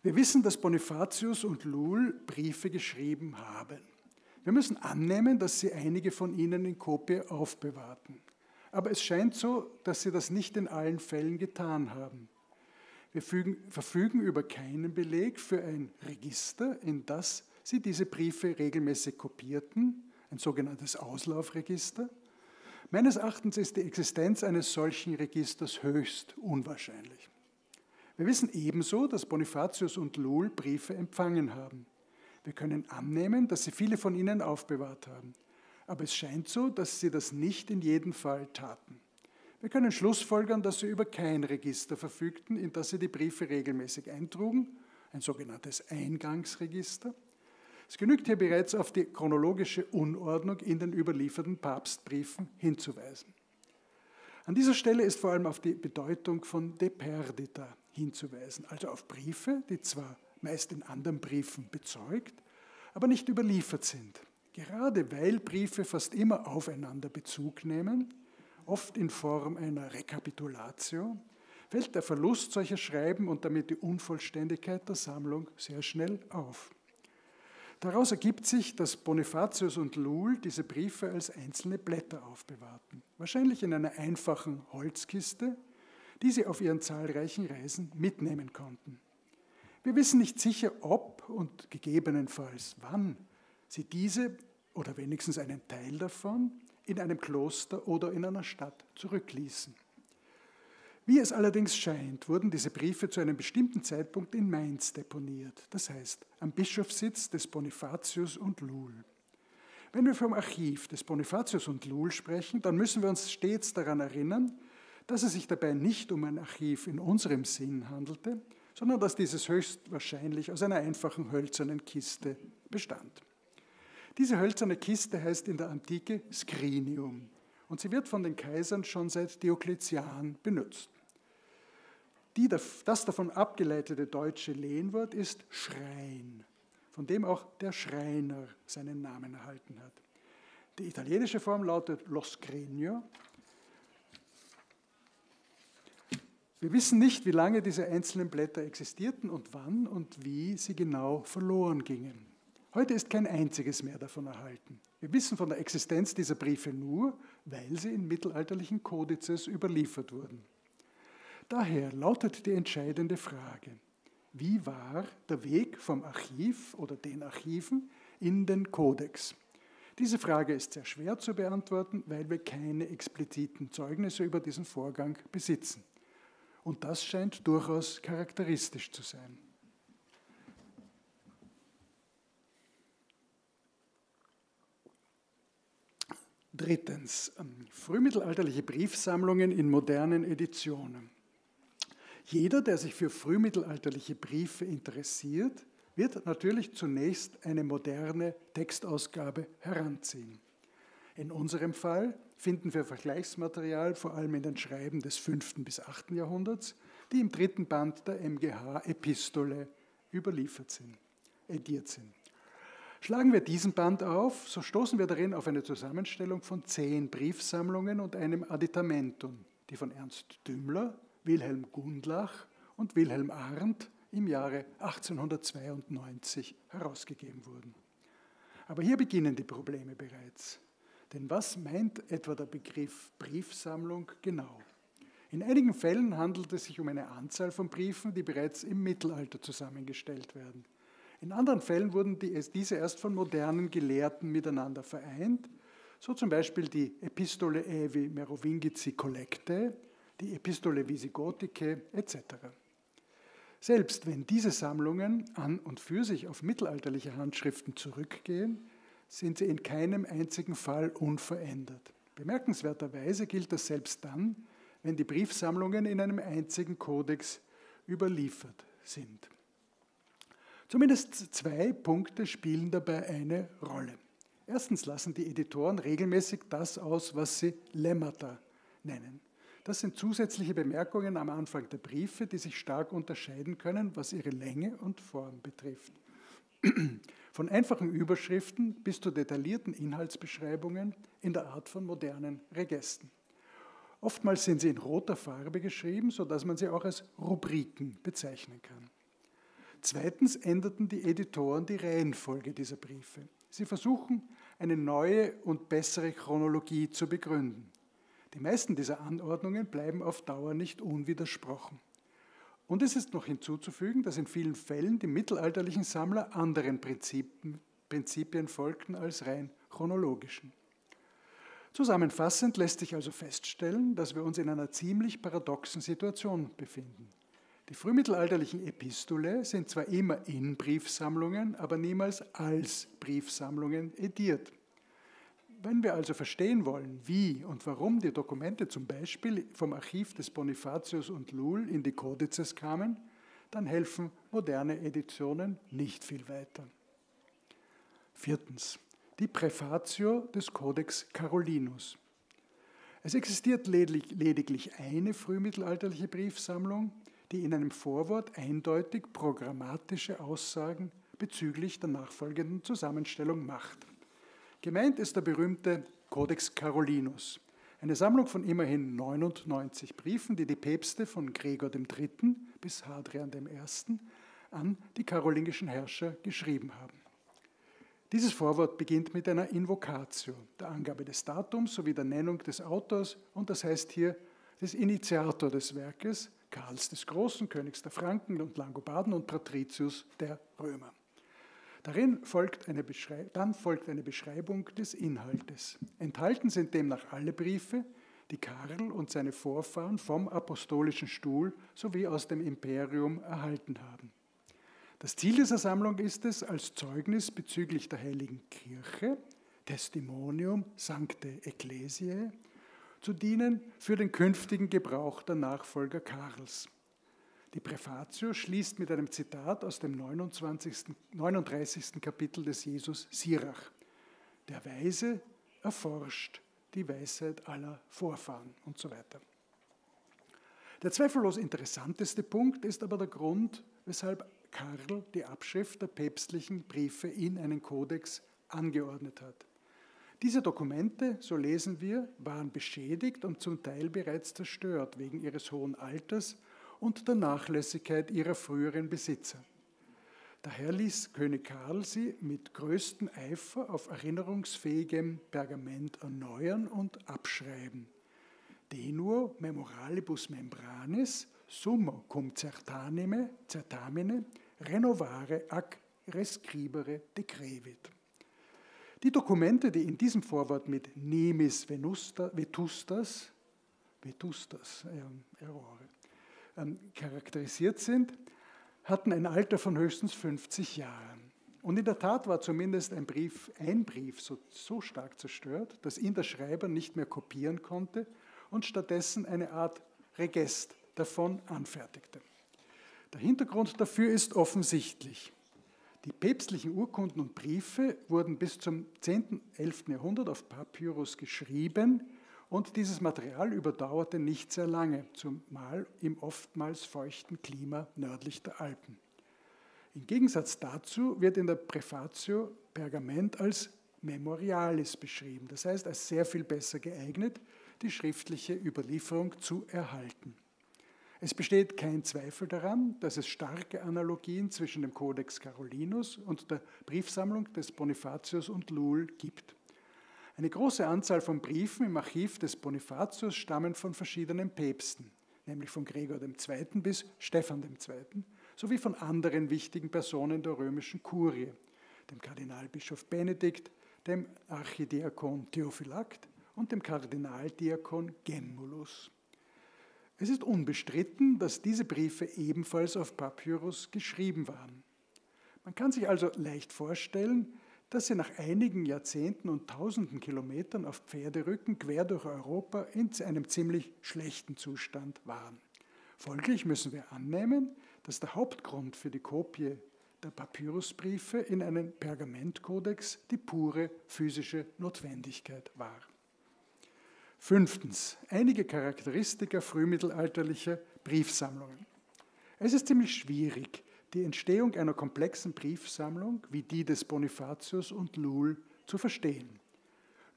Wir wissen, dass Bonifatius und Lull Briefe geschrieben haben. Wir müssen annehmen, dass sie einige von ihnen in Kopie aufbewahrten. Aber es scheint so, dass sie das nicht in allen Fällen getan haben. Wir fügen, verfügen über keinen Beleg für ein Register, in das sie diese Briefe regelmäßig kopierten, ein sogenanntes Auslaufregister. Meines Erachtens ist die Existenz eines solchen Registers höchst unwahrscheinlich. Wir wissen ebenso, dass Bonifatius und Luhl Briefe empfangen haben. Wir können annehmen, dass sie viele von ihnen aufbewahrt haben. Aber es scheint so, dass sie das nicht in jedem Fall taten. Wir können schlussfolgern, dass sie über kein Register verfügten, in das sie die Briefe regelmäßig eintrugen, ein sogenanntes Eingangsregister. Es genügt hier bereits auf die chronologische Unordnung in den überlieferten Papstbriefen hinzuweisen. An dieser Stelle ist vor allem auf die Bedeutung von De Perdita hinzuweisen, also auf Briefe, die zwar meist in anderen Briefen bezeugt, aber nicht überliefert sind. Gerade weil Briefe fast immer aufeinander Bezug nehmen, oft in Form einer Rekapitulatio, fällt der Verlust solcher Schreiben und damit die Unvollständigkeit der Sammlung sehr schnell auf. Daraus ergibt sich, dass Bonifatius und Luhl diese Briefe als einzelne Blätter aufbewahrten, wahrscheinlich in einer einfachen Holzkiste, die sie auf ihren zahlreichen Reisen mitnehmen konnten. Wir wissen nicht sicher, ob und gegebenenfalls wann sie diese oder wenigstens einen Teil davon in einem Kloster oder in einer Stadt zurückließen. Wie es allerdings scheint, wurden diese Briefe zu einem bestimmten Zeitpunkt in Mainz deponiert, das heißt am Bischofssitz des Bonifatius und Luhl. Wenn wir vom Archiv des Bonifatius und Luhl sprechen, dann müssen wir uns stets daran erinnern, dass es sich dabei nicht um ein Archiv in unserem Sinn handelte, sondern dass dieses höchstwahrscheinlich aus einer einfachen hölzernen Kiste bestand. Diese hölzerne Kiste heißt in der Antike Scrinium und sie wird von den Kaisern schon seit Diokletian benutzt. Die, das davon abgeleitete deutsche Lehnwort ist Schrein, von dem auch der Schreiner seinen Namen erhalten hat. Die italienische Form lautet Lo Scrigno Wir wissen nicht, wie lange diese einzelnen Blätter existierten und wann und wie sie genau verloren gingen. Heute ist kein einziges mehr davon erhalten. Wir wissen von der Existenz dieser Briefe nur, weil sie in mittelalterlichen Kodizes überliefert wurden. Daher lautet die entscheidende Frage, wie war der Weg vom Archiv oder den Archiven in den Kodex? Diese Frage ist sehr schwer zu beantworten, weil wir keine expliziten Zeugnisse über diesen Vorgang besitzen. Und das scheint durchaus charakteristisch zu sein. Drittens, ähm, frühmittelalterliche Briefsammlungen in modernen Editionen. Jeder, der sich für frühmittelalterliche Briefe interessiert, wird natürlich zunächst eine moderne Textausgabe heranziehen. In unserem Fall finden wir Vergleichsmaterial vor allem in den Schreiben des 5. bis 8. Jahrhunderts, die im dritten Band der MGH Epistole überliefert sind, ediert sind. Schlagen wir diesen Band auf, so stoßen wir darin auf eine Zusammenstellung von zehn Briefsammlungen und einem Aditamentum, die von Ernst Dümmler, Wilhelm Gundlach und Wilhelm Arndt im Jahre 1892 herausgegeben wurden. Aber hier beginnen die Probleme bereits. Denn was meint etwa der Begriff Briefsammlung genau? In einigen Fällen handelt es sich um eine Anzahl von Briefen, die bereits im Mittelalter zusammengestellt werden. In anderen Fällen wurden diese erst von modernen Gelehrten miteinander vereint, so zum Beispiel die Epistole Evi Merovingici Collecte, die Epistole Visigotike etc. Selbst wenn diese Sammlungen an und für sich auf mittelalterliche Handschriften zurückgehen, sind sie in keinem einzigen Fall unverändert. Bemerkenswerterweise gilt das selbst dann, wenn die Briefsammlungen in einem einzigen Kodex überliefert sind. Zumindest zwei Punkte spielen dabei eine Rolle. Erstens lassen die Editoren regelmäßig das aus, was sie Lemmata nennen. Das sind zusätzliche Bemerkungen am Anfang der Briefe, die sich stark unterscheiden können, was ihre Länge und Form betrifft. Von einfachen Überschriften bis zu detaillierten Inhaltsbeschreibungen in der Art von modernen Regesten. Oftmals sind sie in roter Farbe geschrieben, sodass man sie auch als Rubriken bezeichnen kann. Zweitens änderten die Editoren die Reihenfolge dieser Briefe. Sie versuchen, eine neue und bessere Chronologie zu begründen. Die meisten dieser Anordnungen bleiben auf Dauer nicht unwidersprochen. Und es ist noch hinzuzufügen, dass in vielen Fällen die mittelalterlichen Sammler anderen Prinzipien, Prinzipien folgten als rein chronologischen. Zusammenfassend lässt sich also feststellen, dass wir uns in einer ziemlich paradoxen Situation befinden. Die frühmittelalterlichen Epistole sind zwar immer in Briefsammlungen, aber niemals als Briefsammlungen ediert. Wenn wir also verstehen wollen, wie und warum die Dokumente zum Beispiel vom Archiv des Bonifatius und Lull in die Kodizes kamen, dann helfen moderne Editionen nicht viel weiter. Viertens, die Präfatio des Codex Carolinus. Es existiert lediglich eine frühmittelalterliche Briefsammlung, die in einem Vorwort eindeutig programmatische Aussagen bezüglich der nachfolgenden Zusammenstellung macht. Gemeint ist der berühmte Codex Carolinus, eine Sammlung von immerhin 99 Briefen, die die Päpste von Gregor III. bis Hadrian I. an die karolingischen Herrscher geschrieben haben. Dieses Vorwort beginnt mit einer Invokatio, der Angabe des Datums sowie der Nennung des Autors und das heißt hier des Initiator des Werkes, Karls des Großen, Königs der Franken und Langobarden und Patricius der Römer. Darin folgt eine dann folgt eine Beschreibung des Inhaltes. Enthalten sind demnach alle Briefe, die Karl und seine Vorfahren vom apostolischen Stuhl sowie aus dem Imperium erhalten haben. Das Ziel dieser Sammlung ist es, als Zeugnis bezüglich der heiligen Kirche, Testimonium Sancte Ecclesiae, zu dienen für den künftigen Gebrauch der Nachfolger Karls. Die Präfatio schließt mit einem Zitat aus dem 29., 39. Kapitel des Jesus Sirach. Der Weise erforscht die Weisheit aller Vorfahren und so weiter. Der zweifellos interessanteste Punkt ist aber der Grund, weshalb Karl die Abschrift der päpstlichen Briefe in einen Kodex angeordnet hat. Diese Dokumente, so lesen wir, waren beschädigt und zum Teil bereits zerstört wegen ihres hohen Alters und der Nachlässigkeit ihrer früheren Besitzer. Daher ließ König Karl sie mit größtem Eifer auf erinnerungsfähigem Pergament erneuern und abschreiben. Denuo memoralibus membranis summa cum certanime, certamine renovare ac rescribere decrevit. Die Dokumente, die in diesem Vorwort mit Nemis Venusta, Vetustas, Vetustas, äh, Errore, ähm, charakterisiert sind, hatten ein Alter von höchstens 50 Jahren. Und in der Tat war zumindest ein Brief, ein Brief so, so stark zerstört, dass ihn der Schreiber nicht mehr kopieren konnte und stattdessen eine Art Regest davon anfertigte. Der Hintergrund dafür ist offensichtlich. Die päpstlichen Urkunden und Briefe wurden bis zum 10. 11. Jahrhundert auf Papyrus geschrieben, und dieses Material überdauerte nicht sehr lange, zumal im oftmals feuchten Klima nördlich der Alpen. Im Gegensatz dazu wird in der Präfatio Pergament als Memorialis beschrieben, das heißt als sehr viel besser geeignet, die schriftliche Überlieferung zu erhalten. Es besteht kein Zweifel daran, dass es starke Analogien zwischen dem Codex Carolinus und der Briefsammlung des Bonifatius und Lull gibt. Eine große Anzahl von Briefen im Archiv des Bonifatius stammen von verschiedenen Päpsten, nämlich von Gregor II. bis Stephan II., sowie von anderen wichtigen Personen der römischen Kurie, dem Kardinalbischof Benedikt, dem Archidiakon Theophylakt und dem Kardinaldiakon Gemmulus. Es ist unbestritten, dass diese Briefe ebenfalls auf Papyrus geschrieben waren. Man kann sich also leicht vorstellen, dass sie nach einigen Jahrzehnten und tausenden Kilometern auf Pferderücken quer durch Europa in einem ziemlich schlechten Zustand waren. Folglich müssen wir annehmen, dass der Hauptgrund für die Kopie der Papyrusbriefe in einem Pergamentkodex die pure physische Notwendigkeit war. Fünftens, einige Charakteristika frühmittelalterlicher Briefsammlungen. Es ist ziemlich schwierig, die Entstehung einer komplexen Briefsammlung wie die des Bonifatius und Luhl zu verstehen.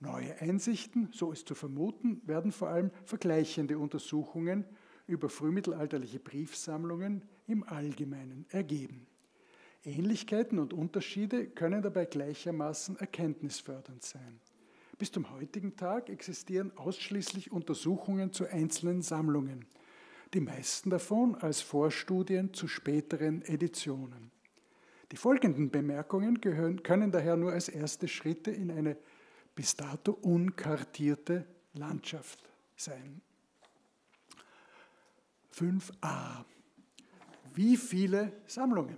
Neue Einsichten, so ist zu vermuten, werden vor allem vergleichende Untersuchungen über frühmittelalterliche Briefsammlungen im Allgemeinen ergeben. Ähnlichkeiten und Unterschiede können dabei gleichermaßen erkenntnisfördernd sein. Bis zum heutigen Tag existieren ausschließlich Untersuchungen zu einzelnen Sammlungen – die meisten davon als Vorstudien zu späteren Editionen. Die folgenden Bemerkungen gehören, können daher nur als erste Schritte in eine bis dato unkartierte Landschaft sein. 5a. Wie viele Sammlungen?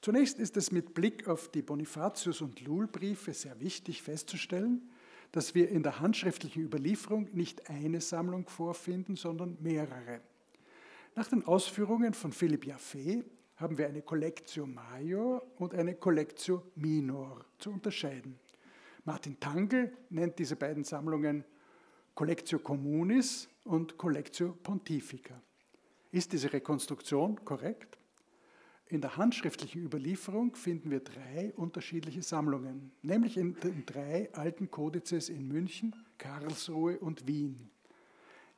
Zunächst ist es mit Blick auf die Bonifatius- und Lull-Briefe sehr wichtig festzustellen, dass wir in der handschriftlichen Überlieferung nicht eine Sammlung vorfinden, sondern mehrere. Nach den Ausführungen von Philipp Jaffe haben wir eine Collectio Major und eine Collectio Minor zu unterscheiden. Martin Tangel nennt diese beiden Sammlungen Collectio Communis und Collectio Pontifica. Ist diese Rekonstruktion korrekt? In der handschriftlichen Überlieferung finden wir drei unterschiedliche Sammlungen, nämlich in den drei alten Kodizes in München, Karlsruhe und Wien.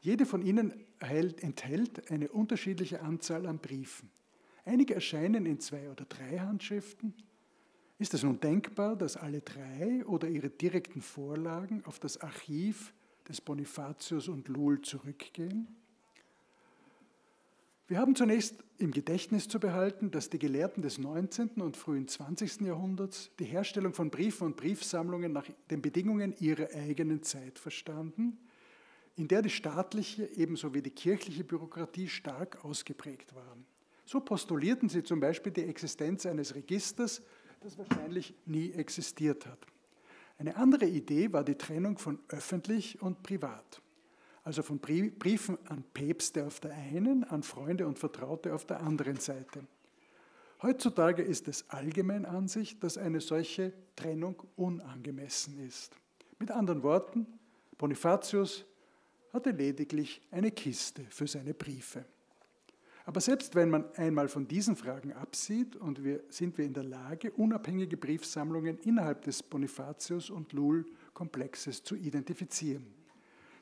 Jede von ihnen enthält eine unterschiedliche Anzahl an Briefen. Einige erscheinen in zwei oder drei Handschriften. Ist es nun denkbar, dass alle drei oder ihre direkten Vorlagen auf das Archiv des Bonifatius und Luhl zurückgehen? Wir haben zunächst im Gedächtnis zu behalten, dass die Gelehrten des 19. und frühen 20. Jahrhunderts die Herstellung von Briefen und Briefsammlungen nach den Bedingungen ihrer eigenen Zeit verstanden, in der die staatliche ebenso wie die kirchliche Bürokratie stark ausgeprägt waren. So postulierten sie zum Beispiel die Existenz eines Registers, das wahrscheinlich nie existiert hat. Eine andere Idee war die Trennung von öffentlich und privat. Also von Briefen an Päpste auf der einen, an Freunde und Vertraute auf der anderen Seite. Heutzutage ist es allgemein Ansicht, dass eine solche Trennung unangemessen ist. Mit anderen Worten, Bonifatius hatte lediglich eine Kiste für seine Briefe. Aber selbst wenn man einmal von diesen Fragen absieht, und wir, sind wir in der Lage, unabhängige Briefsammlungen innerhalb des Bonifatius- und Lull-Komplexes zu identifizieren.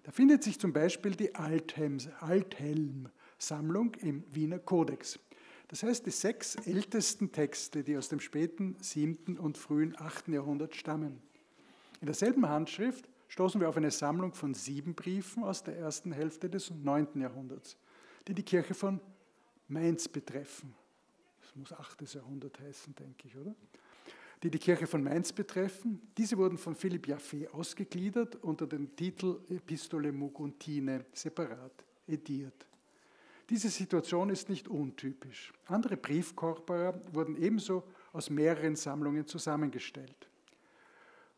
Da findet sich zum Beispiel die Althelm-Sammlung im Wiener Kodex. Das heißt, die sechs ältesten Texte, die aus dem späten 7. und frühen 8. Jahrhundert stammen. In derselben Handschrift stoßen wir auf eine Sammlung von sieben Briefen aus der ersten Hälfte des 9. Jahrhunderts, die die Kirche von Mainz betreffen. Das muss 8. Jahrhundert heißen, denke ich, oder? die die Kirche von Mainz betreffen. Diese wurden von Philipp Jaffe ausgegliedert unter dem Titel Epistole Moguntine separat ediert. Diese Situation ist nicht untypisch. Andere Briefkorpora wurden ebenso aus mehreren Sammlungen zusammengestellt.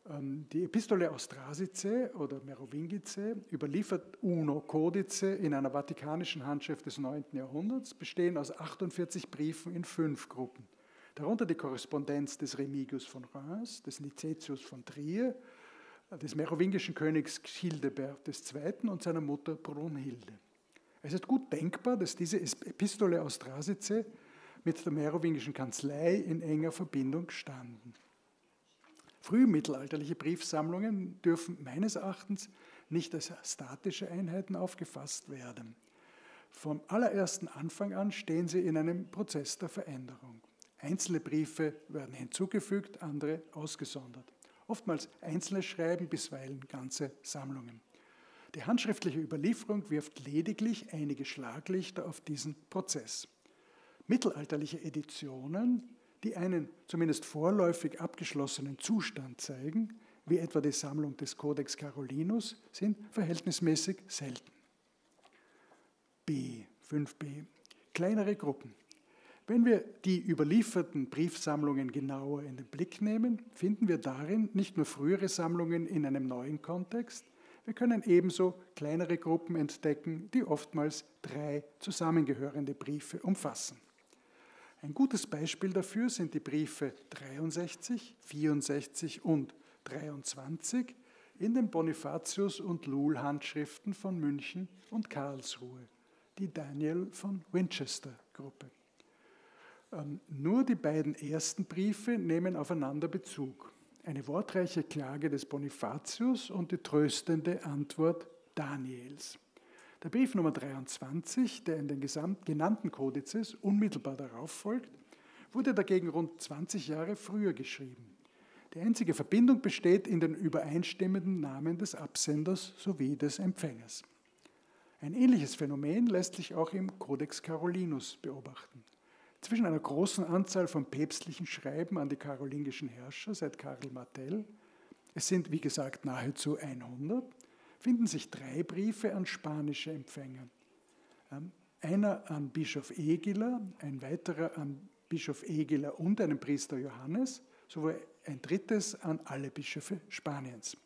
Ähm, die Epistole Austrasice oder Merovingice, überliefert Uno Codice in einer vatikanischen Handschrift des 9. Jahrhunderts, bestehen aus 48 Briefen in fünf Gruppen – Darunter die Korrespondenz des Remigius von Reims, des Nicetius von Trier, des merowingischen Königs Childebert II. und seiner Mutter Brunhilde. Es ist gut denkbar, dass diese Epistole aus Trasice mit der merowingischen Kanzlei in enger Verbindung standen. Frühmittelalterliche Briefsammlungen dürfen meines Erachtens nicht als statische Einheiten aufgefasst werden. Vom allerersten Anfang an stehen sie in einem Prozess der Veränderung. Einzelne Briefe werden hinzugefügt, andere ausgesondert. Oftmals einzelne Schreiben, bisweilen ganze Sammlungen. Die handschriftliche Überlieferung wirft lediglich einige Schlaglichter auf diesen Prozess. Mittelalterliche Editionen, die einen zumindest vorläufig abgeschlossenen Zustand zeigen, wie etwa die Sammlung des Codex Carolinus, sind verhältnismäßig selten. B, 5b, kleinere Gruppen. Wenn wir die überlieferten Briefsammlungen genauer in den Blick nehmen, finden wir darin nicht nur frühere Sammlungen in einem neuen Kontext, wir können ebenso kleinere Gruppen entdecken, die oftmals drei zusammengehörende Briefe umfassen. Ein gutes Beispiel dafür sind die Briefe 63, 64 und 23 in den Bonifatius- und Luhl-Handschriften von München und Karlsruhe, die Daniel von Winchester-Gruppe. Ähm, nur die beiden ersten Briefe nehmen aufeinander Bezug. Eine wortreiche Klage des Bonifatius und die tröstende Antwort Daniels. Der Brief Nummer 23, der in den genannten Kodizes unmittelbar darauf folgt, wurde dagegen rund 20 Jahre früher geschrieben. Die einzige Verbindung besteht in den übereinstimmenden Namen des Absenders sowie des Empfängers. Ein ähnliches Phänomen lässt sich auch im Codex Carolinus beobachten zwischen einer großen Anzahl von päpstlichen Schreiben an die karolingischen Herrscher seit Karl Martell, es sind wie gesagt nahezu 100, finden sich drei Briefe an spanische Empfänger. Ähm, einer an Bischof Egiler, ein weiterer an Bischof Egiler und einen Priester Johannes, sowie ein drittes an alle Bischöfe Spaniens.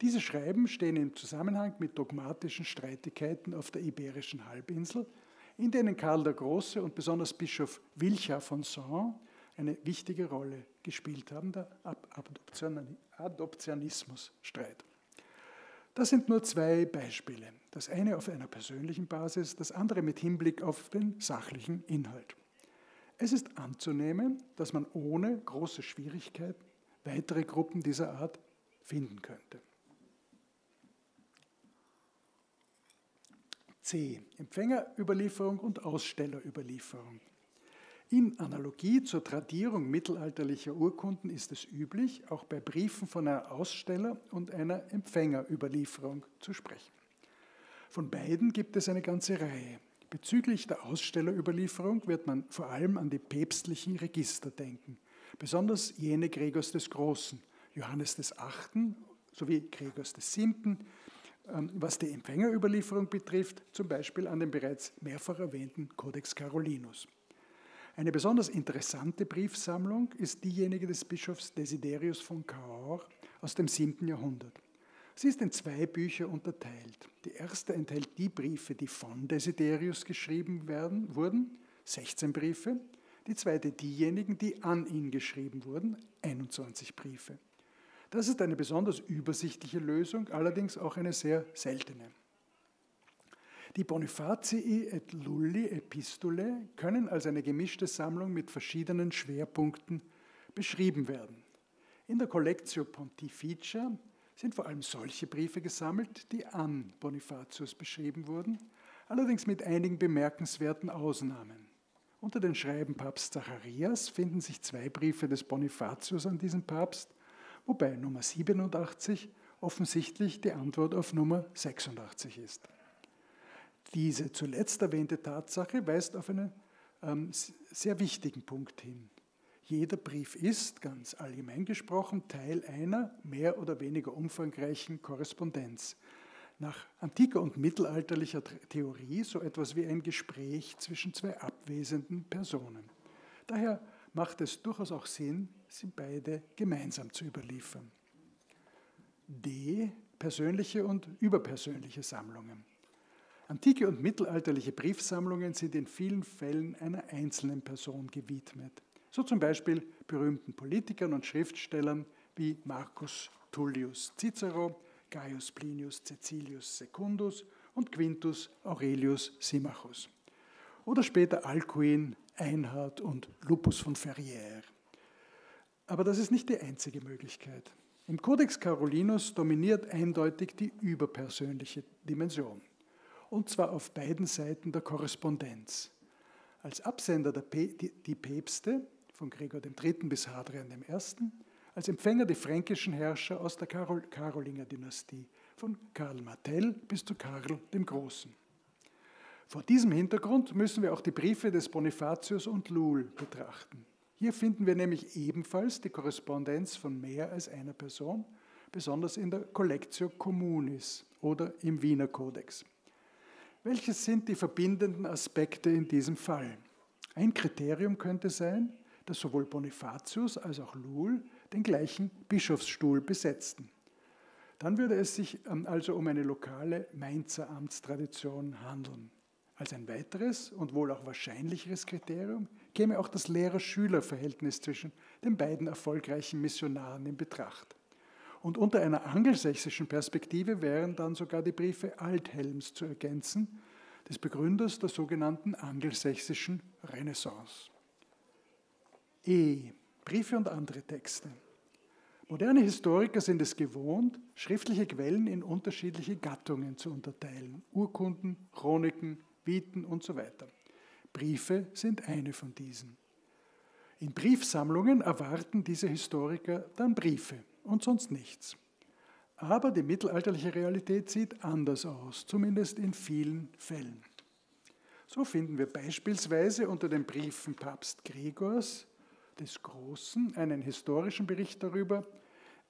Diese Schreiben stehen im Zusammenhang mit dogmatischen Streitigkeiten auf der iberischen Halbinsel – in denen Karl der Große und besonders Bischof Wilcher von Saint eine wichtige Rolle gespielt haben, der Adoptionismusstreit. Das sind nur zwei Beispiele. Das eine auf einer persönlichen Basis, das andere mit Hinblick auf den sachlichen Inhalt. Es ist anzunehmen, dass man ohne große Schwierigkeiten weitere Gruppen dieser Art finden könnte. C. Empfängerüberlieferung und Ausstellerüberlieferung. In Analogie zur Tradierung mittelalterlicher Urkunden ist es üblich, auch bei Briefen von einer Aussteller- und einer Empfängerüberlieferung zu sprechen. Von beiden gibt es eine ganze Reihe. Bezüglich der Ausstellerüberlieferung wird man vor allem an die päpstlichen Register denken, besonders jene Gregors des Großen, Johannes des Achten sowie Gregors des Siebten, ähm, was die Empfängerüberlieferung betrifft, zum Beispiel an den bereits mehrfach erwähnten Codex Carolinus. Eine besonders interessante Briefsammlung ist diejenige des Bischofs Desiderius von Cahors aus dem 7. Jahrhundert. Sie ist in zwei Bücher unterteilt. Die erste enthält die Briefe, die von Desiderius geschrieben werden, wurden, 16 Briefe, die zweite diejenigen, die an ihn geschrieben wurden, 21 Briefe. Das ist eine besonders übersichtliche Lösung, allerdings auch eine sehr seltene. Die Bonifatii et Lulli Epistole können als eine gemischte Sammlung mit verschiedenen Schwerpunkten beschrieben werden. In der Collectio Pontificia sind vor allem solche Briefe gesammelt, die an Bonifatius beschrieben wurden, allerdings mit einigen bemerkenswerten Ausnahmen. Unter den Schreiben Papst Zacharias finden sich zwei Briefe des Bonifatius an diesen Papst – wobei Nummer 87 offensichtlich die Antwort auf Nummer 86 ist. Diese zuletzt erwähnte Tatsache weist auf einen ähm, sehr wichtigen Punkt hin. Jeder Brief ist, ganz allgemein gesprochen, Teil einer mehr oder weniger umfangreichen Korrespondenz. Nach antiker und mittelalterlicher Theorie so etwas wie ein Gespräch zwischen zwei abwesenden Personen. Daher macht es durchaus auch Sinn, sie beide gemeinsam zu überliefern. D. Persönliche und überpersönliche Sammlungen. Antike und mittelalterliche Briefsammlungen sind in vielen Fällen einer einzelnen Person gewidmet. So zum Beispiel berühmten Politikern und Schriftstellern wie Marcus Tullius Cicero, Gaius Plinius Cecilius Secundus und Quintus Aurelius Symmachus. Oder später Alcuin, Einhard und Lupus von Ferrières. Aber das ist nicht die einzige Möglichkeit. Im Codex Carolinus dominiert eindeutig die überpersönliche Dimension. Und zwar auf beiden Seiten der Korrespondenz. Als Absender die Päpste, von Gregor III. bis Hadrian I., als Empfänger die fränkischen Herrscher aus der Karol Karolinger Dynastie, von Karl Martell bis zu Karl dem Großen. Vor diesem Hintergrund müssen wir auch die Briefe des Bonifatius und Luhl betrachten. Hier finden wir nämlich ebenfalls die Korrespondenz von mehr als einer Person, besonders in der Collectio Communis oder im Wiener Kodex. Welches sind die verbindenden Aspekte in diesem Fall? Ein Kriterium könnte sein, dass sowohl Bonifatius als auch Luhl den gleichen Bischofsstuhl besetzten. Dann würde es sich ähm, also um eine lokale Mainzer Amtstradition handeln. Als ein weiteres und wohl auch wahrscheinlicheres Kriterium käme auch das Lehrer-Schüler-Verhältnis zwischen den beiden erfolgreichen Missionaren in Betracht. Und unter einer angelsächsischen Perspektive wären dann sogar die Briefe Althelms zu ergänzen, des Begründers der sogenannten angelsächsischen Renaissance. E. Briefe und andere Texte. Moderne Historiker sind es gewohnt, schriftliche Quellen in unterschiedliche Gattungen zu unterteilen. Urkunden, Chroniken, Viten und so weiter. Briefe sind eine von diesen. In Briefsammlungen erwarten diese Historiker dann Briefe und sonst nichts. Aber die mittelalterliche Realität sieht anders aus, zumindest in vielen Fällen. So finden wir beispielsweise unter den Briefen Papst Gregors des Großen einen historischen Bericht darüber,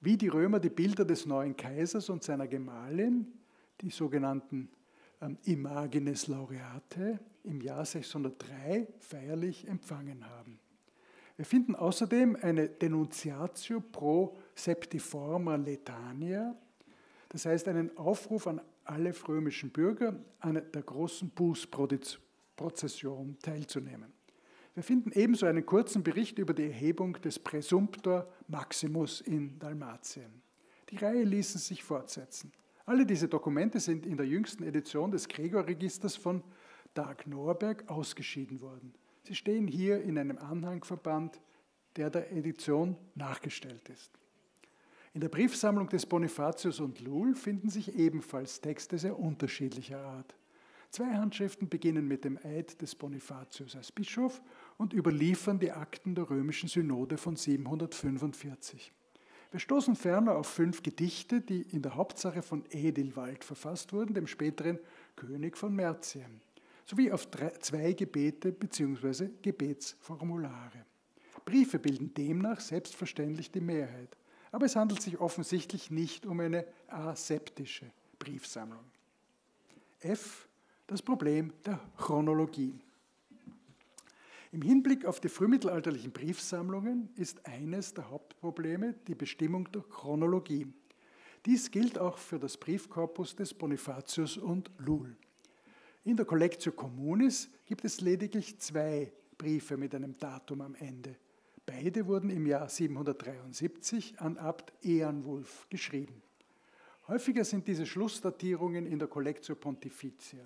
wie die Römer die Bilder des neuen Kaisers und seiner Gemahlin, die sogenannten Imagines Laureate im Jahr 603 feierlich empfangen haben. Wir finden außerdem eine Denunziatio pro Septiforma Letania, das heißt einen Aufruf an alle römischen Bürger, an der großen Bußprozession teilzunehmen. Wir finden ebenso einen kurzen Bericht über die Erhebung des Präsumptor Maximus in Dalmatien. Die Reihe ließen sich fortsetzen. Alle diese Dokumente sind in der jüngsten Edition des Gregor-Registers von Dag Norberg ausgeschieden worden. Sie stehen hier in einem Anhangverband, der der Edition nachgestellt ist. In der Briefsammlung des Bonifatius und Luhl finden sich ebenfalls Texte sehr unterschiedlicher Art. Zwei Handschriften beginnen mit dem Eid des Bonifatius als Bischof und überliefern die Akten der römischen Synode von 745. Wir stoßen ferner auf fünf Gedichte, die in der Hauptsache von Edelwald verfasst wurden, dem späteren König von Merzien, sowie auf drei, zwei Gebete bzw. Gebetsformulare. Briefe bilden demnach selbstverständlich die Mehrheit, aber es handelt sich offensichtlich nicht um eine aseptische Briefsammlung. F. Das Problem der Chronologie. Im Hinblick auf die frühmittelalterlichen Briefsammlungen ist eines der Hauptprobleme die Bestimmung der Chronologie. Dies gilt auch für das Briefkorpus des Bonifatius und Lul. In der Collectio Communis gibt es lediglich zwei Briefe mit einem Datum am Ende. Beide wurden im Jahr 773 an Abt Ehrenwulf geschrieben. Häufiger sind diese Schlussdatierungen in der Collectio Pontificia.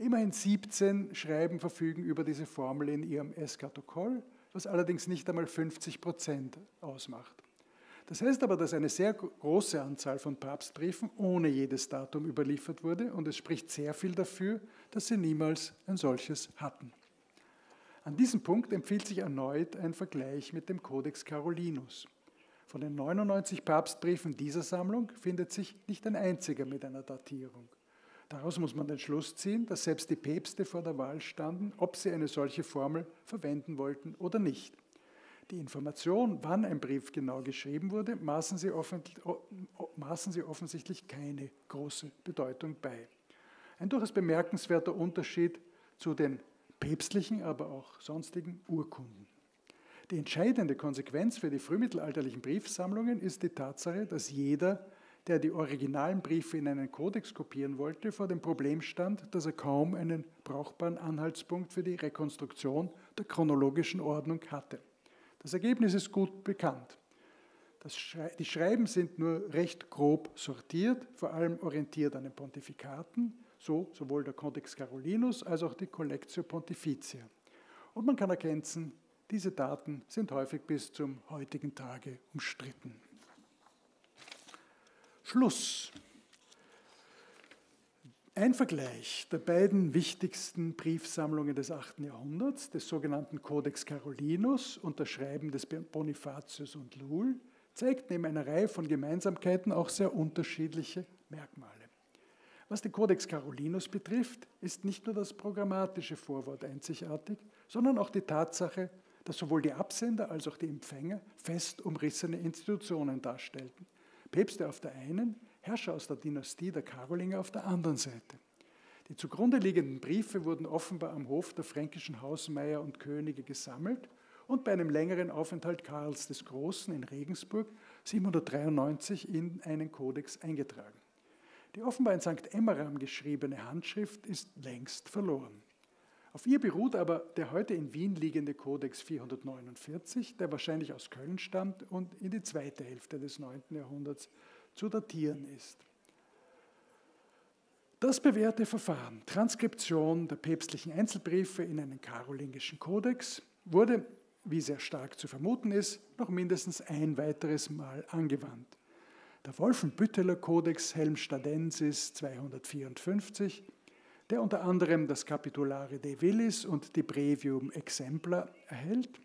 Immerhin 17 Schreiben verfügen über diese Formel in ihrem S-Kartokoll, was allerdings nicht einmal 50 Prozent ausmacht. Das heißt aber, dass eine sehr große Anzahl von Papstbriefen ohne jedes Datum überliefert wurde und es spricht sehr viel dafür, dass sie niemals ein solches hatten. An diesem Punkt empfiehlt sich erneut ein Vergleich mit dem Codex Carolinus. Von den 99 Papstbriefen dieser Sammlung findet sich nicht ein einziger mit einer Datierung. Daraus muss man den Schluss ziehen, dass selbst die Päpste vor der Wahl standen, ob sie eine solche Formel verwenden wollten oder nicht. Die Information, wann ein Brief genau geschrieben wurde, maßen sie, maßen sie offensichtlich keine große Bedeutung bei. Ein durchaus bemerkenswerter Unterschied zu den päpstlichen, aber auch sonstigen Urkunden. Die entscheidende Konsequenz für die frühmittelalterlichen Briefsammlungen ist die Tatsache, dass jeder der die originalen Briefe in einen Kodex kopieren wollte, vor dem Problem stand, dass er kaum einen brauchbaren Anhaltspunkt für die Rekonstruktion der chronologischen Ordnung hatte. Das Ergebnis ist gut bekannt. Schrei die Schreiben sind nur recht grob sortiert, vor allem orientiert an den Pontifikaten, so sowohl der Codex Carolinus als auch die Collectio Pontificia. Und man kann ergänzen, diese Daten sind häufig bis zum heutigen Tage umstritten. Schluss. Ein Vergleich der beiden wichtigsten Briefsammlungen des 8. Jahrhunderts, des sogenannten Codex Carolinus und das Schreiben des Bonifatius und Luhl, zeigt neben einer Reihe von Gemeinsamkeiten auch sehr unterschiedliche Merkmale. Was den Codex Carolinus betrifft, ist nicht nur das programmatische Vorwort einzigartig, sondern auch die Tatsache, dass sowohl die Absender als auch die Empfänger fest umrissene Institutionen darstellten – Päpste auf der einen, Herrscher aus der Dynastie der Karolinger auf der anderen Seite. Die zugrunde liegenden Briefe wurden offenbar am Hof der fränkischen Hausmeier und Könige gesammelt und bei einem längeren Aufenthalt Karls des Großen in Regensburg 793 in einen Kodex eingetragen. Die offenbar in St. Emmeram geschriebene Handschrift ist längst verloren. Auf ihr beruht aber der heute in Wien liegende Kodex 449, der wahrscheinlich aus Köln stammt und in die zweite Hälfte des 9. Jahrhunderts zu datieren ist. Das bewährte Verfahren, Transkription der päpstlichen Einzelbriefe in einen karolingischen Kodex, wurde, wie sehr stark zu vermuten ist, noch mindestens ein weiteres Mal angewandt. Der Wolfenbütteler Kodex Helmstadensis 254 der unter anderem das Capitulare de Villis und die Brevium Exempla erhält.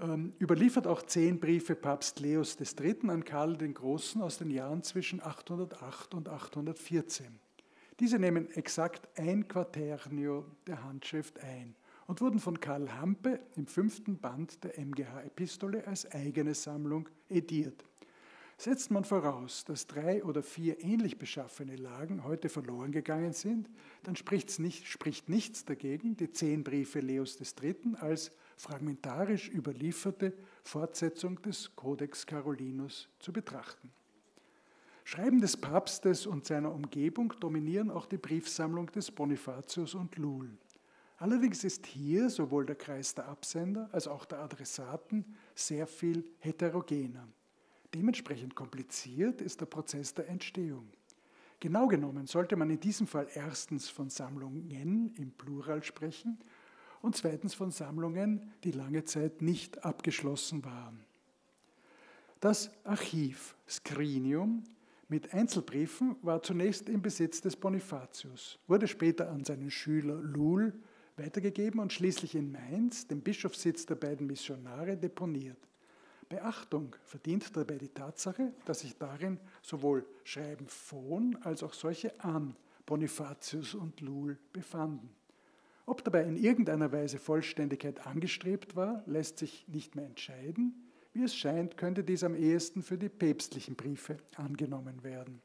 Ähm, überliefert auch zehn Briefe Papst Leos III. an Karl den Großen aus den Jahren zwischen 808 und 814. Diese nehmen exakt ein Quaternio der Handschrift ein und wurden von Karl Hampe im fünften Band der MGH Epistole als eigene Sammlung ediert. Setzt man voraus, dass drei oder vier ähnlich beschaffene Lagen heute verloren gegangen sind, dann nicht, spricht nichts dagegen, die zehn Briefe Leos III. als fragmentarisch überlieferte Fortsetzung des Codex Carolinus zu betrachten. Schreiben des Papstes und seiner Umgebung dominieren auch die Briefsammlung des Bonifatius und Lul. Allerdings ist hier sowohl der Kreis der Absender als auch der Adressaten sehr viel heterogener. Dementsprechend kompliziert ist der Prozess der Entstehung. Genau genommen sollte man in diesem Fall erstens von Sammlungen im Plural sprechen und zweitens von Sammlungen, die lange Zeit nicht abgeschlossen waren. Das Archiv Scrinium mit Einzelbriefen war zunächst im Besitz des Bonifatius, wurde später an seinen Schüler Lul weitergegeben und schließlich in Mainz, dem Bischofssitz der beiden Missionare, deponiert. Beachtung verdient dabei die Tatsache, dass sich darin sowohl Schreiben von als auch solche an Bonifatius und Luhl befanden. Ob dabei in irgendeiner Weise Vollständigkeit angestrebt war, lässt sich nicht mehr entscheiden. Wie es scheint, könnte dies am ehesten für die päpstlichen Briefe angenommen werden.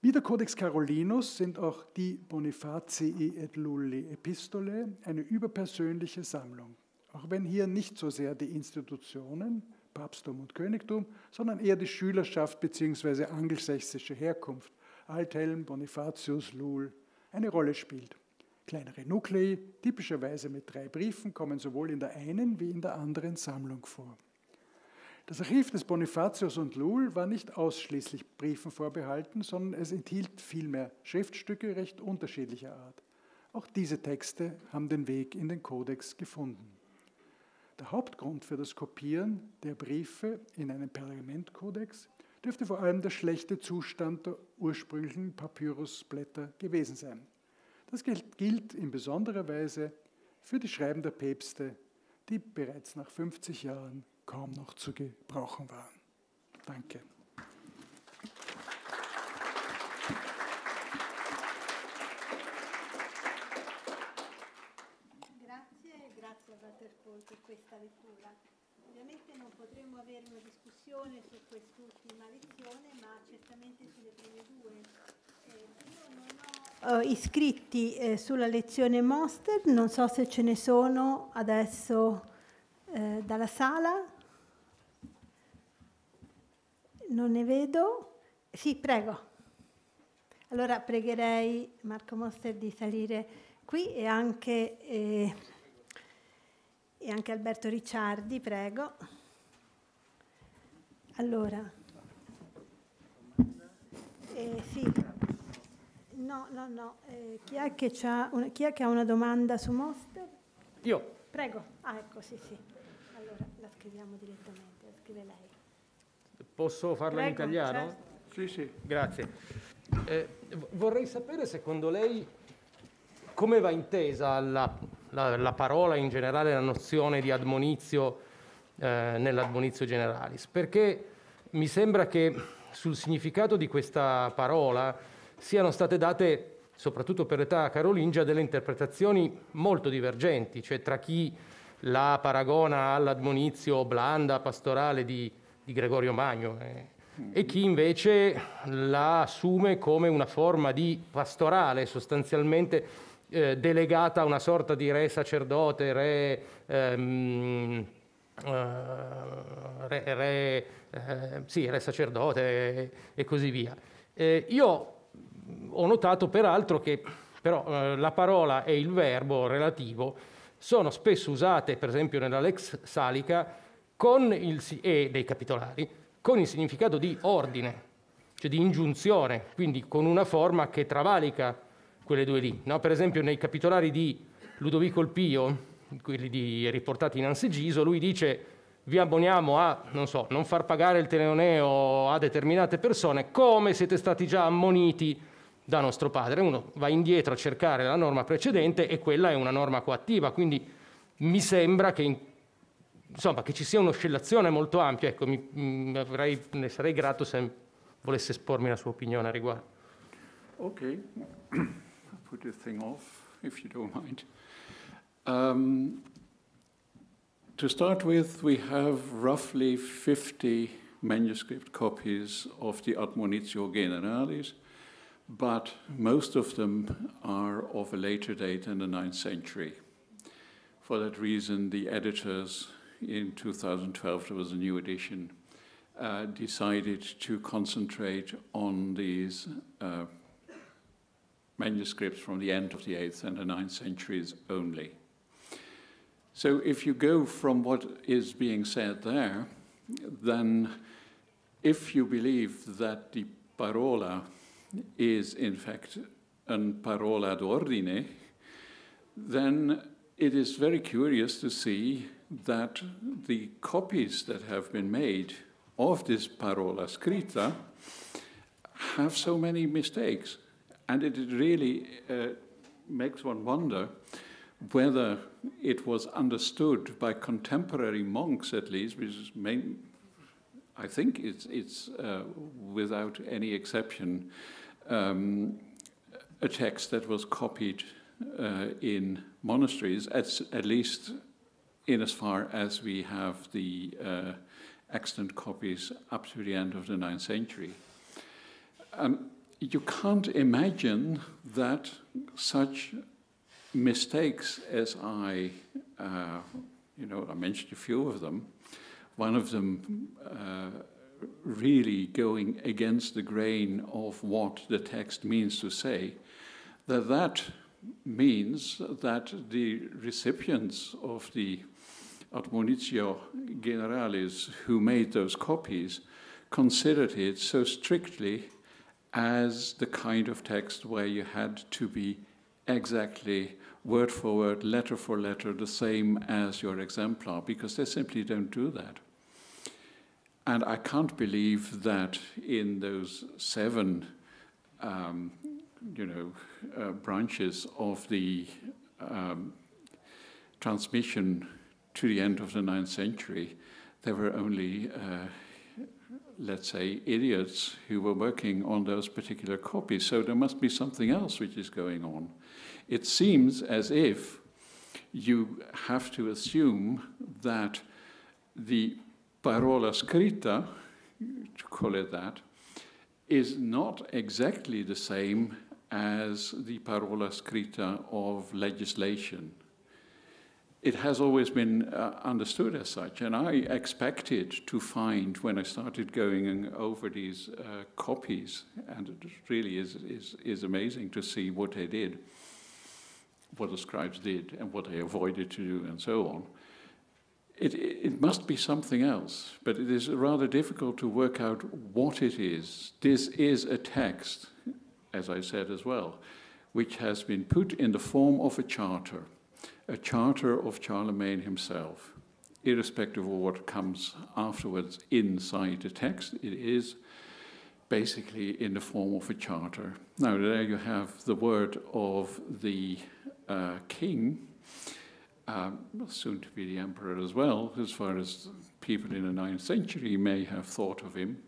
Wie der Codex Carolinus sind auch die Bonifatii et Lulli Epistole eine überpersönliche Sammlung auch wenn hier nicht so sehr die Institutionen, Papsttum und Königtum, sondern eher die Schülerschaft bzw. angelsächsische Herkunft, Althelm, Bonifatius, Luhl, eine Rolle spielt. Kleinere Nuklei, typischerweise mit drei Briefen, kommen sowohl in der einen wie in der anderen Sammlung vor. Das Archiv des Bonifatius und Luhl war nicht ausschließlich Briefen vorbehalten, sondern es enthielt vielmehr Schriftstücke recht unterschiedlicher Art. Auch diese Texte haben den Weg in den Kodex gefunden. Der Hauptgrund für das Kopieren der Briefe in einen Pergamentkodex dürfte vor allem der schlechte Zustand der ursprünglichen Papyrusblätter gewesen sein. Das gilt in besonderer Weise für die Schreiben der Päpste, die bereits nach 50 Jahren kaum noch zu gebrauchen waren. Danke. lettura. Ovviamente non potremo avere una discussione su quest'ultima lezione, ma certamente sulle prime due. Eh, io non ho eh, iscritti eh, sulla lezione Monster, non so se ce ne sono adesso eh, dalla sala. Non ne vedo. Sì, prego. Allora pregherei Marco Monster di salire qui e anche... Eh, e anche Alberto Ricciardi, prego. Allora. Eh, sì. No, no, no. Eh, chi, è che una, chi è che ha una domanda su Moster? Io. Prego. Ah, ecco, sì, sì. Allora, la scriviamo direttamente, la scrive lei. Posso farla prego, in italiano? Certo. Sì, sì. Grazie. Eh, vorrei sapere, secondo lei, come va intesa la la, la parola in generale, la nozione di admonizio eh, nell'admonizio generalis, perché mi sembra che sul significato di questa parola siano state date, soprattutto per l'età carolingia, delle interpretazioni molto divergenti, cioè tra chi la paragona all'admonizio blanda pastorale di, di Gregorio Magno eh, e chi invece la assume come una forma di pastorale sostanzialmente eh, delegata a una sorta di re sacerdote, re... Ehm, Uh, re, re, eh, sì, re, sacerdote e, e così via. Eh, io ho notato peraltro che però, eh, la parola e il verbo relativo sono spesso usate, per esempio nella Lex Salica, il, e dei capitolari, con il significato di ordine, cioè di ingiunzione, quindi con una forma che travalica quelle due lì. No? Per esempio nei capitolari di Ludovico il Pio, quelli riportati in Ansegiso, lui dice vi abboniamo a, non so, non far pagare il teleoneo a determinate persone come siete stati già ammoniti da nostro padre. Uno va indietro a cercare la norma precedente e quella è una norma coattiva, quindi mi sembra che, insomma, che ci sia un'oscillazione molto ampia. Ecco, mi, mi mm, avrei, ne sarei grato se volesse espormi la sua opinione a riguardo. Ok. put the thing off, if you don't mind. Um, to start with, we have roughly 50 manuscript copies of the Admonitio Generalis, but most of them are of a later date than the 9th century. For that reason, the editors in 2012, there was a new edition, uh, decided to concentrate on these uh, manuscripts from the end of the 8th and the 9th centuries only. So if you go from what is being said there, then if you believe that the parola is in fact an parola d'ordine, then it is very curious to see that the copies that have been made of this parola scritta have so many mistakes. And it really uh, makes one wonder whether it was understood by contemporary monks, at least, which is main, I think it's, it's uh, without any exception, um, a text that was copied uh, in monasteries, at, at least in as far as we have the uh, extant copies up to the end of the ninth century. Um, you can't imagine that such mistakes as I, uh, you know, I mentioned a few of them. One of them uh, really going against the grain of what the text means to say, that that means that the recipients of the admonitio generalis who made those copies considered it so strictly as the kind of text where you had to be exactly word for word, letter for letter, the same as your exemplar, because they simply don't do that. And I can't believe that in those seven, um, you know, uh, branches of the um, transmission to the end of the ninth century, there were only uh, let's say, idiots who were working on those particular copies. So there must be something else which is going on. It seems as if you have to assume that the parola scritta, to call it that, is not exactly the same as the parola scritta of legislation it has always been uh, understood as such. And I expected to find, when I started going over these uh, copies, and it really is, is, is amazing to see what they did, what the scribes did, and what they avoided to do, and so on. It, it must be something else, but it is rather difficult to work out what it is. This is a text, as I said as well, which has been put in the form of a charter a charter of Charlemagne himself. Irrespective of what comes afterwards inside the text, it is basically in the form of a charter. Now, there you have the word of the uh, king, um, soon to be the emperor as well, as far as people in the ninth century may have thought of him.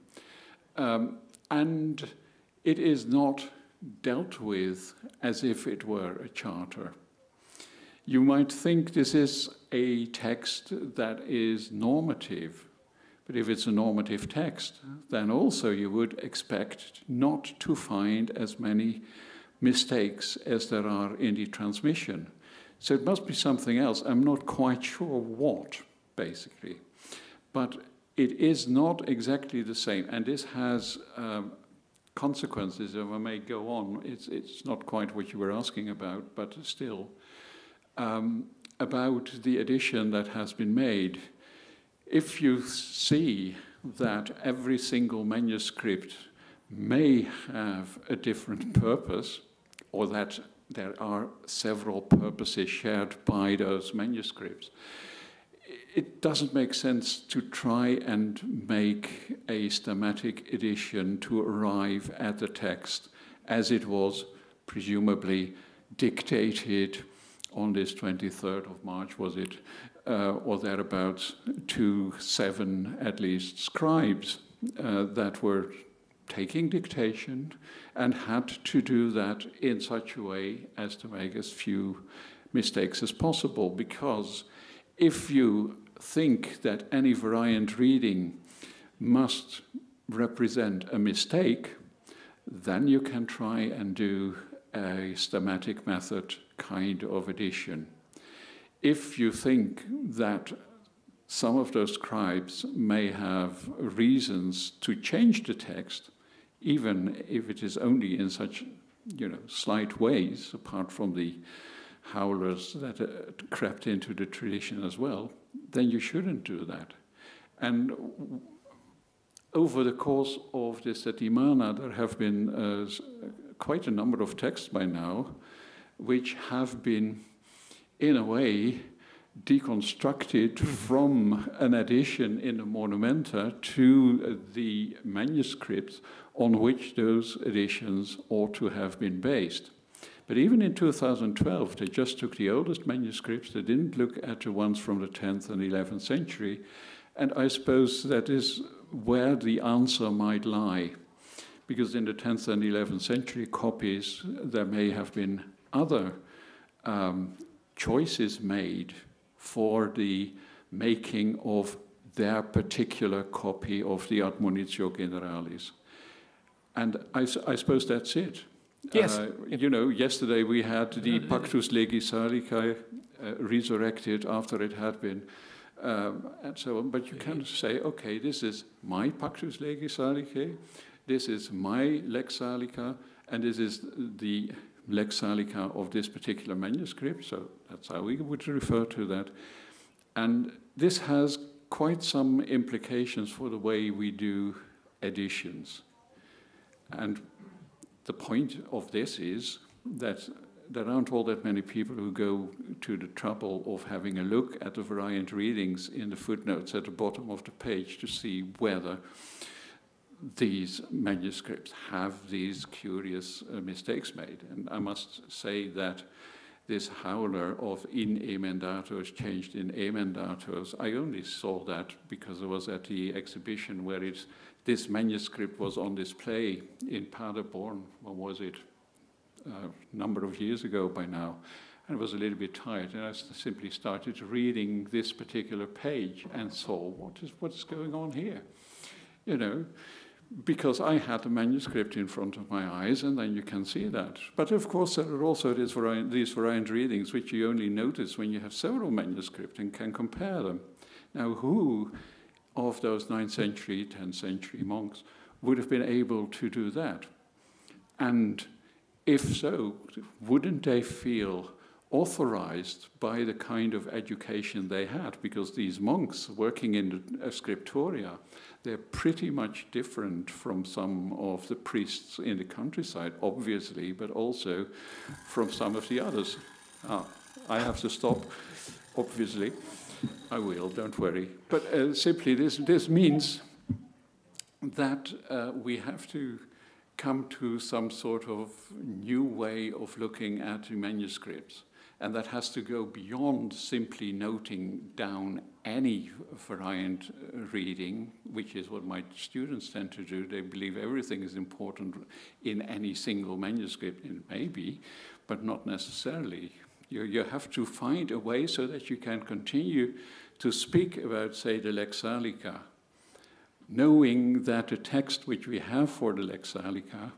Um, and it is not dealt with as if it were a charter. You might think this is a text that is normative, but if it's a normative text, then also you would expect not to find as many mistakes as there are in the transmission. So it must be something else. I'm not quite sure what, basically. But it is not exactly the same, and this has um, consequences, If I may go on. It's, it's not quite what you were asking about, but still um, about the addition that has been made. If you see that every single manuscript may have a different purpose, or that there are several purposes shared by those manuscripts, it doesn't make sense to try and make a stemmatic edition to arrive at the text as it was presumably dictated on this 23rd of March, was it, uh, or thereabouts, to seven at least scribes uh, that were taking dictation and had to do that in such a way as to make as few mistakes as possible. Because if you think that any variant reading must represent a mistake, then you can try and do a stemmatic method kind of addition. If you think that some of those scribes may have reasons to change the text, even if it is only in such you know, slight ways, apart from the howlers that uh, crept into the tradition as well, then you shouldn't do that. And over the course of the Setimana, there have been uh, quite a number of texts by now which have been, in a way, deconstructed hmm. from an addition in the Monumenta to the manuscripts on which those editions ought to have been based. But even in 2012, they just took the oldest manuscripts, they didn't look at the ones from the 10th and 11th century, and I suppose that is where the answer might lie. Because in the 10th and 11th century copies, there may have been other um, choices made for the making of their particular copy of the Admonitio Generalis. And I, I suppose that's it. Yes. Uh, you know, yesterday we had the uh, uh, Pactus Legis Salicae uh, resurrected after it had been, um, and so on. But you can say, okay, this is my Pactus Legis Salicae, this is my Lex Salica, and this is the lexalica of this particular manuscript, so that's how we would refer to that. And this has quite some implications for the way we do editions. And the point of this is that there aren't all that many people who go to the trouble of having a look at the variant readings in the footnotes at the bottom of the page to see whether these manuscripts have these curious uh, mistakes made. And I must say that this howler of in emendatus changed in emendatus, I only saw that because I was at the exhibition where it's, this manuscript was on display in Paderborn, what was it, a number of years ago by now. And I was a little bit tired, and I simply started reading this particular page and saw what is, what's going on here. You know, because I had the manuscript in front of my eyes, and then you can see that. But of course, there are also these variant, these variant readings, which you only notice when you have several manuscripts and can compare them. Now, who of those 9th century, 10th century monks would have been able to do that? And if so, wouldn't they feel authorized by the kind of education they had, because these monks working in the scriptoria, they're pretty much different from some of the priests in the countryside, obviously, but also from some of the others. Ah, I have to stop, obviously. I will, don't worry. But uh, simply, this, this means that uh, we have to come to some sort of new way of looking at manuscripts. And that has to go beyond simply noting down any variant reading, which is what my students tend to do. They believe everything is important in any single manuscript, and maybe, but not necessarily. You, you have to find a way so that you can continue to speak about, say, the Lexalica, knowing that the text which we have for the Lexalica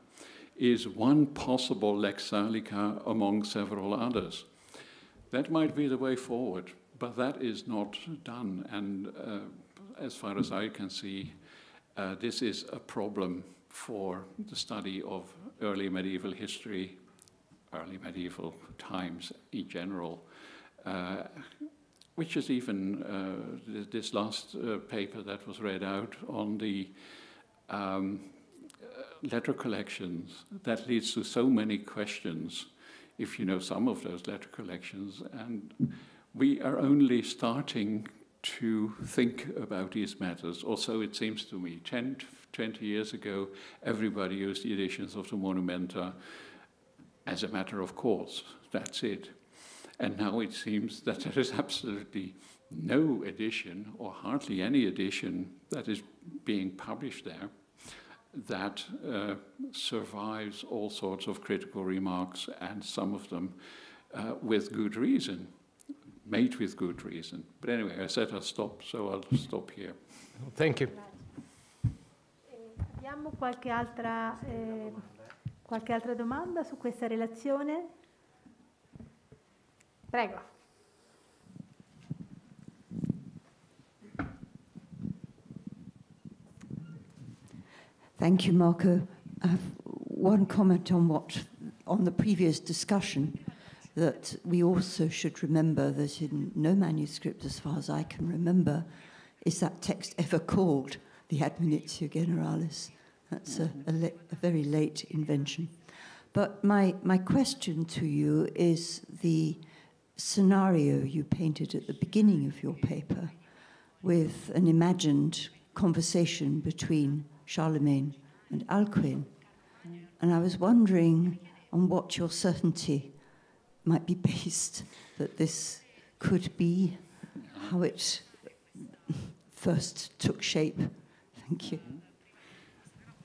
is one possible Lexalica among several others. That might be the way forward, but that is not done. And uh, as far as I can see, uh, this is a problem for the study of early medieval history, early medieval times in general, uh, which is even uh, this last uh, paper that was read out on the um, uh, letter collections that leads to so many questions if you know some of those letter collections. And we are only starting to think about these matters. Also, it seems to me, 10, 20 years ago, everybody used the editions of the Monumenta as a matter of course. That's it. And now it seems that there is absolutely no edition, or hardly any edition, that is being published there that uh, survives all sorts of critical remarks, and some of them uh, with good reason, made with good reason. But anyway, I said I'll stop, so I'll stop here. Thank you. Abbiamo qualche altra, eh, qualche altra domanda su questa relazione? Prego. Thank you, Marco. I have one comment on what on the previous discussion that we also should remember that in no manuscript, as far as I can remember, is that text ever called the Admonitio Generalis. That's a, a, a very late invention. But my, my question to you is the scenario you painted at the beginning of your paper with an imagined conversation between Charlemagne and Alcuin. And I was wondering on what your certainty might be based that this could be how it first took shape. Thank you.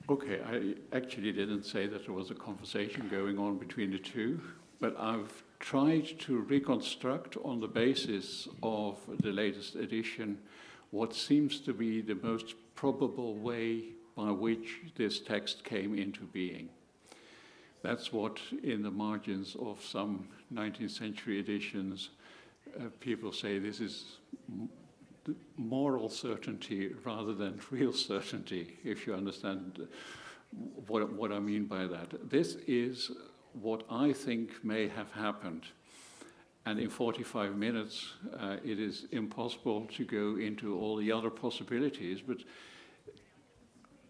Okay, I actually didn't say that there was a conversation going on between the two, but I've tried to reconstruct on the basis of the latest edition what seems to be the most probable way by which this text came into being. That's what, in the margins of some 19th century editions, uh, people say this is moral certainty rather than *laughs* real certainty, if you understand uh, what, what I mean by that. This is what I think may have happened. And in 45 minutes, uh, it is impossible to go into all the other possibilities, but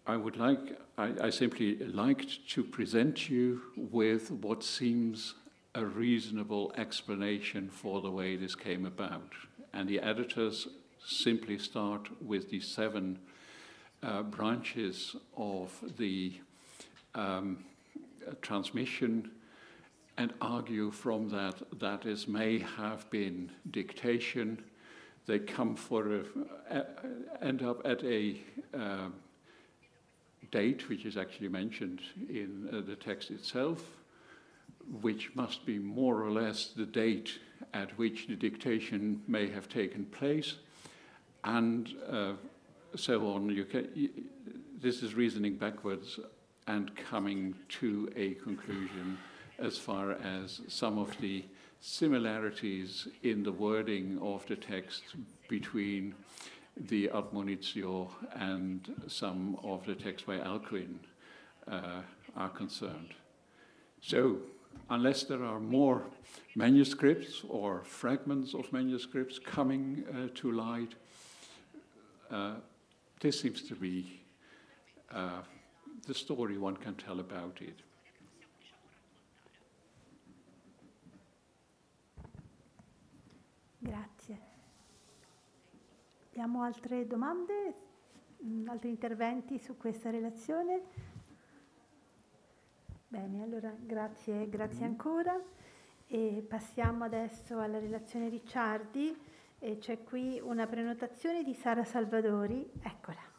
I would like, I, I simply liked to present you with what seems a reasonable explanation for the way this came about. And the editors simply start with the seven uh, branches of the um, transmission and argue from that that is may have been dictation. They come for a, uh, end up at a uh, date, which is actually mentioned in uh, the text itself, which must be more or less the date at which the dictation may have taken place, and uh, so on. You can, you, this is reasoning backwards and coming to a conclusion as far as some of the similarities in the wording of the text between the Admonitio and some of the texts by Alcuin uh, are concerned. So, unless there are more manuscripts or fragments of manuscripts coming uh, to light, uh, this seems to be uh, the story one can tell about it. Abbiamo altre domande, mm, altri interventi su questa relazione? Bene, allora grazie, grazie mm-hmm. ancora. E passiamo adesso alla relazione Ricciardi. E c'è qui una prenotazione di Sara Salvadori, eccola.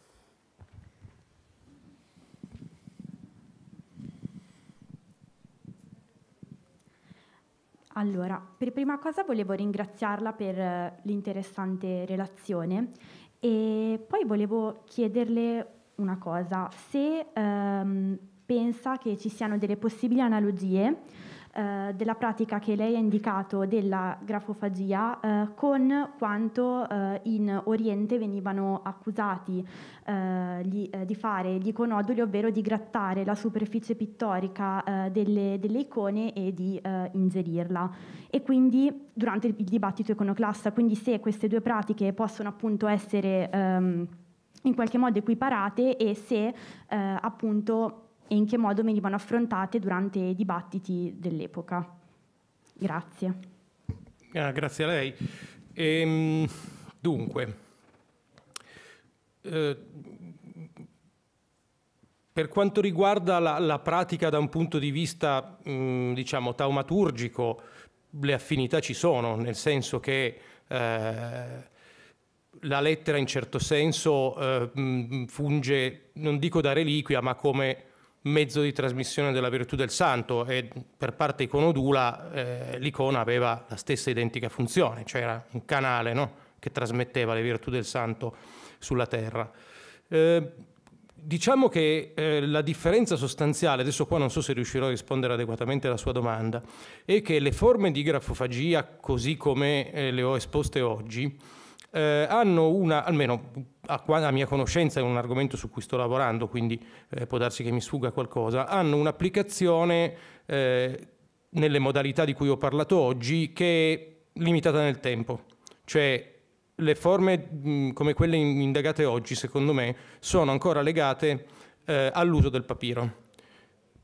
Allora, per prima cosa volevo ringraziarla per eh, l'interessante relazione e poi volevo chiederle una cosa, se ehm, pensa che ci siano delle possibili analogie eh, della pratica che lei ha indicato della grafofagia eh, con quanto eh, in Oriente venivano accusati eh, gli, eh, di fare gli iconoduli, ovvero di grattare la superficie pittorica eh, delle, delle, icone e di ingerirla. E quindi durante il, dibattito iconoclasta, quindi se queste due pratiche possono appunto essere ehm, in qualche modo equiparate e se appunto e in che modo venivano affrontate durante i dibattiti dell'epoca. Grazie. Ah, grazie a lei. Ehm, dunque, eh, per quanto riguarda la, la, pratica da un punto di vista, mh, diciamo, taumaturgico, le affinità ci sono, nel senso che eh, la lettera in certo senso eh, funge, non dico da reliquia, ma come mezzo di trasmissione della virtù del santo e per parte iconodula eh, l'icona aveva la stessa identica funzione, cioè era un canale no? che trasmetteva le virtù del santo sulla terra. Eh, diciamo che eh, la differenza sostanziale, adesso qua non so se riuscirò a rispondere adeguatamente alla sua domanda, è che le forme di grafofagia, così come eh, le ho esposte oggi, eh, hanno una, almeno a, a, mia conoscenza è un argomento su cui sto lavorando, quindi eh, può darsi che mi sfugga qualcosa, hanno un'applicazione eh, nelle modalità di cui ho parlato oggi che è limitata nel tempo, cioè le forme mh, come quelle indagate oggi, secondo me, sono ancora legate eh, all'uso del papiro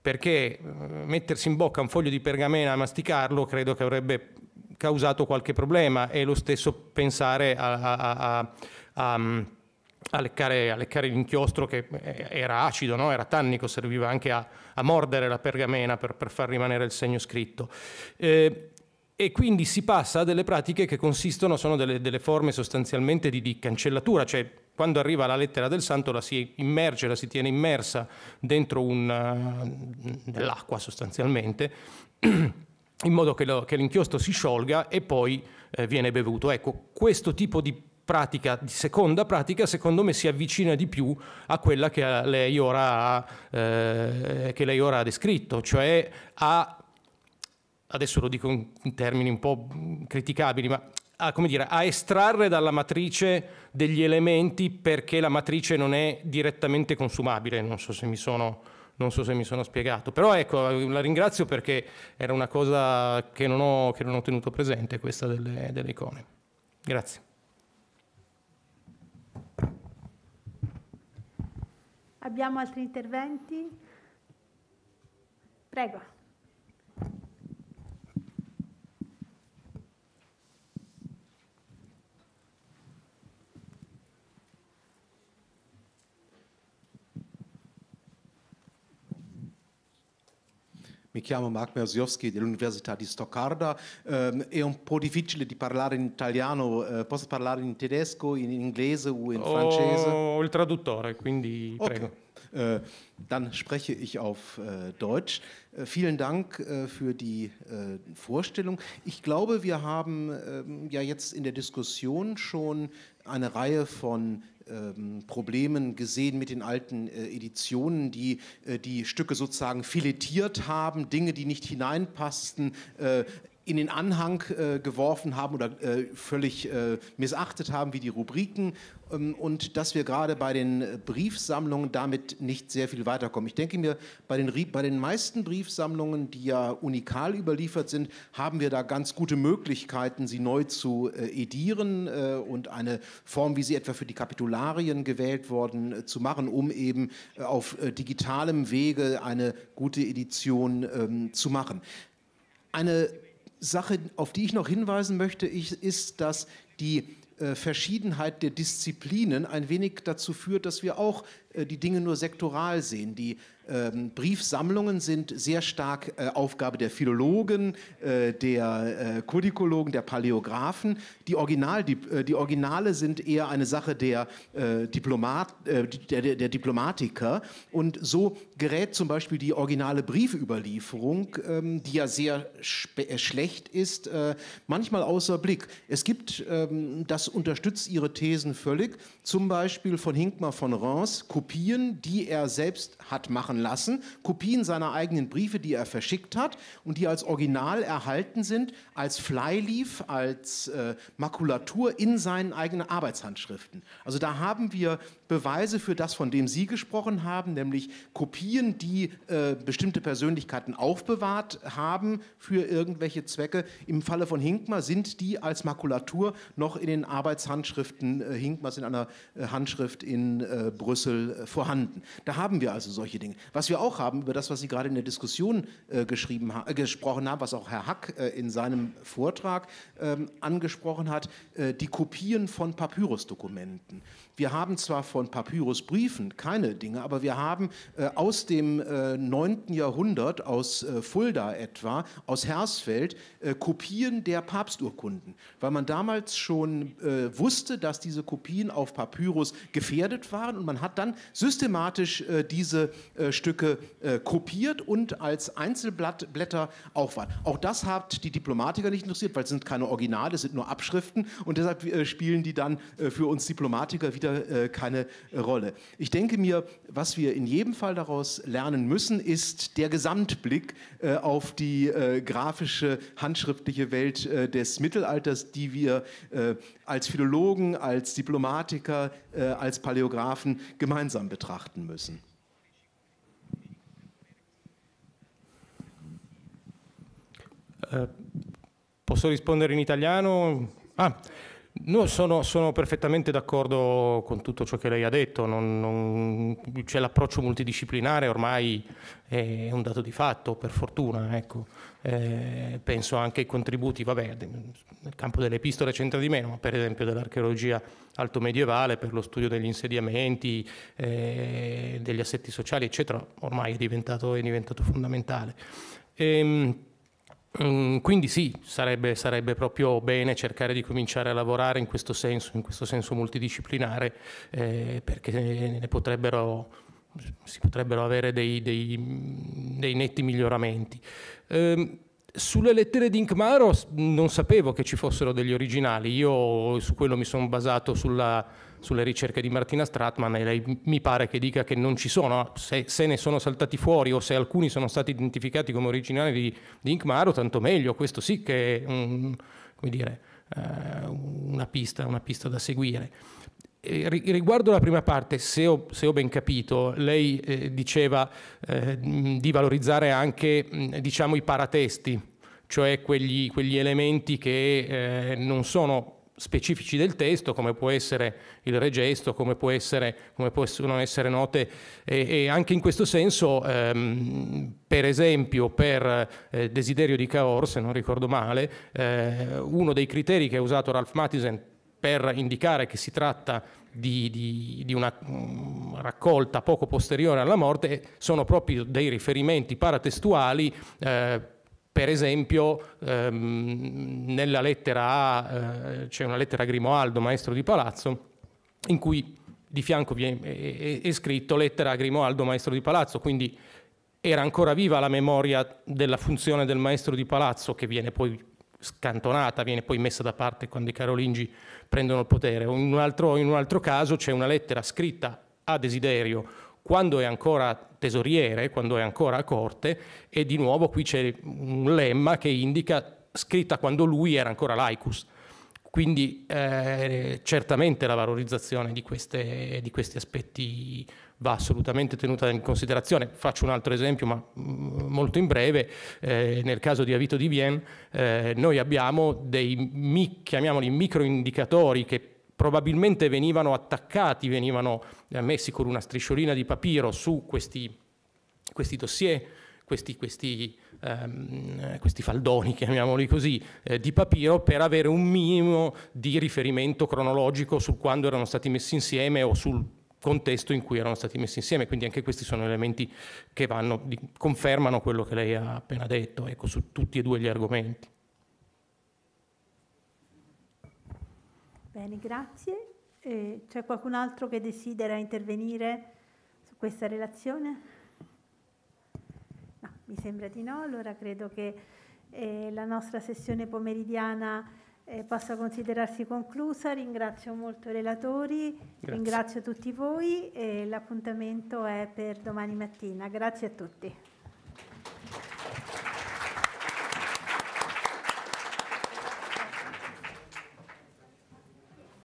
perché eh, mettersi in bocca un foglio di pergamena e masticarlo credo che avrebbe causato qualche problema e lo stesso pensare a, a, a, a mm, leccare, leccare, l'inchiostro che eh, era acido, no? era tannico, serviva anche a, mordere la pergamena per, per, far rimanere il segno scritto. Eh, e quindi si passa a delle pratiche che consistono, sono delle, delle forme sostanzialmente di, di, cancellatura, cioè quando arriva la lettera del santo la si immerge, la si tiene immersa dentro un, uh, eh, nell'acqua sostanzialmente *clears throat* in modo che, lo, che l'inchiostro si sciolga e poi eh, viene bevuto. Ecco, questo tipo di pratica, di seconda pratica, secondo me si avvicina di più a quella che eh, lei ora ha, eh, che lei ora ha descritto, cioè a, adesso lo dico in termini un po' criticabili, ma a, dire, a, estrarre dalla matrice degli elementi perché la matrice non è direttamente consumabile. Non so se mi sono non so se mi sono spiegato, però ecco, la ringrazio perché era una cosa che non ho, che non ho tenuto presente, questa delle, delle icone. Grazie. Abbiamo altri interventi? Prego. mi chiamo Mark Merziowski dell'Università di Stoccarda eh, è un po' difficile di parlare in italiano, eh, posso parlare in tedesco, in inglese o in francese? Ho il traduttore, quindi prego. Okay. Eh, dann spreche ich auf äh, Deutsch. Äh, vielen Dank äh, für die Vorstellung. Ich glaube, wir haben ähm, ja jetzt in der Diskussion schon eine Reihe von ähm, Problemen gesehen mit den alten äh, Editionen, die äh, die Stücke sozusagen filetiert haben, Dinge, die nicht hineinpassten, äh, in den Anhang äh, geworfen haben oder äh, völlig äh, missachtet haben, wie die Rubriken ähm, und dass wir gerade bei den äh, Briefsammlungen damit nicht sehr viel weiterkommen. Ich denke mir, bei den, bei den meisten Briefsammlungen, die ja unikal überliefert sind, haben wir da ganz gute Möglichkeiten, sie neu zu äh, edieren äh, und eine Form, wie sie etwa für die Kapitularien gewählt worden, zu machen, um eben auf digitalem Wege eine gute Edition ähm, zu machen. Eine Sache, auf die ich noch hinweisen möchte, ist, dass die äh, Verschiedenheit der Disziplinen ein wenig dazu führt, dass wir auch äh, die Dinge nur sektoral sehen. Die ähm, Briefsammlungen sind sehr stark äh, Aufgabe der Philologen, äh, der äh, Kodikologen, der Paläographen. Die, Original, die, äh, die, Originale sind eher eine Sache der, äh, Diplomat, äh, der, der, der, Diplomatiker. Und so gerät zum Beispiel die originale Briefüberlieferung, ähm, die ja sehr schlecht ist, manchmal außer Blick. Es gibt, ähm, das unterstützt Ihre Thesen völlig, zum Beispiel von Hinkmar von Reims Kopien, die er selbst hat machen liefern lassen, Kopien seiner eigenen Briefe, die er verschickt hat und die als Original erhalten sind, als Flyleaf, als äh, Makulatur in seinen eigenen Arbeitshandschriften. Also da haben wir Beweise für das, von dem Sie gesprochen haben, nämlich Kopien, die äh, bestimmte Persönlichkeiten aufbewahrt haben für irgendwelche Zwecke. Im Falle von Hinkmar sind die als Makulatur noch in den Arbeitshandschriften äh, Hinkmars in einer äh, Handschrift in äh, Brüssel äh, vorhanden. Da haben wir also solche Dinge. Was wir auch haben, über das, was Sie gerade in der Diskussion äh, geschrieben ha äh, gesprochen haben, was auch Herr Hack äh, in seinem Vortrag ähm, angesprochen hat, äh, die Kopien von Papyrusdokumenten. Wir haben zwar von Papyrusbriefen keine Dinge, aber wir haben äh, aus dem äh, 9. Jahrhundert, aus äh, Fulda etwa, aus Hersfeld, äh, Kopien der Papsturkunden, weil man damals schon äh, wusste, dass diese Kopien auf Papyrus gefährdet waren und man hat dann systematisch äh, diese Stücke kopiert und als Einzelblätter aufwand. Auch das hat die Diplomatiker nicht interessiert, weil es sind keine Originale, es sind nur Abschriften und deshalb spielen die dann für uns Diplomatiker wieder wieder äh, keine Rolle. Ich denke mir, was wir in jedem Fall daraus lernen müssen, ist der Gesamtblick äh, auf die äh, grafische, handschriftliche Welt äh, des Mittelalters, die wir äh, als Philologen, als Diplomatiker, äh, als Paläographen gemeinsam betrachten müssen. posso rispondere in italiano? Ah. No, sono, sono, perfettamente d'accordo con tutto ciò che lei ha detto, non, non, cioè, l'approccio multidisciplinare ormai è un dato di fatto, per fortuna. Ecco. Eh, penso anche ai contributi, vabbè, nel campo delle pistole c'entra di meno, ma per esempio dell'archeologia alto medievale, per lo studio degli insediamenti, eh, degli assetti sociali, eccetera, ormai è diventato, è diventato fondamentale. Ehm, Ehm, quindi sì, sarebbe, sarebbe, proprio bene cercare di cominciare a lavorare in questo senso, in questo senso multidisciplinare, eh, perché potrebbero, si potrebbero avere dei, dei, dei netti miglioramenti. Um, sulle lettere di Incmaro non sapevo che ci fossero degli originali, io su quello mi sono basato sulla, sulle ricerche di Martina Stratman e lei mi pare che dica che non ci sono, se, se ne sono saltati fuori o se alcuni sono stati identificati come originali di, di Incmaro, tanto meglio, questo sì che è um, come dire, uh, una, pista, una pista da seguire. E riguardo la prima parte, se ho, se ho ben capito, lei eh, diceva eh, di valorizzare anche diciamo, i paratesti, cioè quegli, quegli elementi che eh, non sono specifici del testo, come può essere il regesto, come, può essere, come possono essere note e, e anche in questo senso, ehm, per esempio, per eh, desiderio di Caor, se non ricordo male, eh, uno dei criteri che ha usato Ralph Mathisen per indicare che si tratta di, di, di una mm, raccolta poco posteriore alla morte sono proprio dei riferimenti paratestuali eh, per esempio ehm, nella lettera A eh, c'è una lettera a Grimoaldo, maestro di palazzo, in cui di fianco è, è, è scritto lettera a Grimoaldo, maestro di palazzo, quindi era ancora viva la memoria della funzione del maestro di palazzo che viene poi scantonata, viene poi messa da parte quando i carolingi prendono il potere. in un altro, in un altro caso c'è una lettera scritta a desiderio quando è ancora tesoriere, quando è ancora a corte, e di nuovo qui c'è un lemma che indica scritta quando lui era ancora laicus. Quindi eh, certamente la valorizzazione di, queste, di, questi aspetti va assolutamente tenuta in considerazione. Faccio un altro esempio, ma mm, molto in breve. Eh, nel caso di Avito di Vien, eh, noi abbiamo dei, chiamiamoli, microindicatori che probabilmente venivano attaccati, venivano eh, messi con una strisciolina di papiro su questi, questi dossier, questi, questi, ehm, questi, faldoni, chiamiamoli così, eh, di papiro per avere un minimo di riferimento cronologico su quando erano stati messi insieme o sul contesto in cui erano stati messi insieme, quindi anche questi sono elementi che vanno, confermano quello che lei ha appena detto, ecco, su tutti e due gli argomenti. Bene, grazie. Eh, c'è qualcun altro che desidera intervenire su questa relazione? No, mi sembra di no, allora credo che eh, la nostra sessione pomeridiana eh, possa considerarsi conclusa. Ringrazio molto i relatori, Grazie. ringrazio tutti voi e l'appuntamento è per domani mattina. Grazie a tutti.